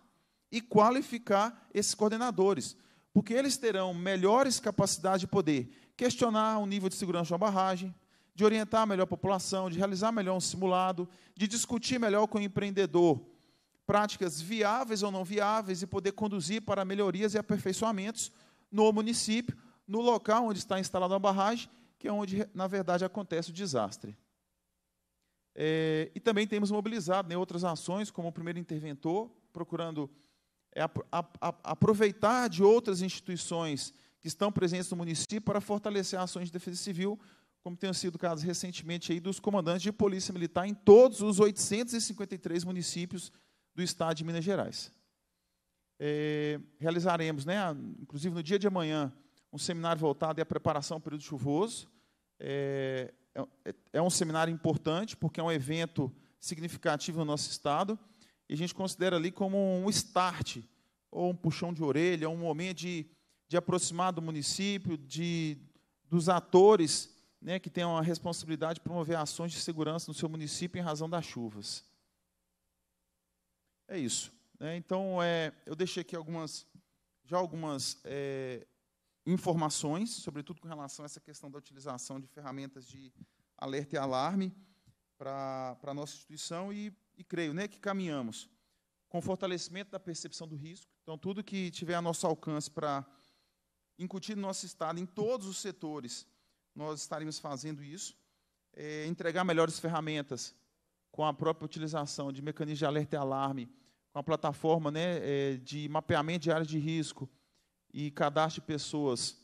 e qualificar esses coordenadores, porque eles terão melhores capacidades de poder questionar o nível de segurança de uma barragem, de orientar melhor a população, de realizar melhor um simulado, de discutir melhor com o empreendedor práticas viáveis ou não viáveis e poder conduzir para melhorias e aperfeiçoamentos no município, no local onde está instalada a barragem, que é onde, na verdade, acontece o desastre. É, e também temos mobilizado né, outras ações, como o primeiro interventor, procurando é, a, a, aproveitar de outras instituições que estão presentes no município para fortalecer ações de defesa civil, como tem sido o caso recentemente aí dos comandantes de polícia militar em todos os 853 municípios do estado de Minas Gerais. É, realizaremos, né, inclusive no dia de amanhã, um seminário voltado à preparação ao período chuvoso. É, é, é, um seminário importante, porque é um evento significativo no nosso estado, e a gente considera ali como um start, ou um puxão de orelha, um momento de, de aproximar do município, de, dos atores né, que têm a responsabilidade de promover ações de segurança no seu município em razão das chuvas. É isso. Né? Então, é, eu deixei aqui algumas, já algumas é, informações, sobretudo com relação a essa questão da utilização de ferramentas de alerta e alarme para a nossa instituição e, e, creio né, que caminhamos com fortalecimento da percepção do risco. Então, tudo que tiver a nosso alcance para incutir no nosso Estado, em todos os setores, nós estaremos fazendo isso. É, entregar melhores ferramentas com a própria utilização de mecanismos de alerta e alarme, com a plataforma né, é, de mapeamento de áreas de risco, e cadastre pessoas.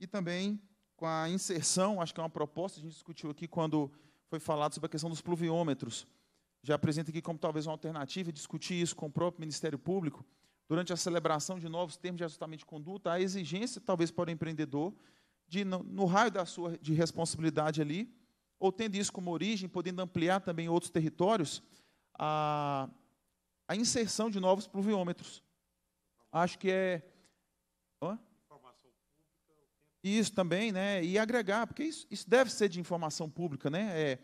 E também com a inserção, acho que é uma proposta, a gente discutiu aqui quando foi falado sobre a questão dos pluviômetros. Já apresento aqui como talvez uma alternativa discutir isso com o próprio Ministério Público, durante a celebração de novos termos de ajustamento de conduta, a exigência, talvez, para o empreendedor, de, no, no raio da sua de responsabilidade ali, ou tendo isso como origem, podendo ampliar também outros territórios, a, a inserção de novos pluviômetros. Acho que é isso também, né? E agregar, porque isso, isso deve ser de informação pública, né? É,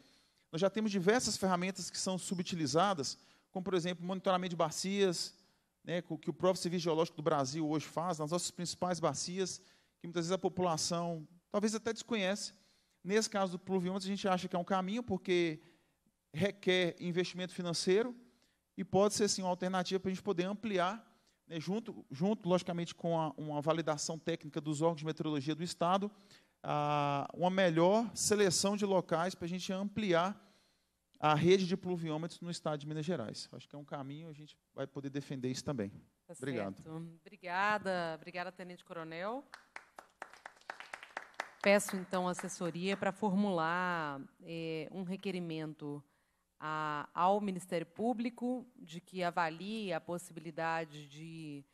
nós já temos diversas ferramentas que são subutilizadas, como, por exemplo, monitoramento de bacias, né, que o próprio Serviço Geológico do Brasil hoje faz, nas nossas principais bacias, que muitas vezes a população talvez até desconhece. Nesse caso do pluviômetro, a gente acha que é um caminho, porque requer investimento financeiro e pode ser, sim, uma alternativa para a gente poder ampliar né, junto, junto, logicamente, com a, uma validação técnica dos órgãos de meteorologia do Estado, a, uma melhor seleção de locais para a gente ampliar a rede de pluviômetros no estado de Minas Gerais. Acho que é um caminho, a gente vai poder defender isso também. Tá Obrigado. Certo. Obrigada, obrigada, Tenente Coronel. Peço, então, assessoria para formular é, um requerimento a, ao Ministério Público de que avalie a possibilidade de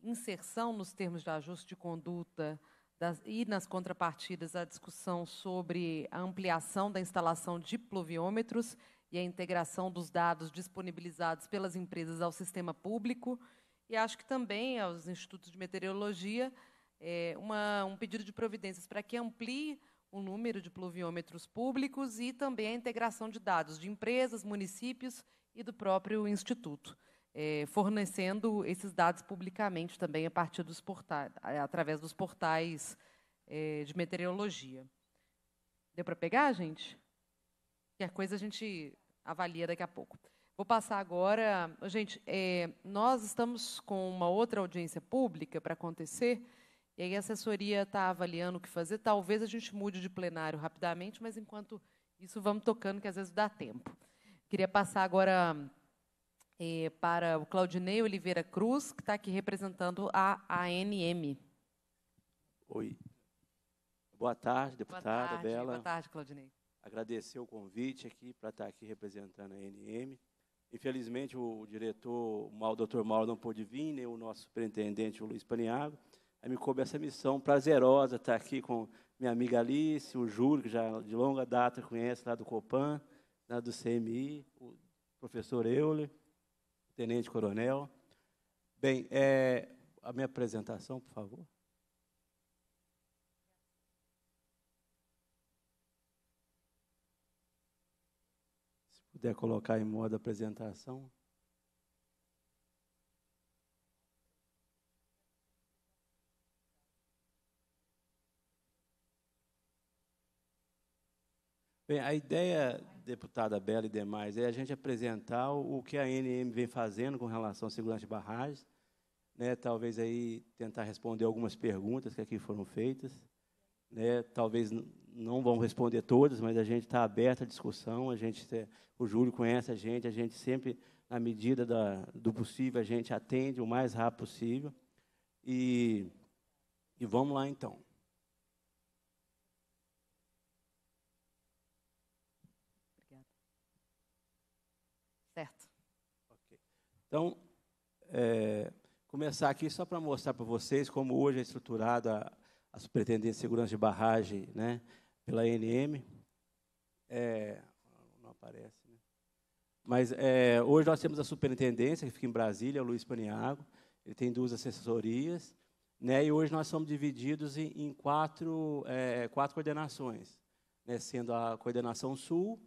inserção nos termos de ajuste de conduta das, e nas contrapartidas a discussão sobre a ampliação da instalação de pluviômetros e a integração dos dados disponibilizados pelas empresas ao sistema público e acho que também aos institutos de meteorologia é, uma, um pedido de providências para que amplie o número de pluviômetros públicos e também a integração de dados de empresas, municípios e do próprio Instituto, é, fornecendo esses dados publicamente também a partir dos portais, através dos portais é, de meteorologia. Deu para pegar, gente? Qualquer coisa a gente avalia daqui a pouco. Vou passar agora. Gente, é, nós estamos com uma outra audiência pública para acontecer. E aí a assessoria está avaliando o que fazer. Talvez a gente mude de plenário rapidamente, mas enquanto isso, vamos tocando, que às vezes dá tempo. Queria passar agora eh, para o Claudinei Oliveira Cruz, que está aqui representando a ANM. Oi. Boa tarde, deputada boa tarde, Bela. Boa tarde, Claudinei. Agradecer o convite aqui para estar tá aqui representando a ANM. Infelizmente, o diretor, o doutor Mauro não pôde vir, nem o nosso superintendente, o Luiz Paniago. Aí me coube essa missão prazerosa estar aqui com minha amiga Alice, o Júlio, que já de longa data conhece lá do Copan, lá do CMI, o professor Euler, o tenente coronel. Bem, é, a minha apresentação, por favor. Se puder colocar em modo apresentação. Bem, a ideia, deputada Bela e demais, é a gente apresentar o que a ANM vem fazendo com relação à segurança de barragens, né, talvez aí tentar responder algumas perguntas que aqui foram feitas, né, talvez não vão responder todas, mas a gente está aberto à discussão, a gente, o Júlio conhece a gente, a gente sempre, na medida da, do possível, a gente atende o mais rápido possível, e, e vamos lá então. Então, é, começar aqui só para mostrar para vocês como hoje é estruturada a Superintendência de Segurança de Barragem né, pela ANM. É, não aparece, né? Mas é, hoje nós temos a superintendência, que fica em Brasília, o Luiz Paniago. Ele tem duas assessorias. Né, e hoje nós somos divididos em, em quatro, é, quatro coordenações, né, sendo a coordenação sul,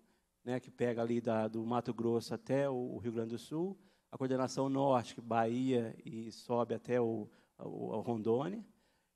né, que pega ali da, do Mato Grosso até o, o Rio Grande do Sul, a coordenação norte, que é Bahia e sobe até o, o, o Rondônia,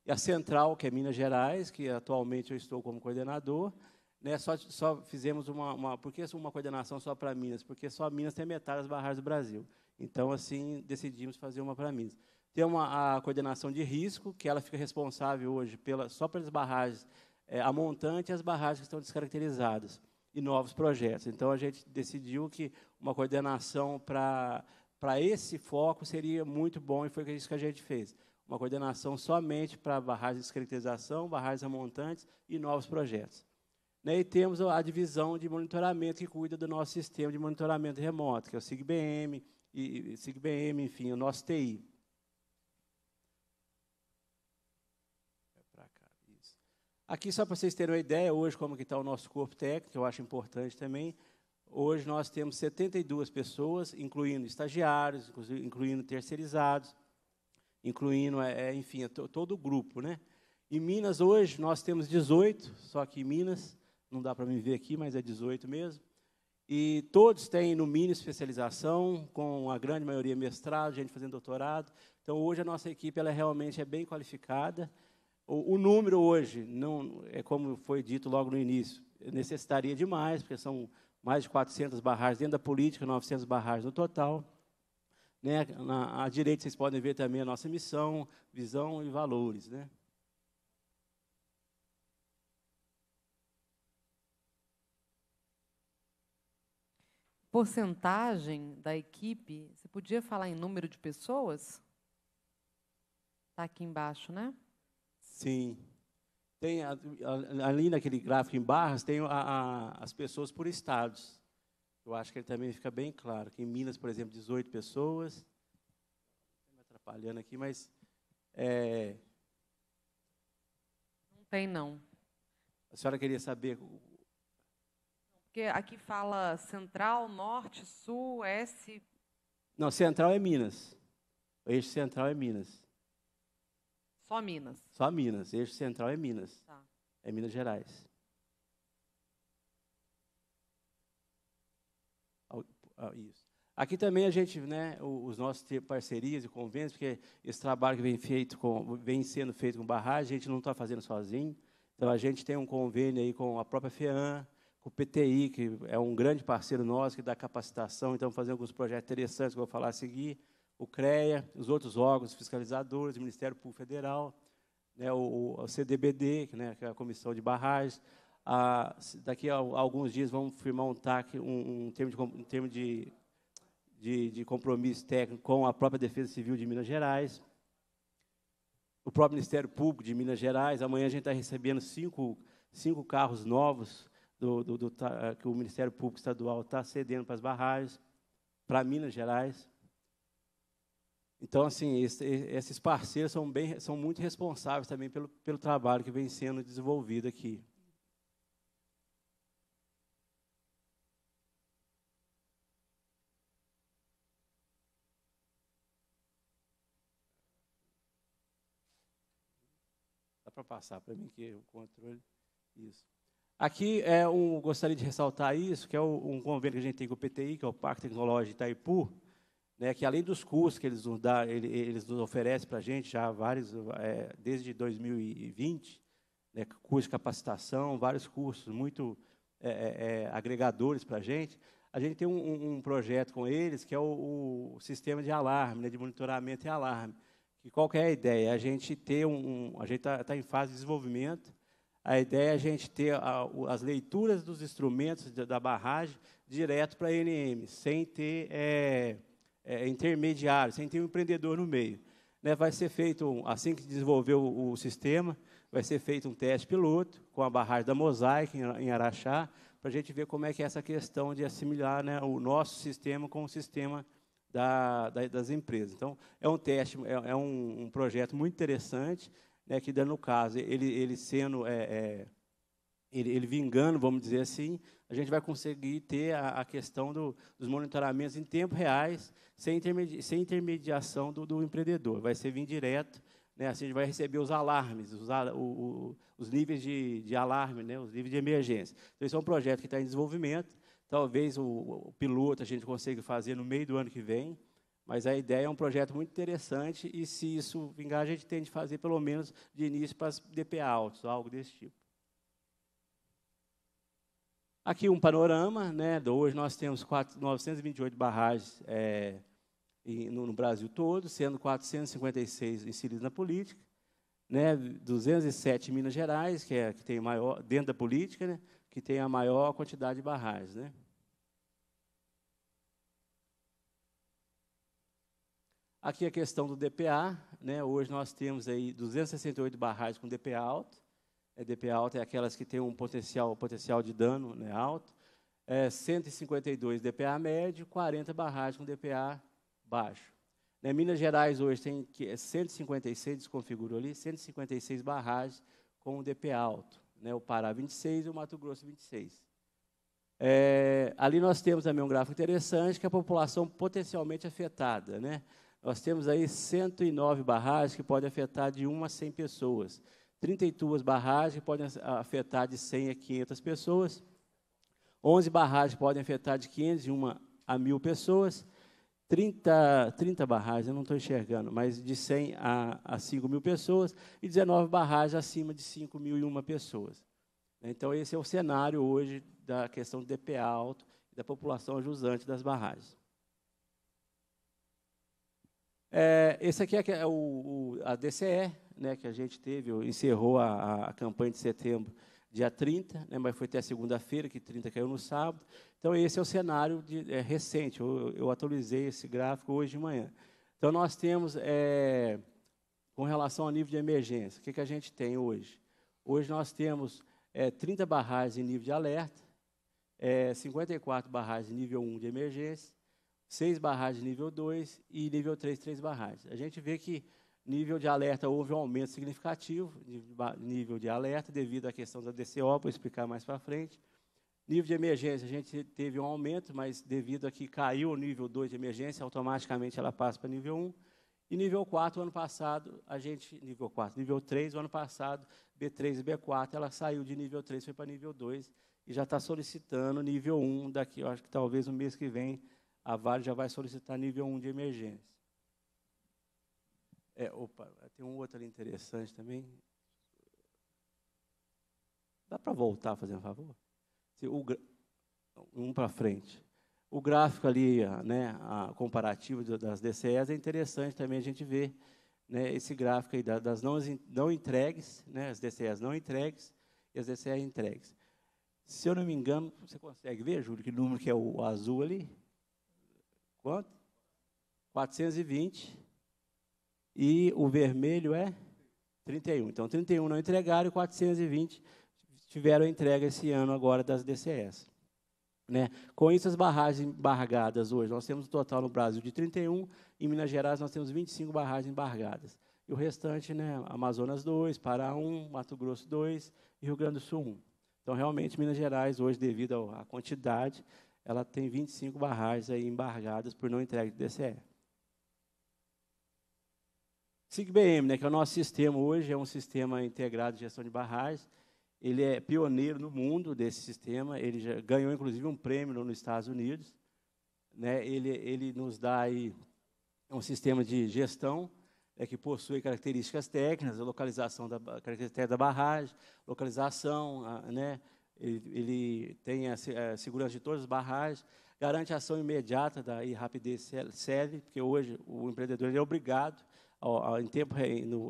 e a central, que é Minas Gerais, que atualmente eu estou como coordenador, né, só, só, fizemos uma, uma. Por que uma coordenação só para Minas? Porque só Minas tem metade das barragens do Brasil. Então, assim, decidimos fazer uma para Minas. Tem uma, a coordenação de risco, que ela fica responsável hoje pela, só pelas barragens, é, a montante e as barragens que estão descaracterizadas, e novos projetos. Então, a gente decidiu que uma coordenação para para esse foco seria muito bom e foi isso que a gente fez. Uma coordenação somente para barragens de escritização, barragens remontantes e novos projetos. Né, e temos a divisão de monitoramento que cuida do nosso sistema de monitoramento remoto, que é o SIGBM, e, SIGBM enfim, o nosso TI. É Aqui, só para vocês terem uma ideia, hoje, como está o nosso corpo técnico, que eu acho importante também, Hoje nós temos 72 pessoas, incluindo estagiários, incluindo terceirizados, incluindo, é, é enfim, é todo o grupo, né? Em Minas, hoje, nós temos 18, só que em Minas, não dá para me ver aqui, mas é 18 mesmo. E todos têm, no mínimo, especialização, com a grande maioria mestrado, gente fazendo doutorado. Então, hoje, a nossa equipe, ela realmente é bem qualificada. O, o número hoje, não é como foi dito logo no início, necessitaria demais, porque são mais de 400 barragens, dentro da política, 900 barragens no total. Né? Na, à direita, vocês podem ver também a nossa missão, visão e valores. Né? Porcentagem da equipe, você podia falar em número de pessoas? Está aqui embaixo, né? Sim. Tem ali naquele gráfico em barras, tem a, as pessoas por estados. Eu acho que ele também fica bem claro, que em Minas, por exemplo, 18 pessoas. Me atrapalhando aqui, mas... É... Não tem, não. A senhora queria saber... Porque aqui fala central, norte, sul, S... Não, central é Minas. O eixo central é Minas. Só Minas? Só Minas. Eixo central é Minas. Tá. É Minas Gerais. Ah, isso. Aqui também a gente, né, os nossos parcerias e convênios, porque esse trabalho que vem, feito com, vem sendo feito com barragem, a gente não está fazendo sozinho. Então, a gente tem um convênio aí com a própria FEAM, com o PTI, que é um grande parceiro nosso, que dá capacitação, então, fazendo alguns projetos interessantes que eu vou falar a seguir o CREA, os outros órgãos fiscalizadores, o Ministério Público Federal, né, o, o, CDBD, né, que é a Comissão de Barragens. A, daqui a, a, alguns dias vamos firmar um TAC, um, um termo, de, um termo de, de, de compromisso técnico com a própria Defesa Civil de Minas Gerais. O próprio Ministério Público de Minas Gerais. Amanhã a gente está recebendo cinco, cinco carros novos do, do, do, que o Ministério Público Estadual está cedendo para as barragens, para Minas Gerais. Então, assim, esses parceiros são, bem, são muito responsáveis também pelo, pelo trabalho que vem sendo desenvolvido aqui. Dá para passar para mim que o controle. Isso. Aqui é um, gostaria de ressaltar isso, que é um convênio que a gente tem com o PTI, que é o Parque Tecnológico de Itaipu né, que além dos cursos que eles nos, dá, eles nos oferecem para a gente, já vários, é, desde 2020, né, curso de capacitação, vários cursos muito é, é, é agregadores para a gente, a gente tem um, um, projeto com eles que é o, o sistema de alarme, né, de monitoramento e alarme. E qual que é a ideia? É a gente ter um, um a gente está tá em fase de desenvolvimento, a ideia é a gente ter a, as leituras dos instrumentos da, da barragem direto para a NM, sem ter é, é, é, intermediário, sem ter um empreendedor no meio. Né, vai ser feito, assim que desenvolver o, o, sistema, vai ser feito um teste piloto com a barragem da Mosaic em, em Araxá, para a gente ver como é que é essa questão de assimilar né, o nosso sistema com o sistema da, da, das empresas. Então, é um teste, é, é um, um, projeto muito interessante, né, que, no caso, ele, ele sendo... É, é, ele, ele vingando, vamos dizer assim, a gente vai conseguir ter a, a questão do, dos monitoramentos em tempo reais, sem, sem intermediação do, do, empreendedor. Vai ser vir direto, né? assim a gente vai receber os alarmes, os, o, o, os níveis de, de alarme, né? os níveis de emergência. Então, esse é um projeto que está em desenvolvimento. Talvez o, o piloto a gente consiga fazer no meio do ano que vem, mas a ideia é um projeto muito interessante e, se isso vingar, a gente tem de fazer, pelo menos, de início para as DPA altos, algo desse tipo. Aqui um panorama, né? Hoje nós temos 4, 928 barragens é, no, no, Brasil todo, sendo 456 inseridos na política, né? 207 em Minas Gerais, que é que tem maior dentro da política, né? Que tem a maior quantidade de barragens, né? Aqui a questão do DPA, né? Hoje nós temos aí 268 barragens com DPA alto, EDP é alta é aquelas que têm um potencial, potencial de dano né, alto. É 152 DPA médio, 40 barragens com DPA baixo. Né, Minas Gerais hoje tem 156, é desconfigurou ali, 156 barragens com DPA alto. Né, o Pará 26 e o Mato Grosso 26. É, ali nós temos também um gráfico interessante, que é a população potencialmente afetada. Né? Nós temos aí 109 barragens que podem afetar de 1 a 100 pessoas. 32 barragens podem afetar de 100 a 500 pessoas. 11 barragens podem afetar de 501 a 1.000 pessoas. 30, 30 barragens, eu não estou enxergando, mas de 100 a, a 5 mil pessoas. E 19 barragens acima de 5.001 pessoas. Então, esse é o cenário hoje da questão do DPA alto e da população ajusante das barragens. É, esse aqui é, é o, o, a DCE, né, que a gente teve, encerrou a, a campanha de setembro, dia 30, né, mas foi até segunda-feira, que 30 caiu no sábado. Então, esse é o cenário de, é, recente, eu, eu, atualizei esse gráfico hoje de manhã. Então, nós temos, é, com relação ao nível de emergência, o que, que a gente tem hoje? Hoje nós temos é, 30 barragens em nível de alerta, é, 54 barragens em nível 1 de emergência, 6 barragens nível 2 e nível 3, 3 barragens. A gente vê que nível de alerta houve um aumento significativo de nível de alerta devido à questão da DCO, vou explicar mais para frente. Nível de emergência, a gente teve um aumento, mas devido a que caiu o nível 2 de emergência, automaticamente ela passa para nível 1. E nível 4, o ano passado, a gente. Nível 4, nível 3, o ano passado, B3 e B4, ela saiu de nível 3, foi para nível 2 e já está solicitando nível 1 daqui, eu acho que talvez no mês que vem a Vale já vai solicitar nível 1 de emergência. É, opa, tem um outro ali interessante também. Dá para voltar, fazendo um favor? O, um para frente. O gráfico ali, né, a comparativo das DCEs é interessante também a gente ver né, esse gráfico aí das não, não entregues, né, as DCEs não entregues e as DCEs entregues. Se eu não me engano, você consegue ver, Júlio, que número que é o azul ali? Quanto? 420 e o vermelho é 31. Então, 31 não entregaram e 420 tiveram entrega esse ano agora das DCS. Né? Com isso, as barragens embargadas hoje, nós temos um total no Brasil de 31, em Minas Gerais nós temos 25 barragens embargadas. E o restante, né, Amazonas 2, Pará 1, Mato Grosso 2 e Rio Grande do Sul 1. Então, realmente, Minas Gerais, hoje, devido à quantidade, ela tem 25 barragens aí embargadas por não entrega de DCE. SIGBM, né, que é o nosso sistema hoje, é um sistema integrado de gestão de barragens. Ele é pioneiro no mundo desse sistema. Ele já ganhou, inclusive, um prêmio nos Estados Unidos. Né, ele, ele nos dá aí um sistema de gestão é, que possui características técnicas, a localização da, característica da barragem, localização, a, né, ele, ele, tem a, a, segurança de todas as barragens, garante ação imediata da, e rapidez séria, porque hoje o empreendedor é obrigado em tempo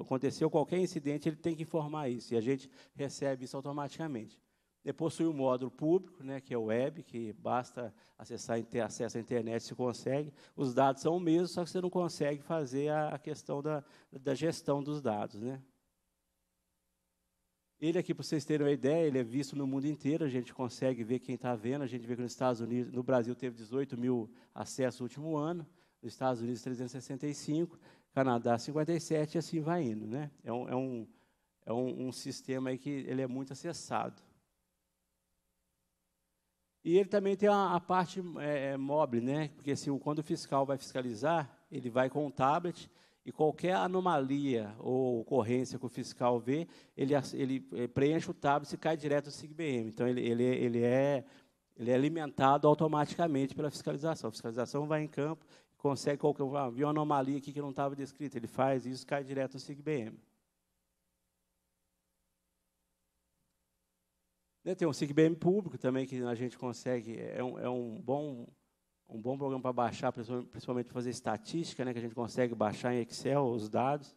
aconteceu qualquer incidente, ele tem que informar isso, e a gente recebe isso automaticamente. Ele possui o um módulo público, né, que é o web, que basta acessar ter acesso à internet se consegue. Os dados são o mesmo, só que você não consegue fazer a, a questão da, da, gestão dos dados. Né? Ele aqui, para vocês terem uma ideia, ele é visto no mundo inteiro, a gente consegue ver quem está vendo, a gente vê que nos Estados Unidos, no Brasil teve 18 mil acessos no último ano, nos Estados Unidos 365, Canadá 57 e assim vai indo. Né? É, um, é, um, é um, um sistema que ele é muito acessado. E ele também tem a, a parte é, é móvel, né? porque assim, quando o fiscal vai fiscalizar, ele vai com o tablet e qualquer anomalia ou ocorrência que o fiscal vê, ele, ele eh, preenche o tablet e cai direto ao SIGBM. Então, ele, ele, ele, é, ele é alimentado automaticamente pela fiscalização. A fiscalização vai em campo consegue qualquer. Ah, viu uma anomalia aqui que não estava descrita. Ele faz isso cai direto no SIGBM. Né, tem um SIGBM público também que a gente consegue. É, é um, é um bom um bom programa para baixar, principalmente para fazer estatística, né, que a gente consegue baixar em Excel os dados.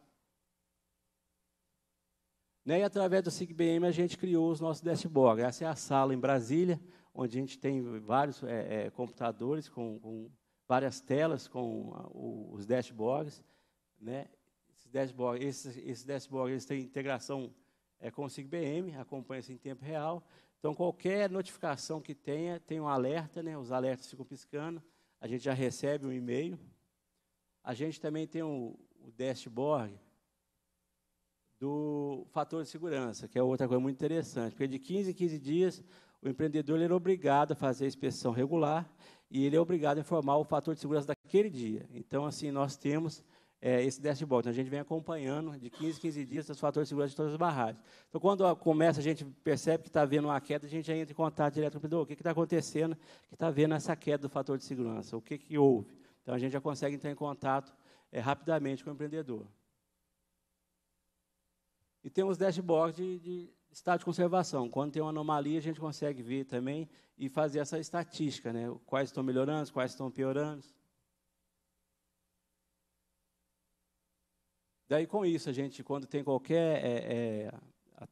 Né, e através do SIGBM a gente criou os nossos dashboards. Essa é a sala em Brasília, onde a gente tem vários é, é, computadores com, com várias telas com os dashboards, né? Esses dashboards, esses, esses dashboards têm integração é, com o SIGBM, acompanha-se em tempo real. Então, qualquer notificação que tenha, tem um alerta, né? os alertas ficam piscando, a gente já recebe um e-mail. A gente também tem o, o dashboard do fator de segurança, que é outra coisa muito interessante, porque de 15 em 15 dias o empreendedor era obrigado a fazer a inspeção regular e ele é obrigado a informar o fator de segurança daquele dia. Então, assim, nós temos é, esse dashboard. Então, a gente vem acompanhando de 15 15 dias os fatores de segurança de todas as barragens. Então, quando começa, a gente percebe que está havendo uma queda, a gente já entra em contato direto com o empreendedor. O que está acontecendo que está havendo essa queda do fator de segurança? O que, que houve? Então, a gente já consegue entrar em contato é, rapidamente com o empreendedor. E temos dashboard de, de estado de conservação. Quando tem uma anomalia, a gente consegue ver também e fazer essa estatística, né? Quais estão melhorando, quais estão piorando. Daí, com isso, a gente, quando tem qualquer é,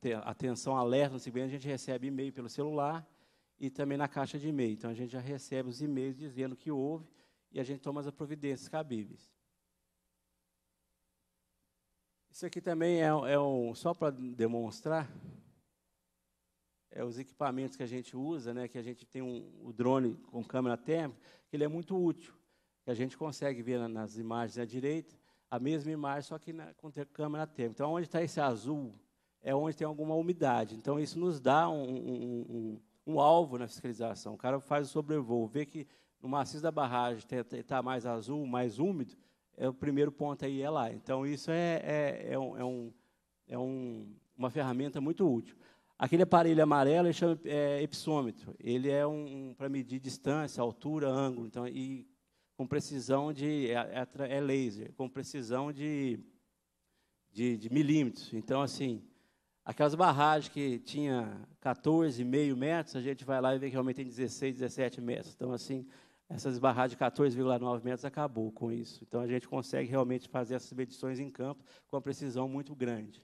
é, atenção, alerta no segmento, a gente recebe e-mail pelo celular e também na caixa de e-mail. Então, a gente já recebe os e-mails dizendo que houve e a gente toma as providências cabíveis. Isso aqui também é, é um, só para demonstrar é, os equipamentos que a gente usa, né, que a gente tem um, o drone com câmera térmica, ele é muito útil. a gente consegue ver na, nas imagens à direita a mesma imagem, só que na, com câmera térmica. Então, onde está esse azul é onde tem alguma umidade. Então, isso nos dá um, um, um alvo na fiscalização. O cara faz o sobrevoo, vê que no maciço da barragem está mais azul, mais úmido, é o primeiro ponto aí é lá. Então, isso é, é, é, um, é, um, é um, uma ferramenta muito útil. Aquele aparelho amarelo ele chama é, epsômetro. Ele é um, um para medir distância, altura, ângulo. Então, e com precisão de é, é, é laser, com precisão de, de, de milímetros. Então, assim, Aquelas barragens que tinha 14,5 metros, a gente vai lá e vê que realmente tem 16, 17 metros. Então, assim, essas barragens de 14,9 metros acabou com isso. Então, a gente consegue realmente fazer essas medições em campo com uma precisão muito grande.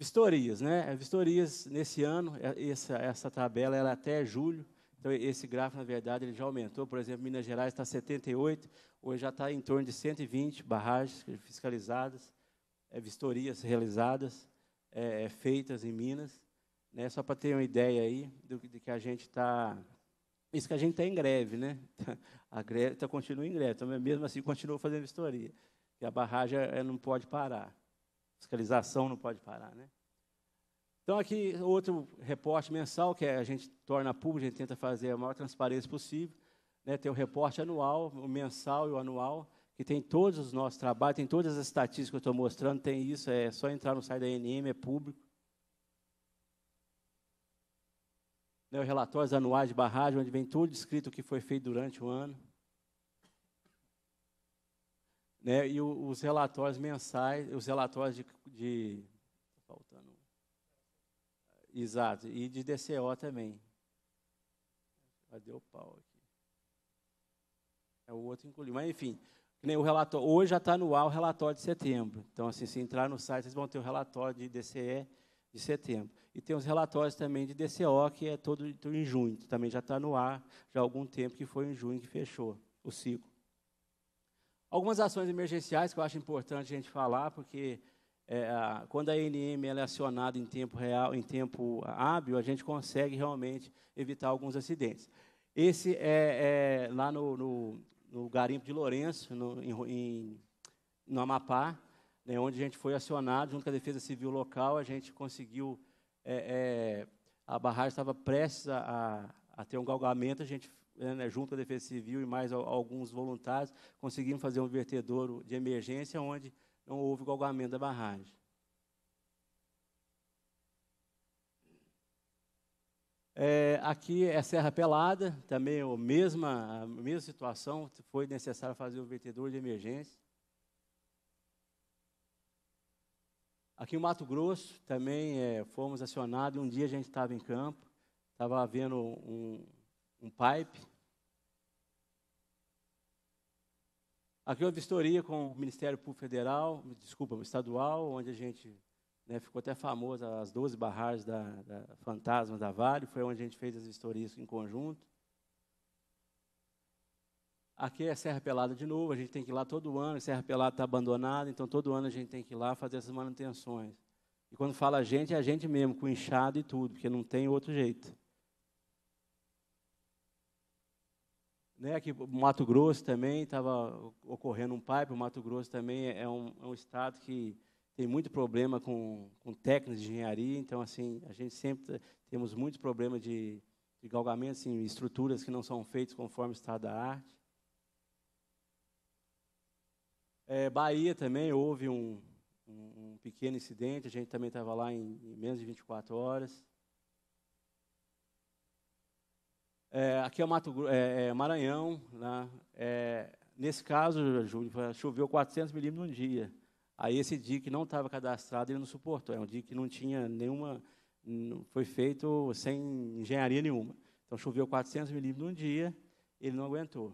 Vistorias, né? É, vistorias nesse ano, é, essa, essa tabela era é até julho, então esse gráfico, na verdade, ele já aumentou. Por exemplo, Minas Gerais está 78, hoje já está em torno de 120 barragens fiscalizadas, é, vistorias realizadas, é, feitas em Minas. Né? Só para ter uma ideia aí do, de que a gente está isso que a gente está em greve, né? A greve tá, continua em greve, então, mesmo assim continua fazendo vistoria. E a barragem é, não pode parar. Fiscalização não pode parar, né? Então, aqui, outro reporte mensal, que é, a gente torna público, a gente tenta fazer a maior transparência possível. Né? Tem o reporte anual, o mensal e o anual, que tem todos os nossos trabalhos, tem todas as estatísticas que eu estou mostrando, tem isso, é só entrar no site da ANM, é público. Né, os relatórios anuais de barragem, onde vem tudo escrito o que foi feito durante o ano né, e os relatórios mensais, os relatórios de, de tá faltando, exato, e de DCO também. Cadê o pau aqui? É o outro incluído, mas enfim, nem o relatório, hoje já está no ar o relatório de setembro. Então, assim, se entrar no site, vocês vão ter o relatório de DCE de setembro. E tem os relatórios também de DCO, que é todo, todo em junho, também já está no ar, já há algum tempo que foi em junho que fechou o ciclo. Algumas ações emergenciais que eu acho importante a gente falar, porque é, quando a ANM é acionada em tempo real, em tempo hábil, a gente consegue realmente evitar alguns acidentes. Esse é, é lá no, no, no, garimpo de Lourenço, no, em, no Amapá, né, onde a gente foi acionado junto com a Defesa Civil local, a gente conseguiu é, é a barragem estava prestes a, a, ter um galgamento, a gente né, né, junto à Defesa Civil e mais alguns voluntários, conseguimos fazer um vertedouro de emergência onde não houve galgamento da barragem. É, aqui é Serra Pelada, também é a mesma, a mesma situação, foi necessário fazer o vertedor de emergência. Aqui em Mato Grosso também é, fomos acionados, um dia a gente estava em campo, estava havendo um, um pipe Aqui é uma vistoria com o Ministério Público Federal, desculpa, estadual, onde a gente né, ficou até famoso, as 12 barragens da, da Fantasma da Vale, foi onde a gente fez as vistorias em conjunto. Aqui é Serra Pelada de novo, a gente tem que ir lá todo ano, a Serra Pelada está abandonada, então todo ano a gente tem que ir lá fazer essas manutenções. E quando fala a gente, é a gente mesmo, com inchado e tudo, porque não tem outro jeito. Né, aqui Mato Grosso também estava ocorrendo um pipe. O Mato Grosso também é um, é um estado que tem muito problema com, com técnicas de engenharia. Então, assim, a gente sempre temos muitos problemas de, de galgamento, assim, estruturas que não são feitas conforme o estado da arte. É, Bahia também houve um, um, um, pequeno incidente. A gente também estava lá em, em menos de 24 horas. É, aqui é, Mato, é, é, Maranhão. Né? É, nesse caso, Júlio, choveu 400 milímetros num dia. Aí esse dia que não estava cadastrado, ele não suportou. É um dia que não tinha nenhuma... Foi feito sem engenharia nenhuma. Então, choveu 400 milímetros num dia, ele não aguentou.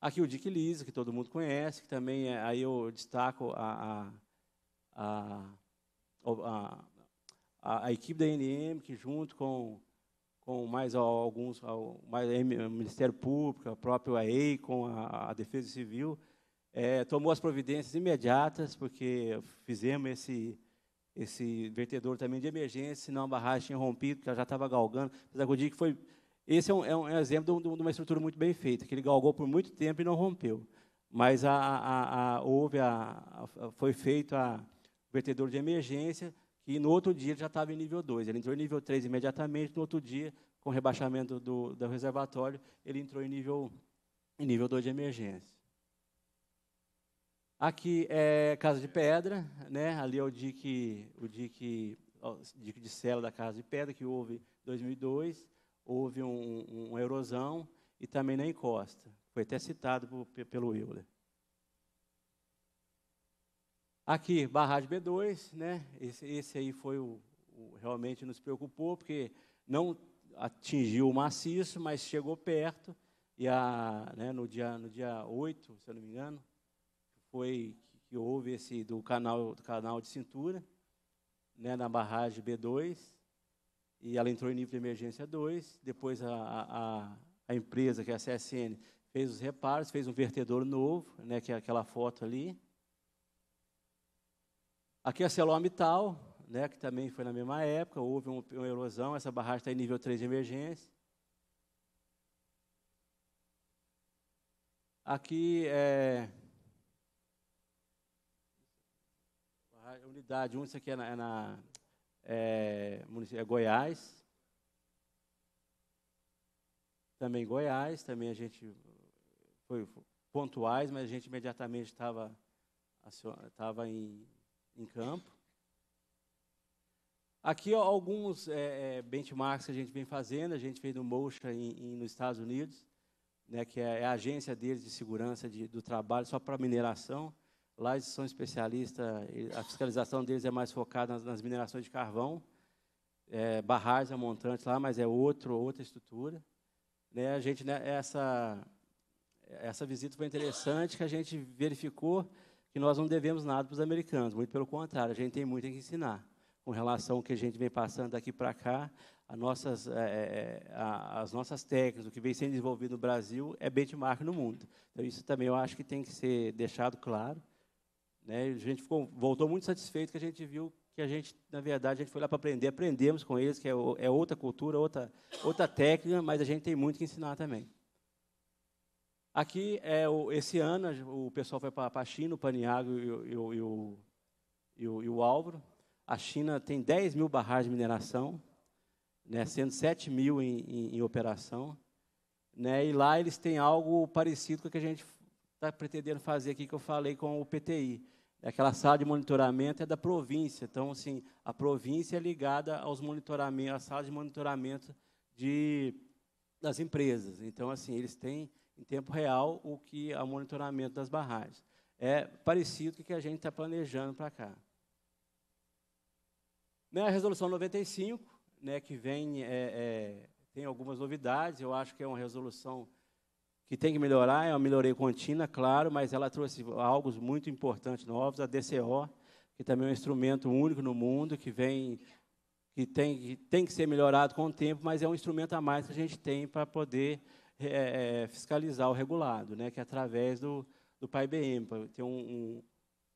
Aqui o Dick Lisa, que todo mundo conhece, que também é, aí eu destaco a, a, a, a, equipe da NM, que junto com com mais alguns, mais o Ministério Público, o próprio AEI, com a, a Defesa Civil, é, tomou as providências imediatas, porque fizemos esse, esse vertedor também de emergência, senão a barragem tinha rompido, porque ela já estava galgando. Apesar que que foi... Esse é um, é um é exemplo de, um, de uma estrutura muito bem feita, que ele galgou por muito tempo e não rompeu. Mas a, a, a houve a, foi feito o vertedor de emergência, que no outro dia ele já estava em nível 2. Ele entrou em nível 3 imediatamente, no outro dia, com o rebaixamento do, do reservatório, ele entrou em nível, em nível 2 de emergência. Aqui é Casa de Pedra, né? ali é o dique, o dique o de cela da Casa de Pedra, que houve em 2002, houve um, um, uma erosão e também na encosta. Foi até citado por, pelo Euler. Aqui, barragem B2, né? esse, esse aí foi o, o, realmente nos preocupou, porque não atingiu o maciço, mas chegou perto, e a, né, no, dia, no dia 8, se eu não me engano, foi que houve esse do canal, do canal de cintura, né, na barragem B2, e ela entrou em nível de emergência 2, depois a, a, a empresa, que é a CSN, fez os reparos, fez um vertedor novo, né, que é aquela foto ali, Aqui é a Celome Tal, né, que também foi na mesma época, houve um, uma erosão, essa barragem está em nível 3 de emergência. Aqui é. Unidade 1, um, isso aqui é na. É, na, é, é Goiás. Também Goiás, também a gente. Foi pontuais, mas a gente imediatamente estava estava em em campo. Aqui ó, alguns é, é, benchmarks que a gente vem fazendo, a gente fez no Mocha em, em, nos Estados Unidos, né, que é, é a agência deles de segurança de, do trabalho só para mineração. Lá eles são especialistas, a fiscalização deles é mais focada nas, nas minerações de carvão, é, barragens, amontantes lá, mas é outro, outra estrutura. Né, a gente, né, essa, essa visita foi interessante, que a gente verificou que nós não devemos nada para os americanos, muito pelo contrário, a gente tem muito a que ensinar com relação ao que a gente vem passando daqui para cá, nossas, é, a, as nossas técnicas, o que vem sendo desenvolvido no Brasil é benchmark no mundo. Então, isso também eu acho que tem que ser deixado claro. Né? A gente ficou, voltou muito satisfeito que a gente viu que a gente, na verdade, a gente foi lá para aprender, aprendemos com eles, que é, é outra cultura, outra, outra técnica, mas a gente tem muito que ensinar também. Aqui, é o, esse ano, o pessoal foi para a China, o Paniago e, e, e, e, o Álvaro. A China tem 10 mil barragens de mineração, né, sendo 7 mil em, em, em operação. Né, e lá eles têm algo parecido com o que a gente está pretendendo fazer aqui, que eu falei com o PTI. É aquela sala de monitoramento é da província. Então, assim, a província é ligada aos monitoramentos, à sala de monitoramento de, das empresas. Então, assim, eles têm em tempo real o que é o monitoramento das barragens. É parecido com o que a gente está planejando para cá. a resolução 95, né, que vem, é, é, tem algumas novidades, eu acho que é uma resolução que tem que melhorar, é uma melhoria contínua, claro, mas ela trouxe algo muito importante novos, a DCO, que também é um instrumento único no mundo, que vem que tem, que tem que ser melhorado com o tempo, mas é um instrumento a mais que a gente tem para poder é, é, fiscalizar o regulado, né, que é através do, do BM Tem um,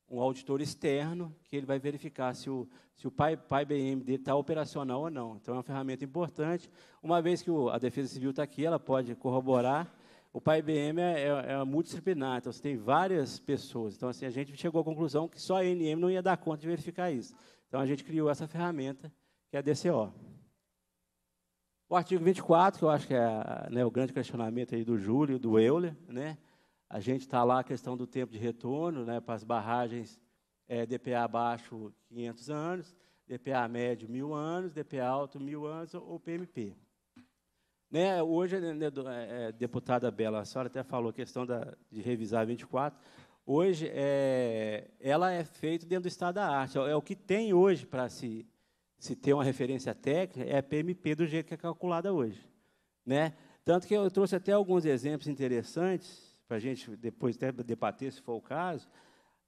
um, um, auditor externo que ele vai verificar se o, se o PAI, PAIBM dele está operacional ou não. Então, é uma ferramenta importante. Uma vez que o, a Defesa Civil está aqui, ela pode corroborar. O PAIBM é, é, é multidisciplinar, então você tem várias pessoas. Então, assim, a gente chegou à conclusão que só a NM não ia dar conta de verificar isso. Então, a gente criou essa ferramenta, que é a DCO. O artigo 24, que eu acho que é né, o grande questionamento aí do Júlio, do Euler, né? A gente está lá a questão do tempo de retorno, né, para as barragens é, DPA baixo 500 anos, DPA médio 1000 anos, DPA alto 1000 anos ou PMP. Né, hoje, né, né é, é, deputada Bela, a senhora até falou a questão da, de revisar 24. Hoje, é, ela é feita dentro do estado da arte, é, é o que tem hoje para se se tem uma referência técnica, é a PMP do jeito que é calculada hoje. Né? Tanto que eu trouxe até alguns exemplos interessantes, para a gente depois até debater, se for o caso,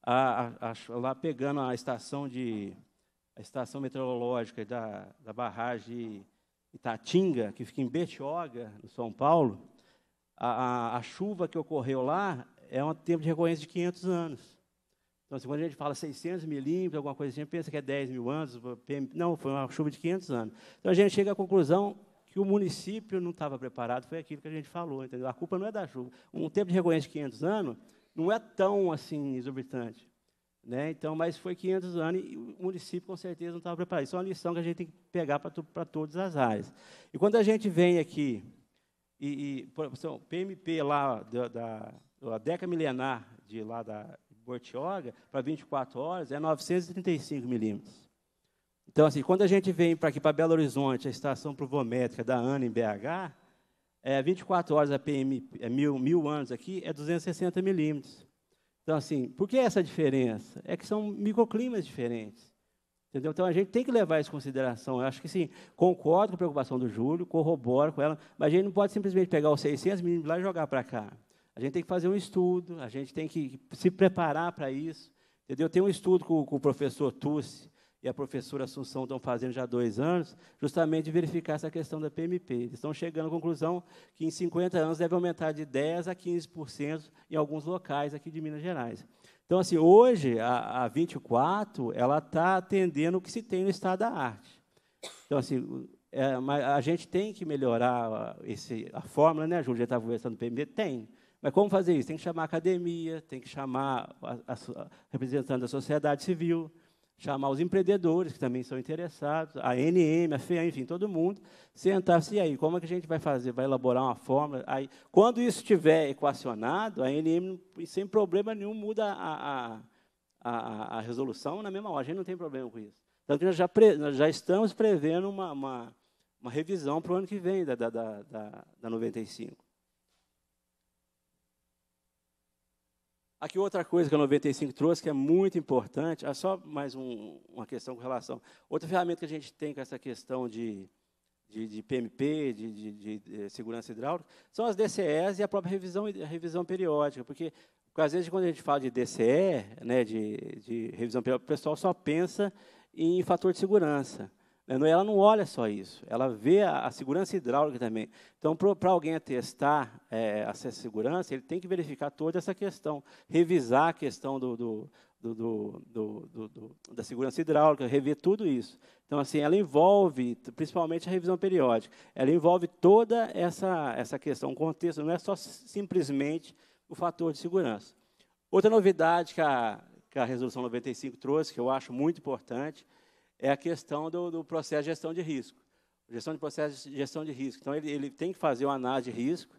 a, a, a, lá pegando a estação de a estação meteorológica da, da barragem Itatinga, que fica em Betioga, no São Paulo, a, a, chuva que ocorreu lá é um tempo de recorrência de 500 anos. Então, assim, quando a gente fala 600 milímetros, alguma coisa assim, pensa que é 10 mil anos, não, foi uma chuva de 500 anos. Então, a gente chega à conclusão que o município não estava preparado, foi aquilo que a gente falou, entendeu? A culpa não é da chuva. Um tempo de recorrente de 500 anos não é tão, assim, exorbitante. Né? Então, mas foi 500 anos e o município, com certeza, não estava preparado. Isso é uma lição que a gente tem que pegar para todas as áreas. E quando a gente vem aqui, e, e PMP lá, da, da, da década milenar de lá da Bortioga para 24 horas é 935 milímetros. Então, assim, quando a gente vem para aqui, para Belo Horizonte, a estação provométrica da ANA em BH, é 24 horas a PM, é mil, mil anos aqui, é 260 milímetros. Então, assim, por que essa diferença? É que são microclimas diferentes. Entendeu? Então, a gente tem que levar isso em consideração. Eu acho que, sim, concordo com a preocupação do Júlio, corroboro com ela, mas a gente não pode simplesmente pegar os 600 milímetros lá e jogar para cá. A gente tem que fazer um estudo, a gente tem que se preparar para isso. Entendeu? Tem um estudo com, com o professor Tussi e a professora Assunção estão fazendo já há dois anos, justamente de verificar essa questão da PMP. Eles estão chegando à conclusão que em 50 anos deve aumentar de 10% a 15% em alguns locais aqui de Minas Gerais. Então, assim, hoje, a, a 24, ela está atendendo o que se tem no estado da arte. Então, assim, é, a gente tem que melhorar esse, a fórmula, né, Júlia? Já estava conversando do PMP? Tem. Mas como fazer isso? Tem que chamar a academia, tem que chamar a, a, representante da sociedade civil, chamar os empreendedores que também são interessados, a NM, a FEA, enfim, todo mundo, sentar-se aí. Como é que a gente vai fazer? Vai elaborar uma fórmula? Aí, quando isso estiver equacionado, a NM, sem problema nenhum, muda a, a, a, a resolução na mesma hora. A gente não tem problema com isso. Tanto que nós já, pre, nós já estamos prevendo uma, uma, uma revisão para o ano que vem da, da, da, da 95. Aqui outra coisa que a 95 trouxe, que é muito importante, é só mais um, uma questão com relação. Outra ferramenta que a gente tem com essa questão de, de, de PMP, de, de, de, eh, segurança hidráulica, são as DCEs e a própria revisão, a revisão periódica, porque, porque às vezes quando a gente fala de DCE, né, de, de revisão periódica, o pessoal só pensa em fator de segurança. Né? É, ela não olha só isso, ela vê a, a segurança hidráulica também. Então, para alguém atestar é, essa segurança, ele tem que verificar toda essa questão, revisar a questão do, do, do, da segurança hidráulica, rever tudo isso. Então, assim, ela envolve, principalmente a revisão periódica, ela envolve toda essa, essa questão, o contexto, não é só simplesmente o fator de segurança. Outra novidade que a, que a Resolução 95 trouxe, que eu acho muito importante, é a questão do, do processo de gestão de risco. Gestão de processo de gestão de risco. Então, ele, ele tem que fazer uma análise de risco,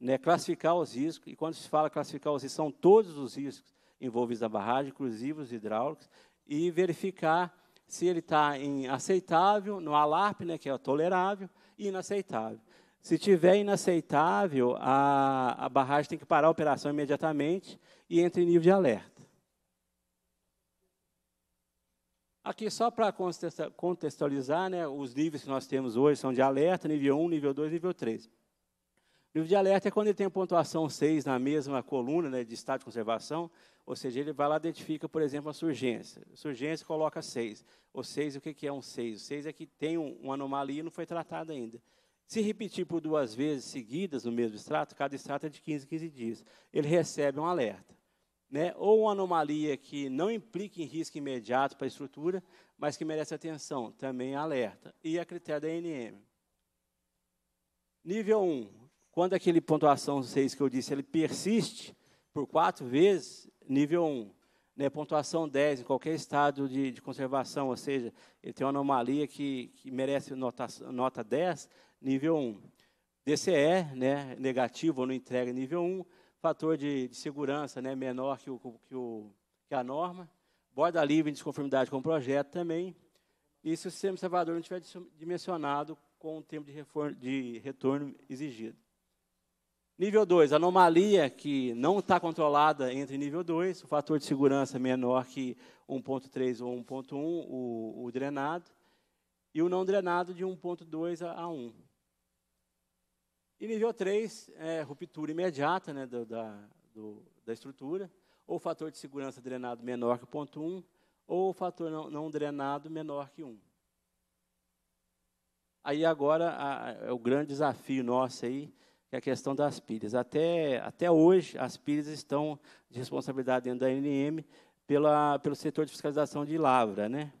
né, classificar os riscos, e quando se fala classificar os riscos, são todos os riscos envolvidos na barragem, inclusive os hidráulicos, e verificar se ele está em aceitável, no ALARP, né, que é tolerável, e inaceitável. Se tiver inaceitável, a, a barragem tem que parar a operação imediatamente e entra em nível de alerta. Aqui, só para contextualizar, né, os níveis que nós temos hoje são de alerta, nível 1, nível 2, nível 3. O Nível de alerta é quando ele tem a pontuação 6 na mesma coluna né, de estado de conservação, ou seja, ele vai lá e identifica, por exemplo, a surgência. Surgência coloca 6. O 6, o que é um 6? O 6 é que tem um, uma anomalia e não foi tratada ainda. Se repetir por duas vezes seguidas no mesmo extrato, cada extrato é de 15 15 dias. Ele recebe um alerta né, ou uma anomalia que não implique em risco imediato para a estrutura, mas que merece atenção, também alerta. E a critério da NM. Nível 1, quando aquele pontuação 6 que eu disse, ele persiste por quatro vezes, nível 1. Né, pontuação 10 em qualquer estado de, de conservação, ou seja, ele tem uma anomalia que, que merece nota, nota 10, nível 1. DCE, né, negativo ou não entrega nível 1, fator de, de segurança né, menor que, o, que, o, que, a norma, borda livre em desconformidade com o projeto também, e se o sistema observador não estiver dimensionado com o tempo de, reforma, de retorno exigido. Nível 2, anomalia que não está controlada entre nível 2, o fator de segurança menor que 1.3 ou 1.1, o, o drenado, e o não drenado de 1.2 a 1. E nível 3 é ruptura imediata né, do, da, do, da estrutura, ou fator de segurança drenado menor que 0,1, ou fator não, não, drenado menor que 1. Aí agora a, é o grande desafio nosso aí, que é a questão das pilhas. Até, até hoje, as pilhas estão de responsabilidade dentro da NM pela, pelo setor de fiscalização de lavra, né?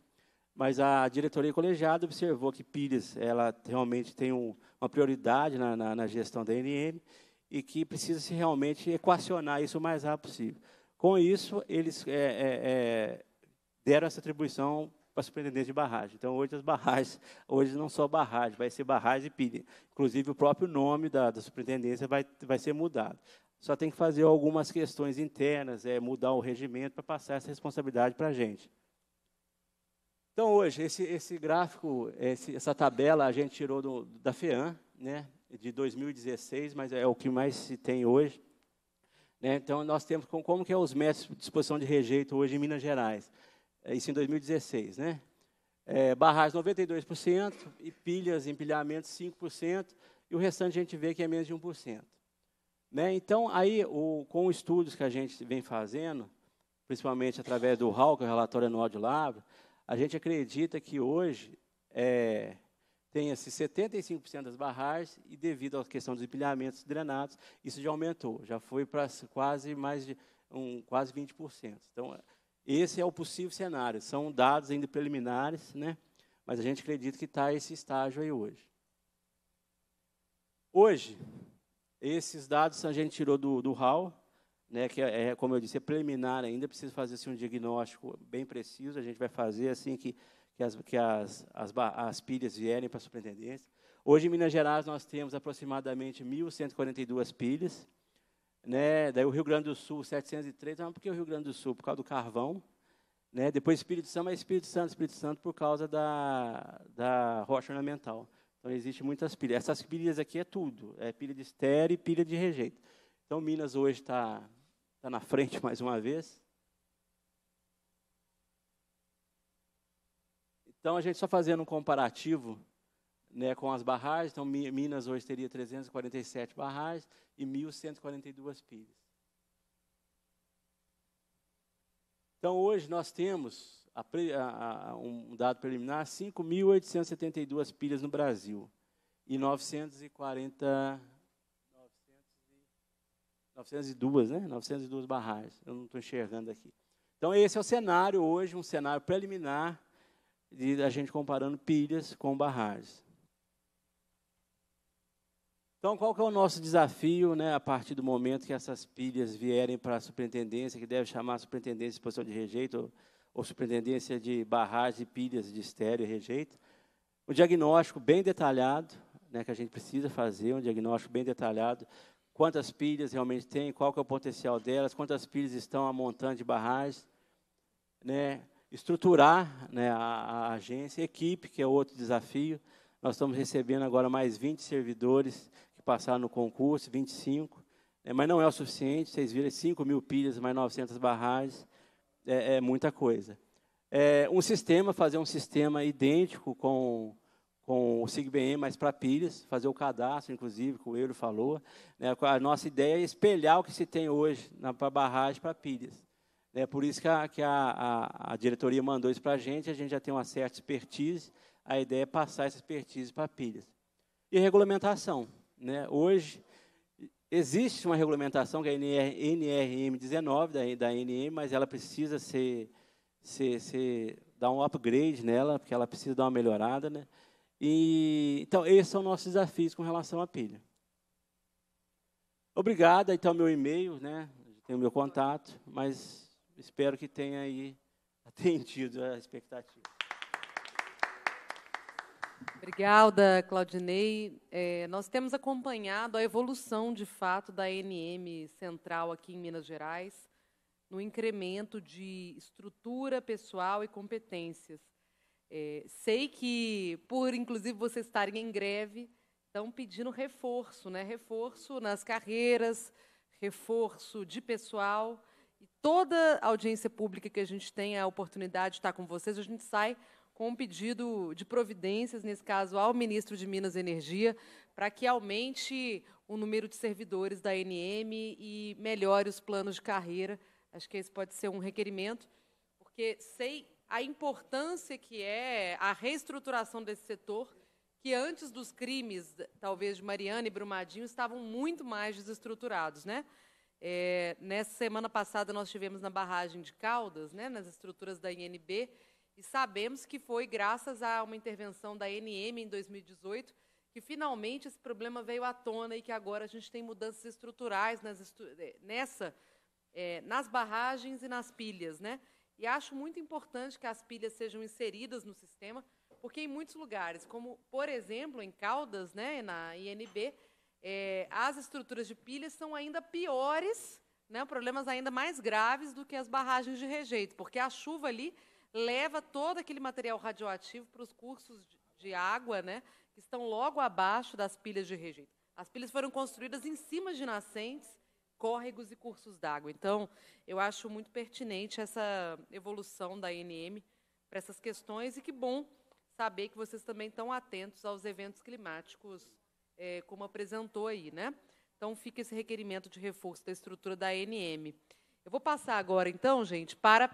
mas a diretoria colegiada observou que Pires ela realmente tem um, uma prioridade na, na, na, gestão da NM e que precisa se realmente equacionar isso o mais rápido possível. Com isso, eles é, é, é, deram essa atribuição para a superintendência de barragem. Então, hoje as barragens, hoje não só barragem, vai ser barragem e Pires. Inclusive, o próprio nome da, da superintendência vai, vai ser mudado. Só tem que fazer algumas questões internas, é, mudar o regimento para passar essa responsabilidade para a gente. Então, hoje, esse, esse gráfico, esse, essa tabela a gente tirou do, da FEAM, né, de 2016, mas é o que mais se tem hoje. Né? Então, nós temos como, como que é os métodos de disposição de rejeito hoje em Minas Gerais. É, isso em 2016, né? É, barragens 92% e pilhas, empilhamentos 5%, e o restante a gente vê que é menos de 1%. Né? Então, aí, o, com os estudos que a gente vem fazendo, principalmente através do RAL, que é o relatório anual de Lavra, a gente acredita que hoje é, tenha-se 75% das barragens e devido à questão dos empilhamentos drenados, isso já aumentou, já foi para quase mais de um, quase 20%. Então, esse é o possível cenário. São dados ainda preliminares, né? mas a gente acredita que está esse estágio aí hoje. Hoje, esses dados a gente tirou do, do HAL, né, que é, é, como eu disse, é preliminar ainda, precisa fazer assim, um diagnóstico bem preciso, a gente vai fazer assim que, que, as, que as, as, as pilhas vierem para a superintendência. Hoje, em Minas Gerais, nós temos aproximadamente 1.142 pilhas, né, daí o Rio Grande do Sul, 703, mas por que o Rio Grande do Sul? Por causa do carvão, né, depois Espírito Santo, mas Espírito Santo, Espírito Santo por causa da, da rocha ornamental. Então, existem muitas pilhas. Essas pilhas aqui é tudo. É pilha de estéreo e pilha de rejeito. Então, Minas hoje está Está na frente mais uma vez. Então, a gente só fazendo um comparativo né, com as barragens, então Minas hoje teria 347 barragens e 1.142 pilhas. Então, hoje nós temos, a, a, um dado preliminar, 5.872 pilhas no Brasil e 940 902, né? 902 barragens, eu não estou enxergando aqui. Então, esse é o cenário hoje, um cenário preliminar de a gente comparando pilhas com barragens. Então, qual que é o nosso desafio, né, a partir do momento que essas pilhas vierem para a superintendência, que deve chamar a superintendência de exposição de rejeito, ou, ou superintendência de barragens e pilhas de estéreo e rejeito? Um diagnóstico bem detalhado, né, que a gente precisa fazer, um diagnóstico bem detalhado quantas pilhas realmente tem, qual que é o potencial delas, quantas pilhas estão amontando de barragens, né? estruturar né, a, a agência, equipe, que é outro desafio. Nós estamos recebendo agora mais 20 servidores que passaram no concurso, 25, né, mas não é o suficiente, vocês viram, 5 é mil pilhas, mais 900 barragens, é, é muita coisa. É, um sistema, fazer um sistema idêntico com com o SIGBM, mas para pilhas, fazer o cadastro, inclusive, que o Euro falou. Né, a nossa ideia é espelhar o que se tem hoje para barragem para pilhas. É por isso que a, que a, a, a diretoria mandou isso para a gente, a gente já tem uma certa expertise, a ideia é passar essa expertise para pilhas. E regulamentação. Né? Hoje, existe uma regulamentação, que é a NR, NRM19 da, da NM, mas ela precisa ser, ser, ser, dar um upgrade nela, porque ela precisa dar uma melhorada. Né? E, então, esses são nossos desafios com relação à pilha. Obrigado, então, meu e-mail, né? Tem o meu contato, mas espero que tenha aí atendido a expectativa. Obrigada, Claudinei. É, nós temos acompanhado a evolução, de fato, da NM Central aqui em Minas Gerais, no incremento de estrutura pessoal e competências. É, sei que, por inclusive vocês estarem em greve, estão pedindo reforço, né? Reforço nas carreiras, reforço de pessoal. E toda audiência pública que a gente tem a oportunidade de estar com vocês, a gente sai com um pedido de providências, nesse caso, ao ministro de Minas e Energia, para que aumente o número de servidores da ANM e melhore os planos de carreira. Acho que esse pode ser um requerimento, porque sei a importância que é a reestruturação desse setor, que antes dos crimes, talvez de Mariana e Brumadinho, estavam muito mais desestruturados, né? É, nessa semana passada nós tivemos na barragem de Caldas, né, nas estruturas da INB, e sabemos que foi graças a uma intervenção da NM em 2018 que finalmente esse problema veio à tona e que agora a gente tem mudanças estruturais nas é, nessa, é, nas barragens e nas pilhas, né? E acho muito importante que as pilhas sejam inseridas no sistema, porque em muitos lugares, como por exemplo em Caldas, né, na INB, é, as estruturas de pilhas são ainda piores, né, problemas ainda mais graves do que as barragens de rejeito, porque a chuva ali leva todo aquele material radioativo para os cursos de, de água, né, que estão logo abaixo das pilhas de rejeito. As pilhas foram construídas em cima de nascentes córregos e cursos d'água. Então, eu acho muito pertinente essa evolução da INM para essas questões e que bom saber que vocês também estão atentos aos eventos climáticos, é, como apresentou aí, né? Então, fica esse requerimento de reforço da estrutura da INM. Eu vou passar agora, então, gente, para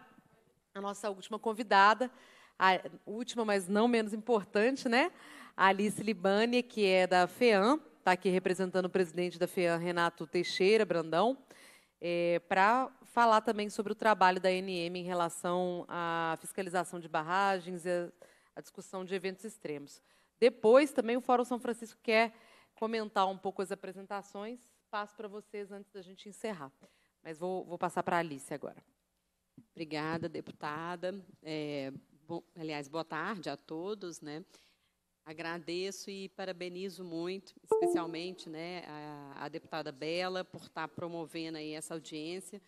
a nossa última convidada, a última, mas não menos importante, né? A Alice Libânia, que é da FEAM, está aqui representando o presidente da FEAM, Renato Teixeira Brandão, é, para falar também sobre o trabalho da NM em relação à fiscalização de barragens e à discussão de eventos extremos. Depois, também, o Fórum São Francisco quer comentar um pouco as apresentações. Passo para vocês antes da gente encerrar. Mas vou, vou passar para a Alice agora. Obrigada, deputada. É, bom, aliás, boa tarde a todos. Né? Agradeço e parabenizo muito, especialmente né, a, a, deputada Bela, por estar tá promovendo aí essa audiência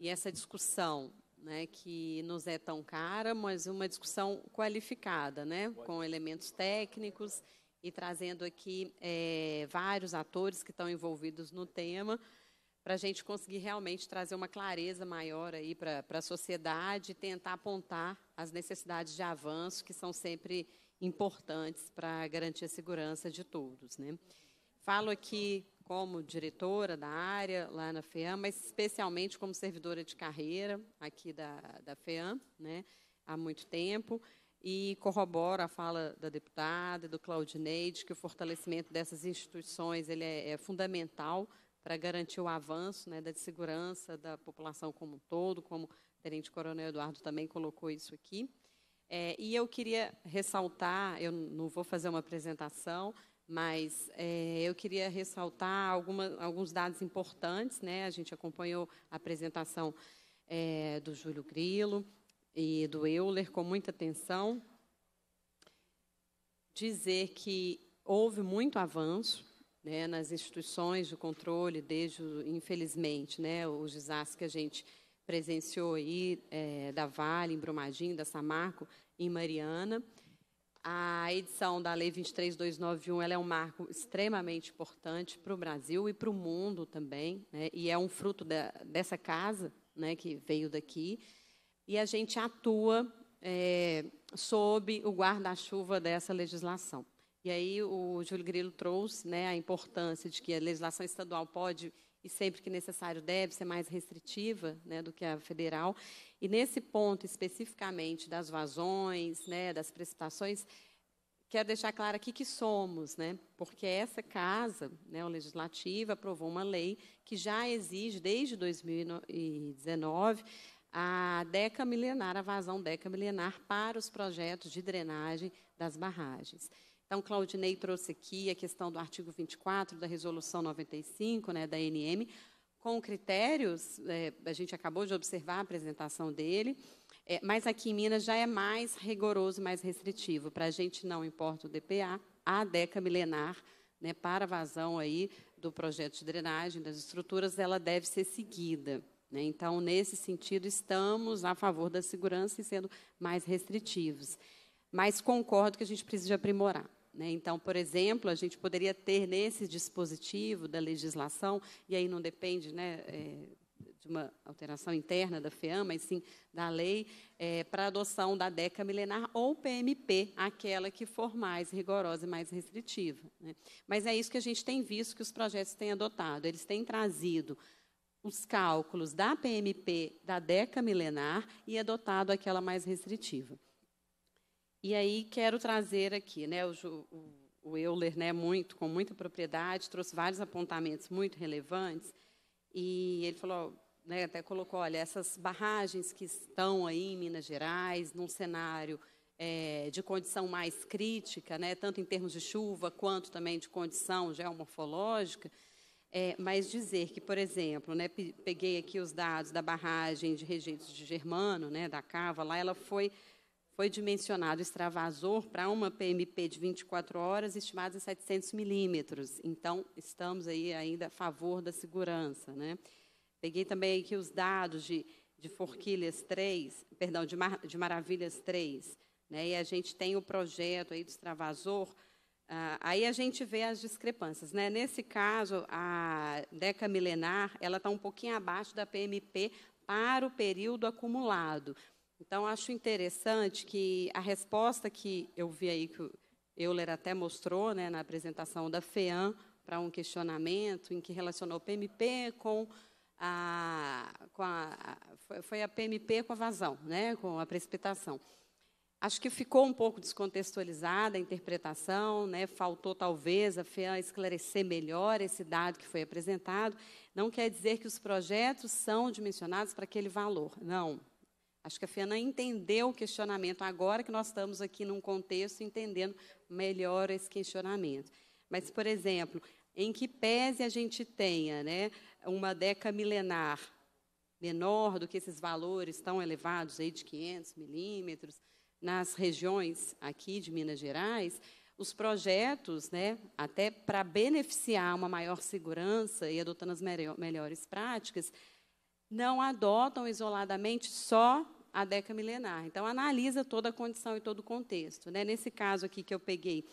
e essa discussão, né, que nos é tão cara, mas uma discussão qualificada, né, com elementos técnicos e trazendo aqui é, vários atores que estão envolvidos no tema, para a gente conseguir realmente trazer uma clareza maior aí para a sociedade e tentar apontar as necessidades de avanço que são sempre importantes importantes para garantir a segurança de todos. Né? Falo aqui como diretora da área lá na FEAM, mas especialmente como servidora de carreira aqui da, da FEAM, né, há muito tempo, e corroboro a fala da deputada, do Claudinei, de que o fortalecimento dessas instituições ele é, é fundamental para garantir o avanço né, da segurança da população como um todo, como o tenente coronel Eduardo também colocou isso aqui. É, e eu queria ressaltar, eu não vou fazer uma apresentação, mas é, eu queria ressaltar alguma, alguns dados importantes. Né? A gente acompanhou a apresentação é, do Júlio Grilo e do Euler com muita atenção. Dizer que houve muito avanço né, nas instituições de controle, desde, infelizmente, né, os desastres que a gente presenciou aí é, da Vale, em Brumadinho, da Samarco, em Mariana. A edição da Lei 23291 ela é um marco extremamente importante para o Brasil e para o mundo também, né? e é um fruto da, dessa casa né, que veio daqui. E a gente atua é, sob o guarda-chuva dessa legislação. E aí o Júlio Grilo trouxe né, a importância de que a legislação estadual pode e sempre que necessário deve ser mais restritiva né, do que a federal. E nesse ponto especificamente das vazões, né, das precipitações, quero deixar claro aqui que somos, né? Porque essa casa, né, o legislativo aprovou uma lei que já exige desde 2019 a década milenar, a vazão década milenar para os projetos de drenagem das barragens. Então, Claudinei trouxe aqui a questão do artigo 24 da Resolução 95, né, da NM, com critérios, é, a gente acabou de observar a apresentação dele, é, mas aqui em Minas já é mais rigoroso, mais restritivo. Para a gente não importa o DPA, a DECA milenar, né, para vazão aí do projeto de drenagem das estruturas, ela deve ser seguida. Né? Então, nesse sentido, estamos a favor da segurança e sendo mais restritivos. Mas concordo que a gente precisa aprimorar. Né? Então, por exemplo, a gente poderia ter nesse dispositivo da legislação, e aí não depende né, é, de uma alteração interna da FEAM, mas sim da lei, é, para adoção da DECA milenar ou PMP, aquela que for mais rigorosa e mais restritiva. Né? Mas é isso que a gente tem visto que os projetos têm adotado. Eles têm trazido os cálculos da PMP da DECA milenar e adotado aquela mais restritiva. E aí quero trazer aqui, né, o, o, o Euler, né, muito, com muita propriedade, trouxe vários apontamentos muito relevantes, e ele falou, né, até colocou, olha, essas barragens que estão aí em Minas Gerais, num cenário é, de condição mais crítica, né, tanto em termos de chuva quanto também de condição geomorfológica, é, mas dizer que, por exemplo, né, peguei aqui os dados da barragem de rejeitos de Germano, né, da Cava, lá ela foi foi dimensionado, extravasor para uma PMP de 24 horas, estimada a 700 milímetros. Então, estamos aí ainda a favor da segurança. Né? Peguei também aqui os dados de, de Forquilhas 3, perdão, de, Mar, de Maravilhas 3. Né? E a gente tem o projeto aí do extravasor. Ah, aí a gente vê as discrepâncias. Né? Nesse caso, a Deca Milenar ela está um pouquinho abaixo da PMP para o período acumulado. Então, acho interessante que a resposta que eu vi aí, que o Euler até mostrou né, na apresentação da FEAM, para um questionamento em que relacionou PMP com a, com a, foi a PMP com a vazão, né, com a precipitação. Acho que ficou um pouco descontextualizada a interpretação, né? faltou talvez a FEAM esclarecer melhor esse dado que foi apresentado. Não quer dizer que os projetos são dimensionados para aquele valor, não. Acho que a Fena entendeu o questionamento agora que nós estamos aqui num contexto entendendo melhor esse questionamento. Mas, por exemplo, em que pese a gente tenha né, uma década milenar menor do que esses valores tão elevados aí de 500 milímetros nas regiões aqui de Minas Gerais, os projetos, né, até para beneficiar uma maior segurança e adotando as melhores práticas, não adotam isoladamente só a década milenar. Então, analisa toda a condição e todo o contexto. Né? Nesse caso aqui que eu peguei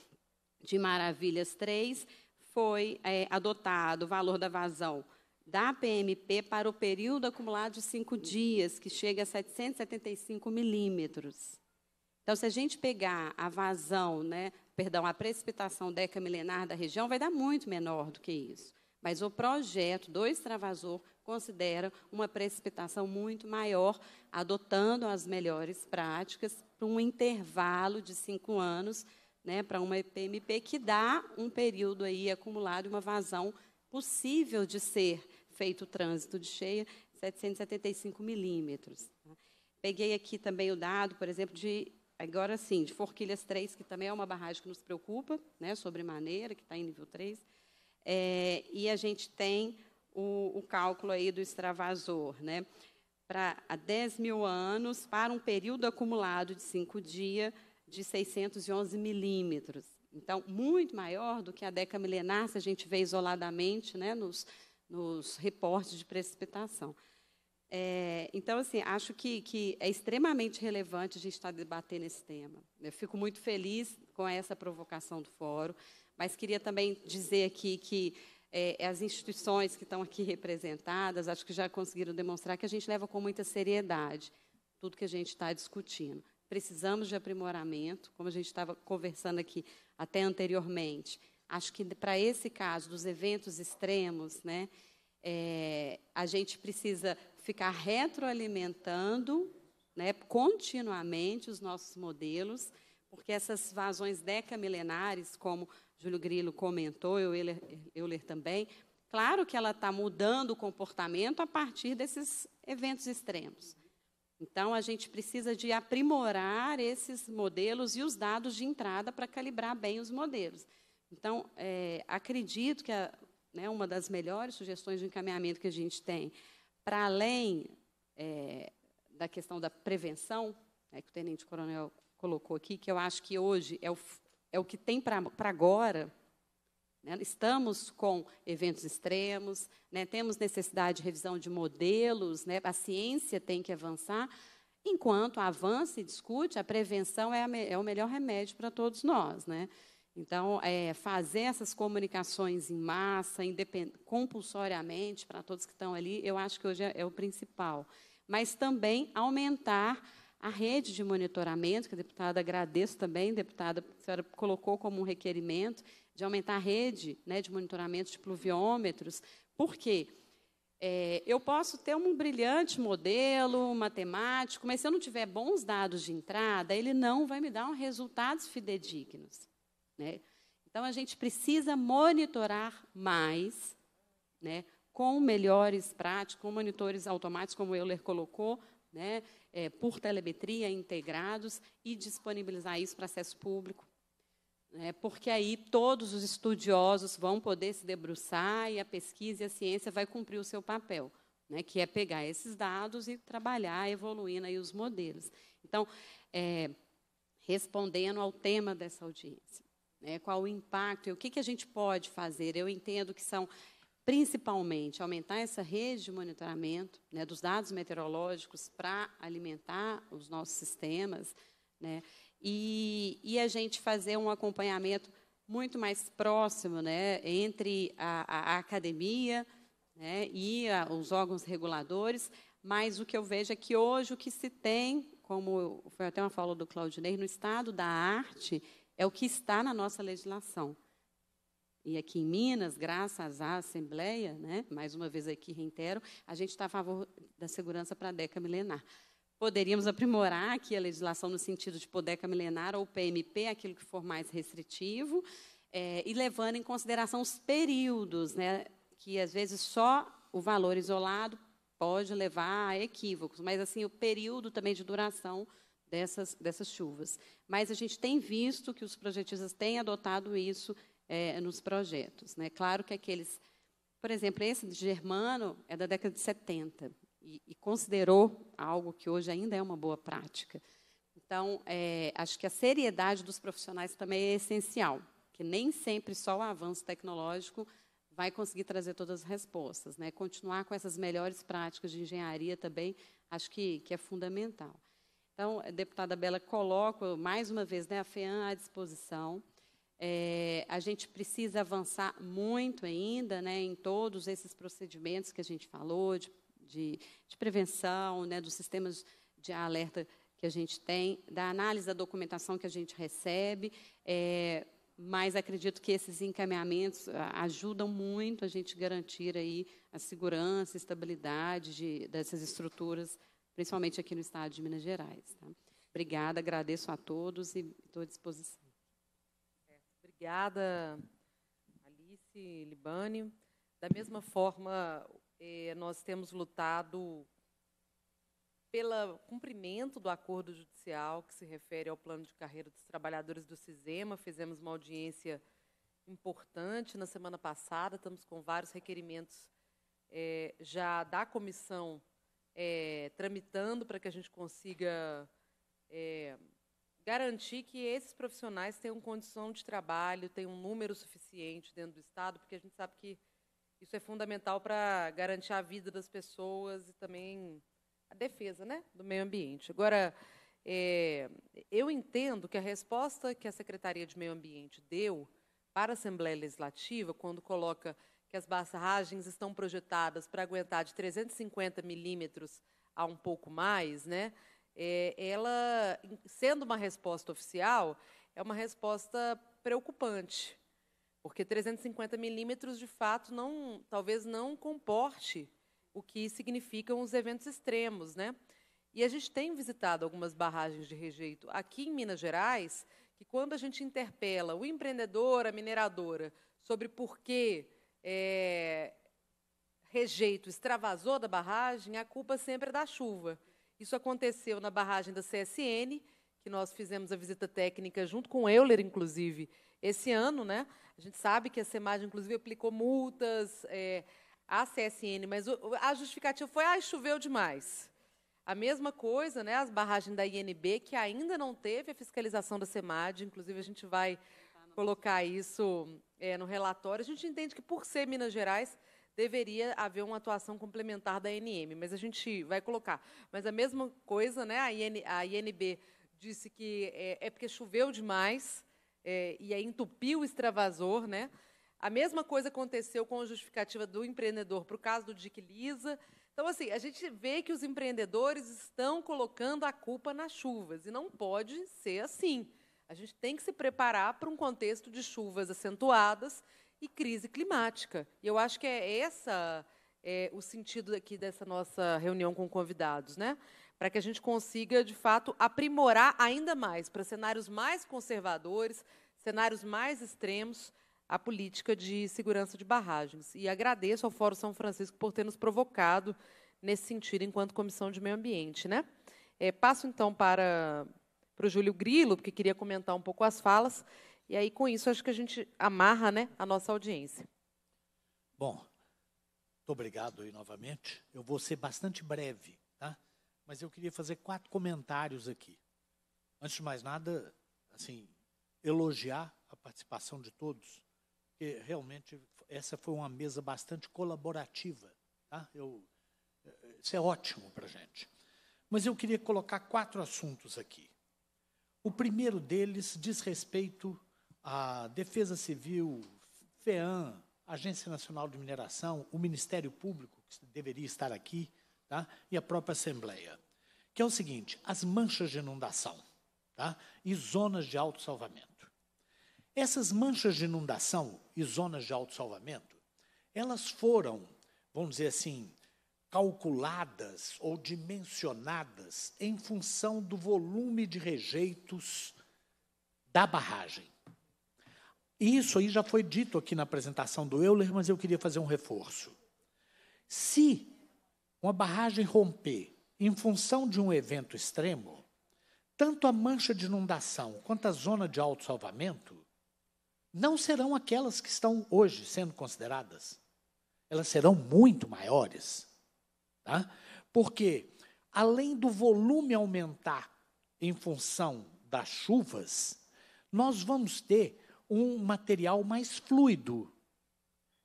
de Maravilhas 3, foi é, adotado o valor da vazão da PMP para o período acumulado de cinco dias, que chega a 775 milímetros. Então, se a gente pegar a vazão, né, perdão, a precipitação milenar da região, vai dar muito menor do que isso. Mas o projeto do extravasor considera uma precipitação muito maior, adotando as melhores práticas para um intervalo de cinco anos, né, para uma PMP que dá um período aí acumulado, uma vazão possível de ser feito o trânsito de cheia, 775 milímetros. Tá? Peguei aqui também o dado, por exemplo, de agora sim, de Forquilhas 3, que também é uma barragem que nos preocupa, né, sobremaneira, que está em nível 3. É, e a gente tem o, o cálculo aí do extravasor, né? Para há 10 mil anos, para um período acumulado de cinco dias, de 611 milímetros. Então, muito maior do que a década milenar, se a gente vê isoladamente né, nos, nos reportes de precipitação. É, então, assim, acho que, que, é extremamente relevante a gente estar tá debatendo esse tema. Eu fico muito feliz com essa provocação do fórum, mas queria também dizer aqui que é, é, as instituições que estão aqui representadas, acho que já conseguiram demonstrar que a gente leva com muita seriedade tudo que a gente está discutindo. Precisamos de aprimoramento, como a gente estava conversando aqui até anteriormente. Acho que para esse caso dos eventos extremos, né, é, a gente precisa ficar retroalimentando né, continuamente os nossos modelos, porque essas vazões decamilenares, como Júlio Grilo comentou, eu ler, eu ler também. Claro que ela está mudando o comportamento a partir desses eventos extremos. Então, a gente precisa de aprimorar esses modelos e os dados de entrada para calibrar bem os modelos. Então, é, acredito que a, né, uma das melhores sugestões de encaminhamento que a gente tem, para além é, da questão da prevenção, né, que o tenente-coronel colocou aqui, que eu acho que hoje é o, é o que tem para agora. Né? Estamos com eventos extremos, né? temos necessidade de revisão de modelos, né? a ciência tem que avançar. Enquanto avança e discute, a prevenção é, a me, é o melhor remédio para todos nós. Né? Então, é, fazer essas comunicações em massa, compulsoriamente, para todos que estão ali, eu acho que hoje é, é o principal. Mas também aumentar a rede de monitoramento, que a deputada agradeço também, deputada, a senhora colocou como um requerimento, de aumentar a rede né, de monitoramento de pluviômetros. Por quê? É, eu posso ter um brilhante modelo matemático, mas se eu não tiver bons dados de entrada, ele não vai me dar um resultados fidedignos. Né? Então, a gente precisa monitorar mais, né, com melhores práticas, com monitores automáticos, como o Euler colocou, né, é, por telemetria integrados e disponibilizar isso para acesso público. Né, porque aí todos os estudiosos vão poder se debruçar e a pesquisa e a ciência vai cumprir o seu papel, né, que é pegar esses dados e trabalhar, evoluindo aí os modelos. Então, é, respondendo ao tema dessa audiência, né, qual o impacto e o que, que a gente pode fazer, eu entendo que são principalmente aumentar essa rede de monitoramento né, dos dados meteorológicos para alimentar os nossos sistemas, né, e, e, a gente fazer um acompanhamento muito mais próximo né, entre a, a, academia né, e a, os órgãos reguladores, mas o que eu vejo é que hoje o que se tem, como foi até uma fala do Claudinei, no estado da arte, é o que está na nossa legislação. E aqui em Minas, graças à Assembleia, né, mais uma vez aqui reitero, a gente está a favor da segurança para a década milenar. Poderíamos aprimorar aqui a legislação no sentido de PODECA milenar ou PMP, aquilo que for mais restritivo, é, e levando em consideração os períodos, né, que às vezes só o valor isolado pode levar a equívocos, mas assim o período também de duração dessas, dessas chuvas. Mas a gente tem visto que os projetistas têm adotado isso é, nos projetos. Né? Claro que aqueles. Por exemplo, esse de Germano é da década de 70 e, e considerou algo que hoje ainda é uma boa prática. Então, é, acho que a seriedade dos profissionais também é essencial, que nem sempre só o avanço tecnológico vai conseguir trazer todas as respostas. Né? Continuar com essas melhores práticas de engenharia também, acho que, que é fundamental. Então, deputada Bela, coloco mais uma vez né, a FEAM à disposição. É, a gente precisa avançar muito ainda né, em todos esses procedimentos que a gente falou, de, de, de prevenção, né, dos sistemas de alerta que a gente tem, da análise da documentação que a gente recebe, é, mas acredito que esses encaminhamentos ah, ajudam muito a gente garantir aí a segurança, a estabilidade de, dessas estruturas, principalmente aqui no estado de Minas Gerais. Tá? Obrigada, agradeço a todos e estou à disposição. Obrigada, Alice Libani. Da mesma forma, eh, nós temos lutado pelo cumprimento do acordo judicial que se refere ao plano de carreira dos trabalhadores do CISEMA. Fizemos uma audiência importante na semana passada, estamos com vários requerimentos eh, já da comissão eh, tramitando para que a gente consiga eh, garantir que esses profissionais tenham condição de trabalho, tenham um número suficiente dentro do Estado, porque a gente sabe que isso é fundamental para garantir a vida das pessoas e também a defesa né, do meio ambiente. Agora, é, eu entendo que a resposta que a Secretaria de Meio Ambiente deu para a Assembleia Legislativa, quando coloca que as barragens estão projetadas para aguentar de 350 milímetros a um pouco mais, né, é, ela, sendo uma resposta oficial, é uma resposta preocupante, porque 350 milímetros, de fato, não, talvez não comporte o que significam os eventos extremos, né? E a gente tem visitado algumas barragens de rejeito aqui em Minas Gerais, que quando a gente interpela o empreendedor, a mineradora, sobre por que é, rejeito extravasou da barragem, a culpa sempre é da chuva. Isso aconteceu na barragem da CSN, que nós fizemos a visita técnica junto com o Euler, inclusive, esse ano. Né? A gente sabe que a SEMAD, inclusive, aplicou multas é, à CSN, mas o, a justificativa foi, ah, choveu demais. A mesma coisa, né, as barragens da INB, que ainda não teve a fiscalização da SEMAD, inclusive a gente vai tá, colocar isso é, no relatório. A gente entende que, por ser Minas Gerais, deveria haver uma atuação complementar da INM, mas a gente vai colocar. Mas a mesma coisa, né? A, IN, a INB disse que é, é porque choveu demais é, e aí entupiu o extravasor, né? A mesma coisa aconteceu com a justificativa do empreendedor para o caso do Dick Lisa. Então, assim, a gente vê que os empreendedores estão colocando a culpa nas chuvas, e não pode ser assim. A gente tem que se preparar para um contexto de chuvas acentuadas e crise climática. E eu acho que é essa é, o sentido aqui dessa nossa reunião com convidados, né? Para que a gente consiga, de fato, aprimorar ainda mais para cenários mais conservadores, cenários mais extremos, a política de segurança de barragens. E agradeço ao Fórum São Francisco por ter nos provocado nesse sentido enquanto Comissão de Meio Ambiente, né? É, passo então para para o Júlio Grilo, porque queria comentar um pouco as falas. E aí, com isso, acho que a gente amarra né, a nossa audiência. Bom, muito obrigado aí novamente. Eu vou ser bastante breve, tá? Mas eu queria fazer quatro comentários aqui. Antes de mais nada, assim, elogiar a participação de todos, porque realmente essa foi uma mesa bastante colaborativa, tá? Eu, eh, isso é ótimo para gente. Mas eu queria colocar quatro assuntos aqui. O primeiro deles diz respeito a Defesa Civil, FEAM, Agência Nacional de Mineração, o Ministério Público, que deveria estar aqui, tá? e a própria Assembleia, que é o seguinte, as manchas de inundação tá? e zonas de salvamento. Essas manchas de inundação e zonas de salvamento, elas foram, vamos dizer assim, calculadas ou dimensionadas em função do volume de rejeitos da barragem. Isso aí já foi dito aqui na apresentação do Euler, mas eu queria fazer um reforço. Se uma barragem romper em função de um evento extremo, tanto a mancha de inundação quanto a zona de salvamento não serão aquelas que estão hoje sendo consideradas. Elas serão muito maiores. Tá? Porque, além do volume aumentar em função das chuvas, nós vamos ter um material mais fluido.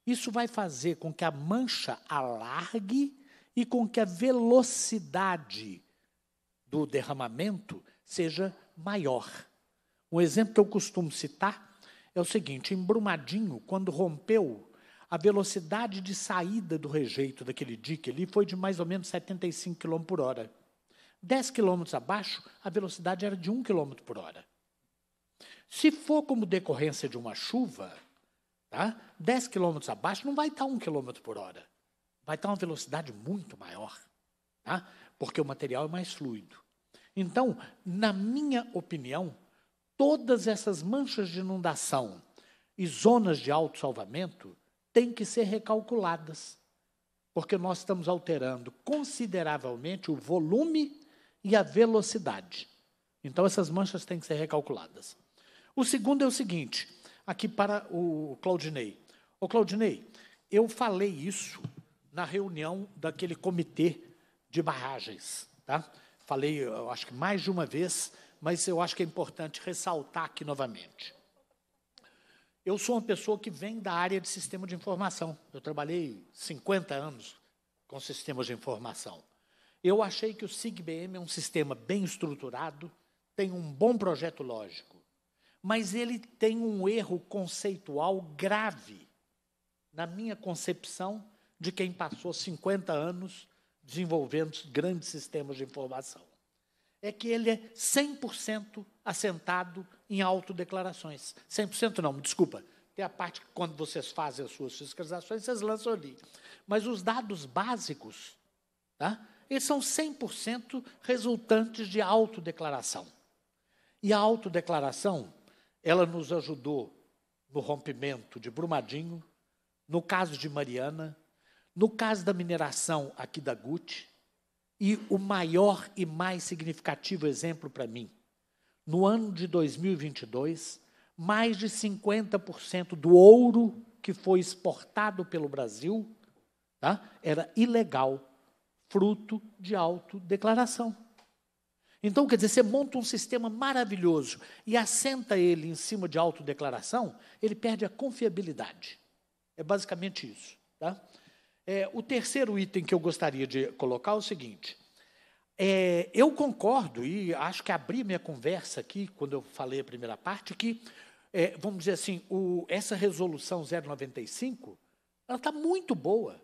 Isso vai fazer com que a mancha alargue e com que a velocidade do derramamento seja maior. Um exemplo que eu costumo citar é o seguinte: em Brumadinho, quando rompeu, a velocidade de saída do rejeito daquele dique ali foi de mais ou menos 75 km por hora. 10 km abaixo, a velocidade era de 1 km por hora. Se for como decorrência de uma chuva, tá? 10 km abaixo não vai estar 1 km por hora. Vai estar uma velocidade muito maior, tá? porque o material é mais fluido. Então, na minha opinião, todas essas manchas de inundação e zonas de alto salvamento têm que ser recalculadas, porque nós estamos alterando consideravelmente o volume e a velocidade. Então, essas manchas têm que ser recalculadas. O segundo é o seguinte, aqui para o Claudinei. Ô Claudinei, eu falei isso na reunião daquele comitê de barragens, tá? Falei, eu acho que mais de uma vez, mas eu acho que é importante ressaltar aqui novamente. Eu sou uma pessoa que vem da área de sistema de informação. Eu trabalhei 50 anos com sistemas de informação. Eu achei que o SIGBM é um sistema bem estruturado, tem um bom projeto lógico mas ele tem um erro conceitual grave, na minha concepção, de quem passou 50 anos desenvolvendo grandes sistemas de informação. É que ele é 100% assentado em autodeclarações. 100% não, me desculpa. Tem a parte que, quando vocês fazem as suas fiscalizações, vocês lançam ali. Mas os dados básicos, tá? eles são 100% resultantes de autodeclaração. E a autodeclaração ela nos ajudou no rompimento de Brumadinho, no caso de Mariana, no caso da mineração aqui da GUT, e o maior e mais significativo exemplo para mim, no ano de 2022, mais de 50% do ouro que foi exportado pelo Brasil tá, era ilegal, fruto de autodeclaração. Então, quer dizer, você monta um sistema maravilhoso e assenta ele em cima de autodeclaração, ele perde a confiabilidade. É basicamente isso. Tá? É, o terceiro item que eu gostaria de colocar é o seguinte: é, eu concordo, e acho que abri minha conversa aqui, quando eu falei a primeira parte, que, é, vamos dizer assim, o, essa resolução 095, ela está muito boa.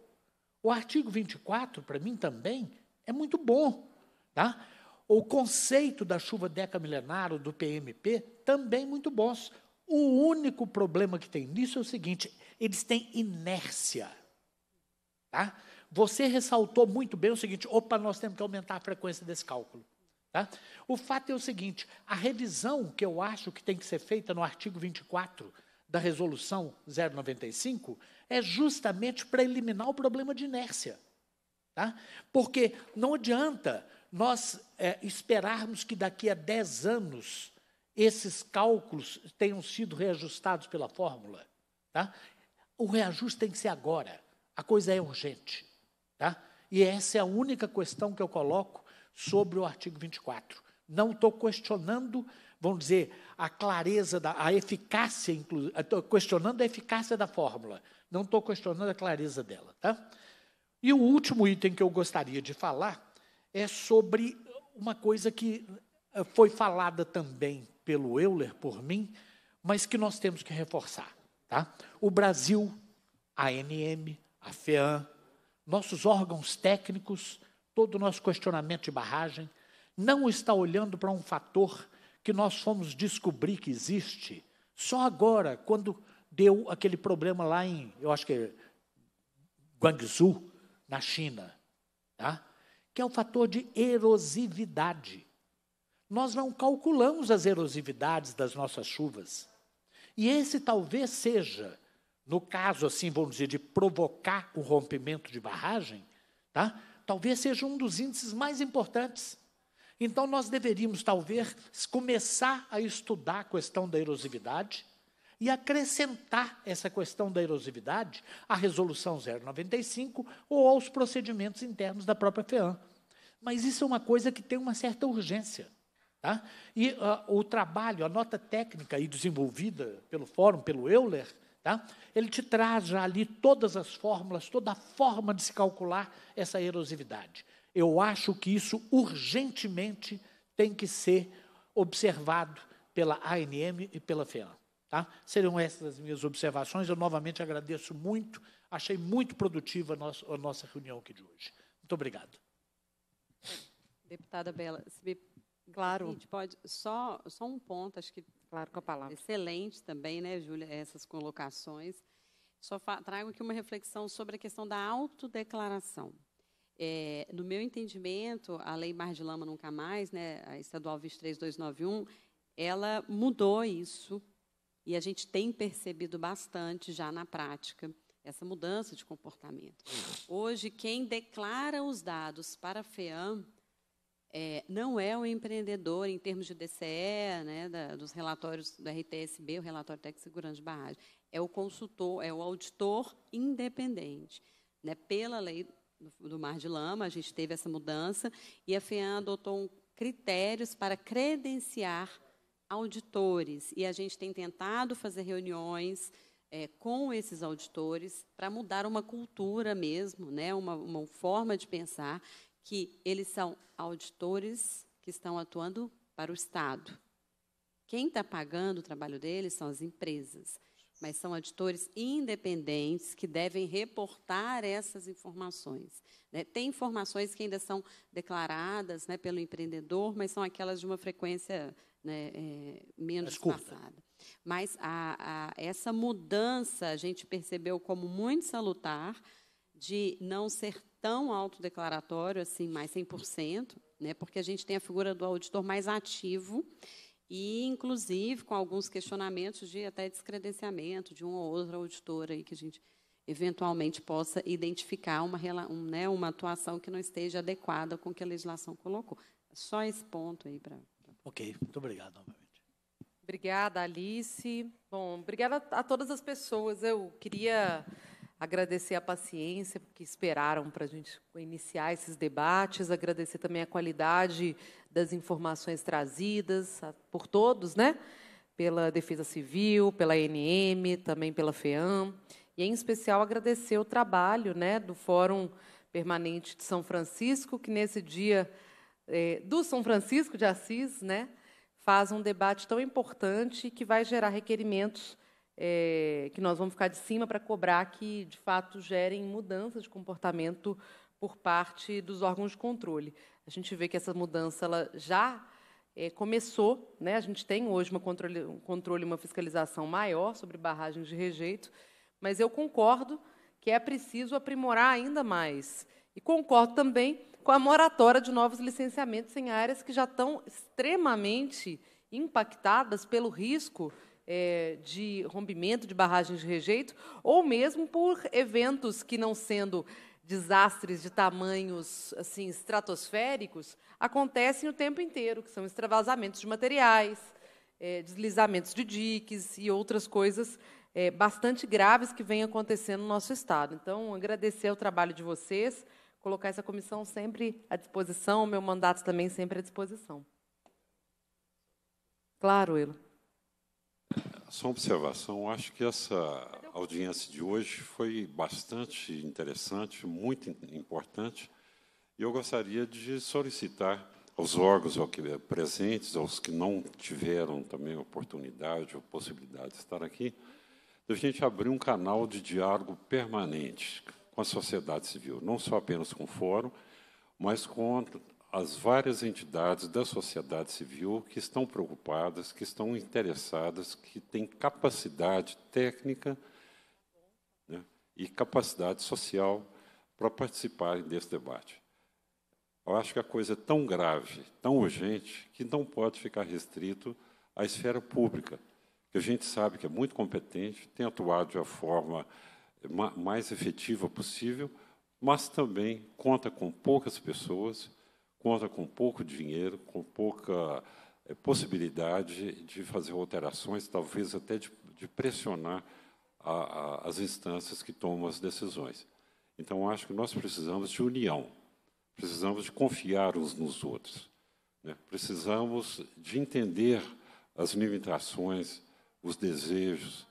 O artigo 24, para mim também, é muito bom. Tá? o conceito da chuva decamilenar ou do PMP, também muito bons. O único problema que tem nisso é o seguinte: eles têm inércia. Tá? Você ressaltou muito bem o seguinte: opa, nós temos que aumentar a frequência desse cálculo. Tá? O fato é o seguinte: a revisão que eu acho que tem que ser feita no artigo 24 da resolução 095 é justamente para eliminar o problema de inércia. Tá? Porque não adianta nós é, esperarmos que daqui a 10 anos esses cálculos tenham sido reajustados pela fórmula. Tá? O reajuste tem que ser agora. A coisa é urgente. Tá? E essa é a única questão que eu coloco sobre o artigo 24. Não estou questionando, vamos dizer, a clareza, da, a eficácia, estou questionando a eficácia da fórmula. Não estou questionando a clareza dela. Tá? E o último item que eu gostaria de falar é sobre uma coisa que eh, foi falada também pelo Euler por mim, mas que nós temos que reforçar. Tá? O Brasil, a ANM, a FEAM, nossos órgãos técnicos, todo o nosso questionamento de barragem, não está olhando para um fator que nós fomos descobrir que existe só agora, quando deu aquele problema lá em, eu acho que é Guangzhou, na China. Tá? que é o fator de erosividade. Nós não calculamos as erosividades das nossas chuvas. E esse talvez seja, no caso assim, vamos dizer, de provocar o rompimento de barragem, tá? talvez seja um dos índices mais importantes. Então, nós deveríamos, talvez, começar a estudar a questão da erosividade e acrescentar essa questão da erosividade à resolução 095 ou aos procedimentos internos da própria FEAM. Mas isso é uma coisa que tem uma certa urgência. Tá? E uh, o trabalho, a nota técnica aí desenvolvida pelo fórum, pelo Euler, tá? ele te traz já ali todas as fórmulas, toda a forma de se calcular essa erosividade. Eu acho que isso urgentemente tem que ser observado pela ANM e pela FEAM. Tá? Serão essas as minhas observações. Eu novamente agradeço muito. Achei muito produtiva a nossa, a nossa reunião aqui de hoje. Muito obrigado. Deputada Bela, se claro. Gente, pode só, só um ponto, acho que claro com a palavra. Excelente também, né, Júlia, essas colocações. Só trago aqui uma reflexão sobre a questão da autodeclaração. É, no meu entendimento, a Lei Mar de Lama Nunca Mais, né, a Estadual 23291, ela mudou isso e a gente tem percebido bastante já na prática essa mudança de comportamento. Hoje, quem declara os dados para a FEAM é, não é o empreendedor em termos de DCE, né, da, dos relatórios do RTSB, o relatório técnico segurança de barragem. É o consultor, é o auditor independente. Né, pela lei do, do Mar de Lama, a gente teve essa mudança e a FEAM adotou um, critérios para credenciar auditores. E a gente tem tentado fazer reuniões é, com esses auditores para mudar uma cultura mesmo, né? Uma, uma forma de pensar que eles são auditores que estão atuando para o Estado. Quem está pagando o trabalho deles são as empresas, mas são auditores independentes que devem reportar essas informações. Né? Tem informações que ainda são declaradas né, pelo empreendedor, mas são aquelas de uma frequência né, é, menos passada. Mas a, a, essa mudança a gente percebeu como muito salutar de não ser tão autodeclaratório, assim, mais 100%, né, porque a gente tem a figura do auditor mais ativo e, inclusive, com alguns questionamentos de até descredenciamento de um ou outro auditor aí que a gente eventualmente possa identificar uma, um, né, uma atuação que não esteja adequada com o que a legislação colocou. Só esse ponto aí para Ok, muito obrigado novamente. Obrigada, Alice. Bom, obrigada a todas as pessoas. Eu queria agradecer a paciência que esperaram para a gente iniciar esses debates, agradecer também a qualidade das informações trazidas por todos, né? Pela Defesa Civil, pela NM, também pela FEAM, e em especial agradecer o trabalho, né, do Fórum Permanente de São Francisco, que nesse dia é, do São Francisco de Assis, né, faz um debate tão importante que vai gerar requerimentos é, que nós vamos ficar de cima para cobrar que, de fato, gerem mudanças de comportamento por parte dos órgãos de controle. A gente vê que essa mudança ela já é, começou, né? a gente tem hoje uma controle, um controle, uma fiscalização maior sobre barragens de rejeito, mas eu concordo que é preciso aprimorar ainda mais. E concordo também com a moratória de novos licenciamentos em áreas que já estão extremamente impactadas pelo risco é, de rompimento de barragens de rejeito, ou mesmo por eventos que, não sendo desastres de tamanhos assim estratosféricos, acontecem o tempo inteiro, que são extravasamentos de materiais, é, deslizamentos de diques e outras coisas é, bastante graves que vêm acontecendo no nosso estado. Então, agradecer o trabalho de vocês colocar essa comissão sempre à disposição, meu mandato também sempre à disposição. Claro, Elo. Só uma observação, acho que essa audiência de hoje foi bastante interessante, muito importante, e eu gostaria de solicitar aos órgãos ao que, eh, presentes, aos que não tiveram também oportunidade ou possibilidade de estar aqui, a gente abrir um canal de diálogo permanente, com a sociedade civil, não só apenas com o fórum, mas com as várias entidades da sociedade civil que estão preocupadas, que estão interessadas, que têm capacidade técnica né, e capacidade social para participarem desse debate. Eu acho que a coisa é tão grave, tão urgente, que não pode ficar restrito à esfera pública, que a gente sabe que é muito competente, tem atuado de uma forma mais efetiva possível, mas também conta com poucas pessoas, conta com pouco dinheiro, com pouca é, possibilidade de fazer alterações, talvez até de, de pressionar a, a, as instâncias que tomam as decisões. Então, acho que nós precisamos de união, precisamos de confiar uns nos outros, né? precisamos de entender as limitações, os desejos,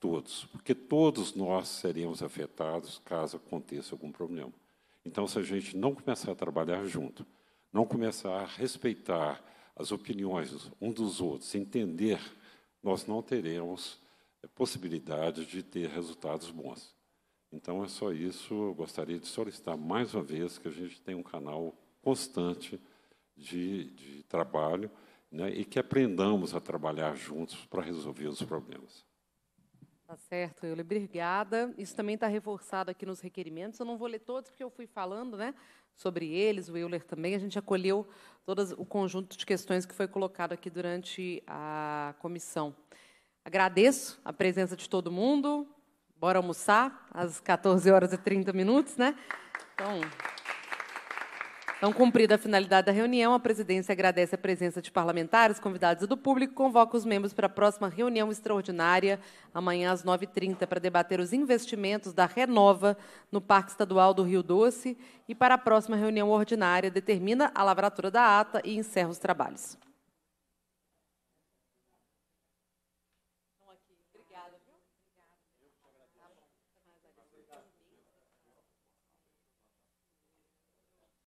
Todos, porque todos nós seremos afetados caso aconteça algum problema. Então, se a gente não começar a trabalhar junto, não começar a respeitar as opiniões um dos outros, entender, nós não teremos eh, possibilidade de ter resultados bons. Então, é só isso. Eu gostaria de solicitar mais uma vez que a gente tenha um canal constante de, de trabalho né, e que aprendamos a trabalhar juntos para resolver os problemas. Tá certo, Eule. Obrigada. Isso também está reforçado aqui nos requerimentos. Eu não vou ler todos, porque eu fui falando né, sobre eles, o Euler também. A gente acolheu todo o conjunto de questões que foi colocado aqui durante a comissão. Agradeço a presença de todo mundo. Bora almoçar às 14 horas e 30 minutos, né? Então. Então, cumprida a finalidade da reunião, a presidência agradece a presença de parlamentares, convidados e do público, convoca os membros para a próxima reunião extraordinária, amanhã às 9h30, para debater os investimentos da Renova no Parque Estadual do Rio Doce e para a próxima reunião ordinária, determina a lavratura da ata e encerra os trabalhos.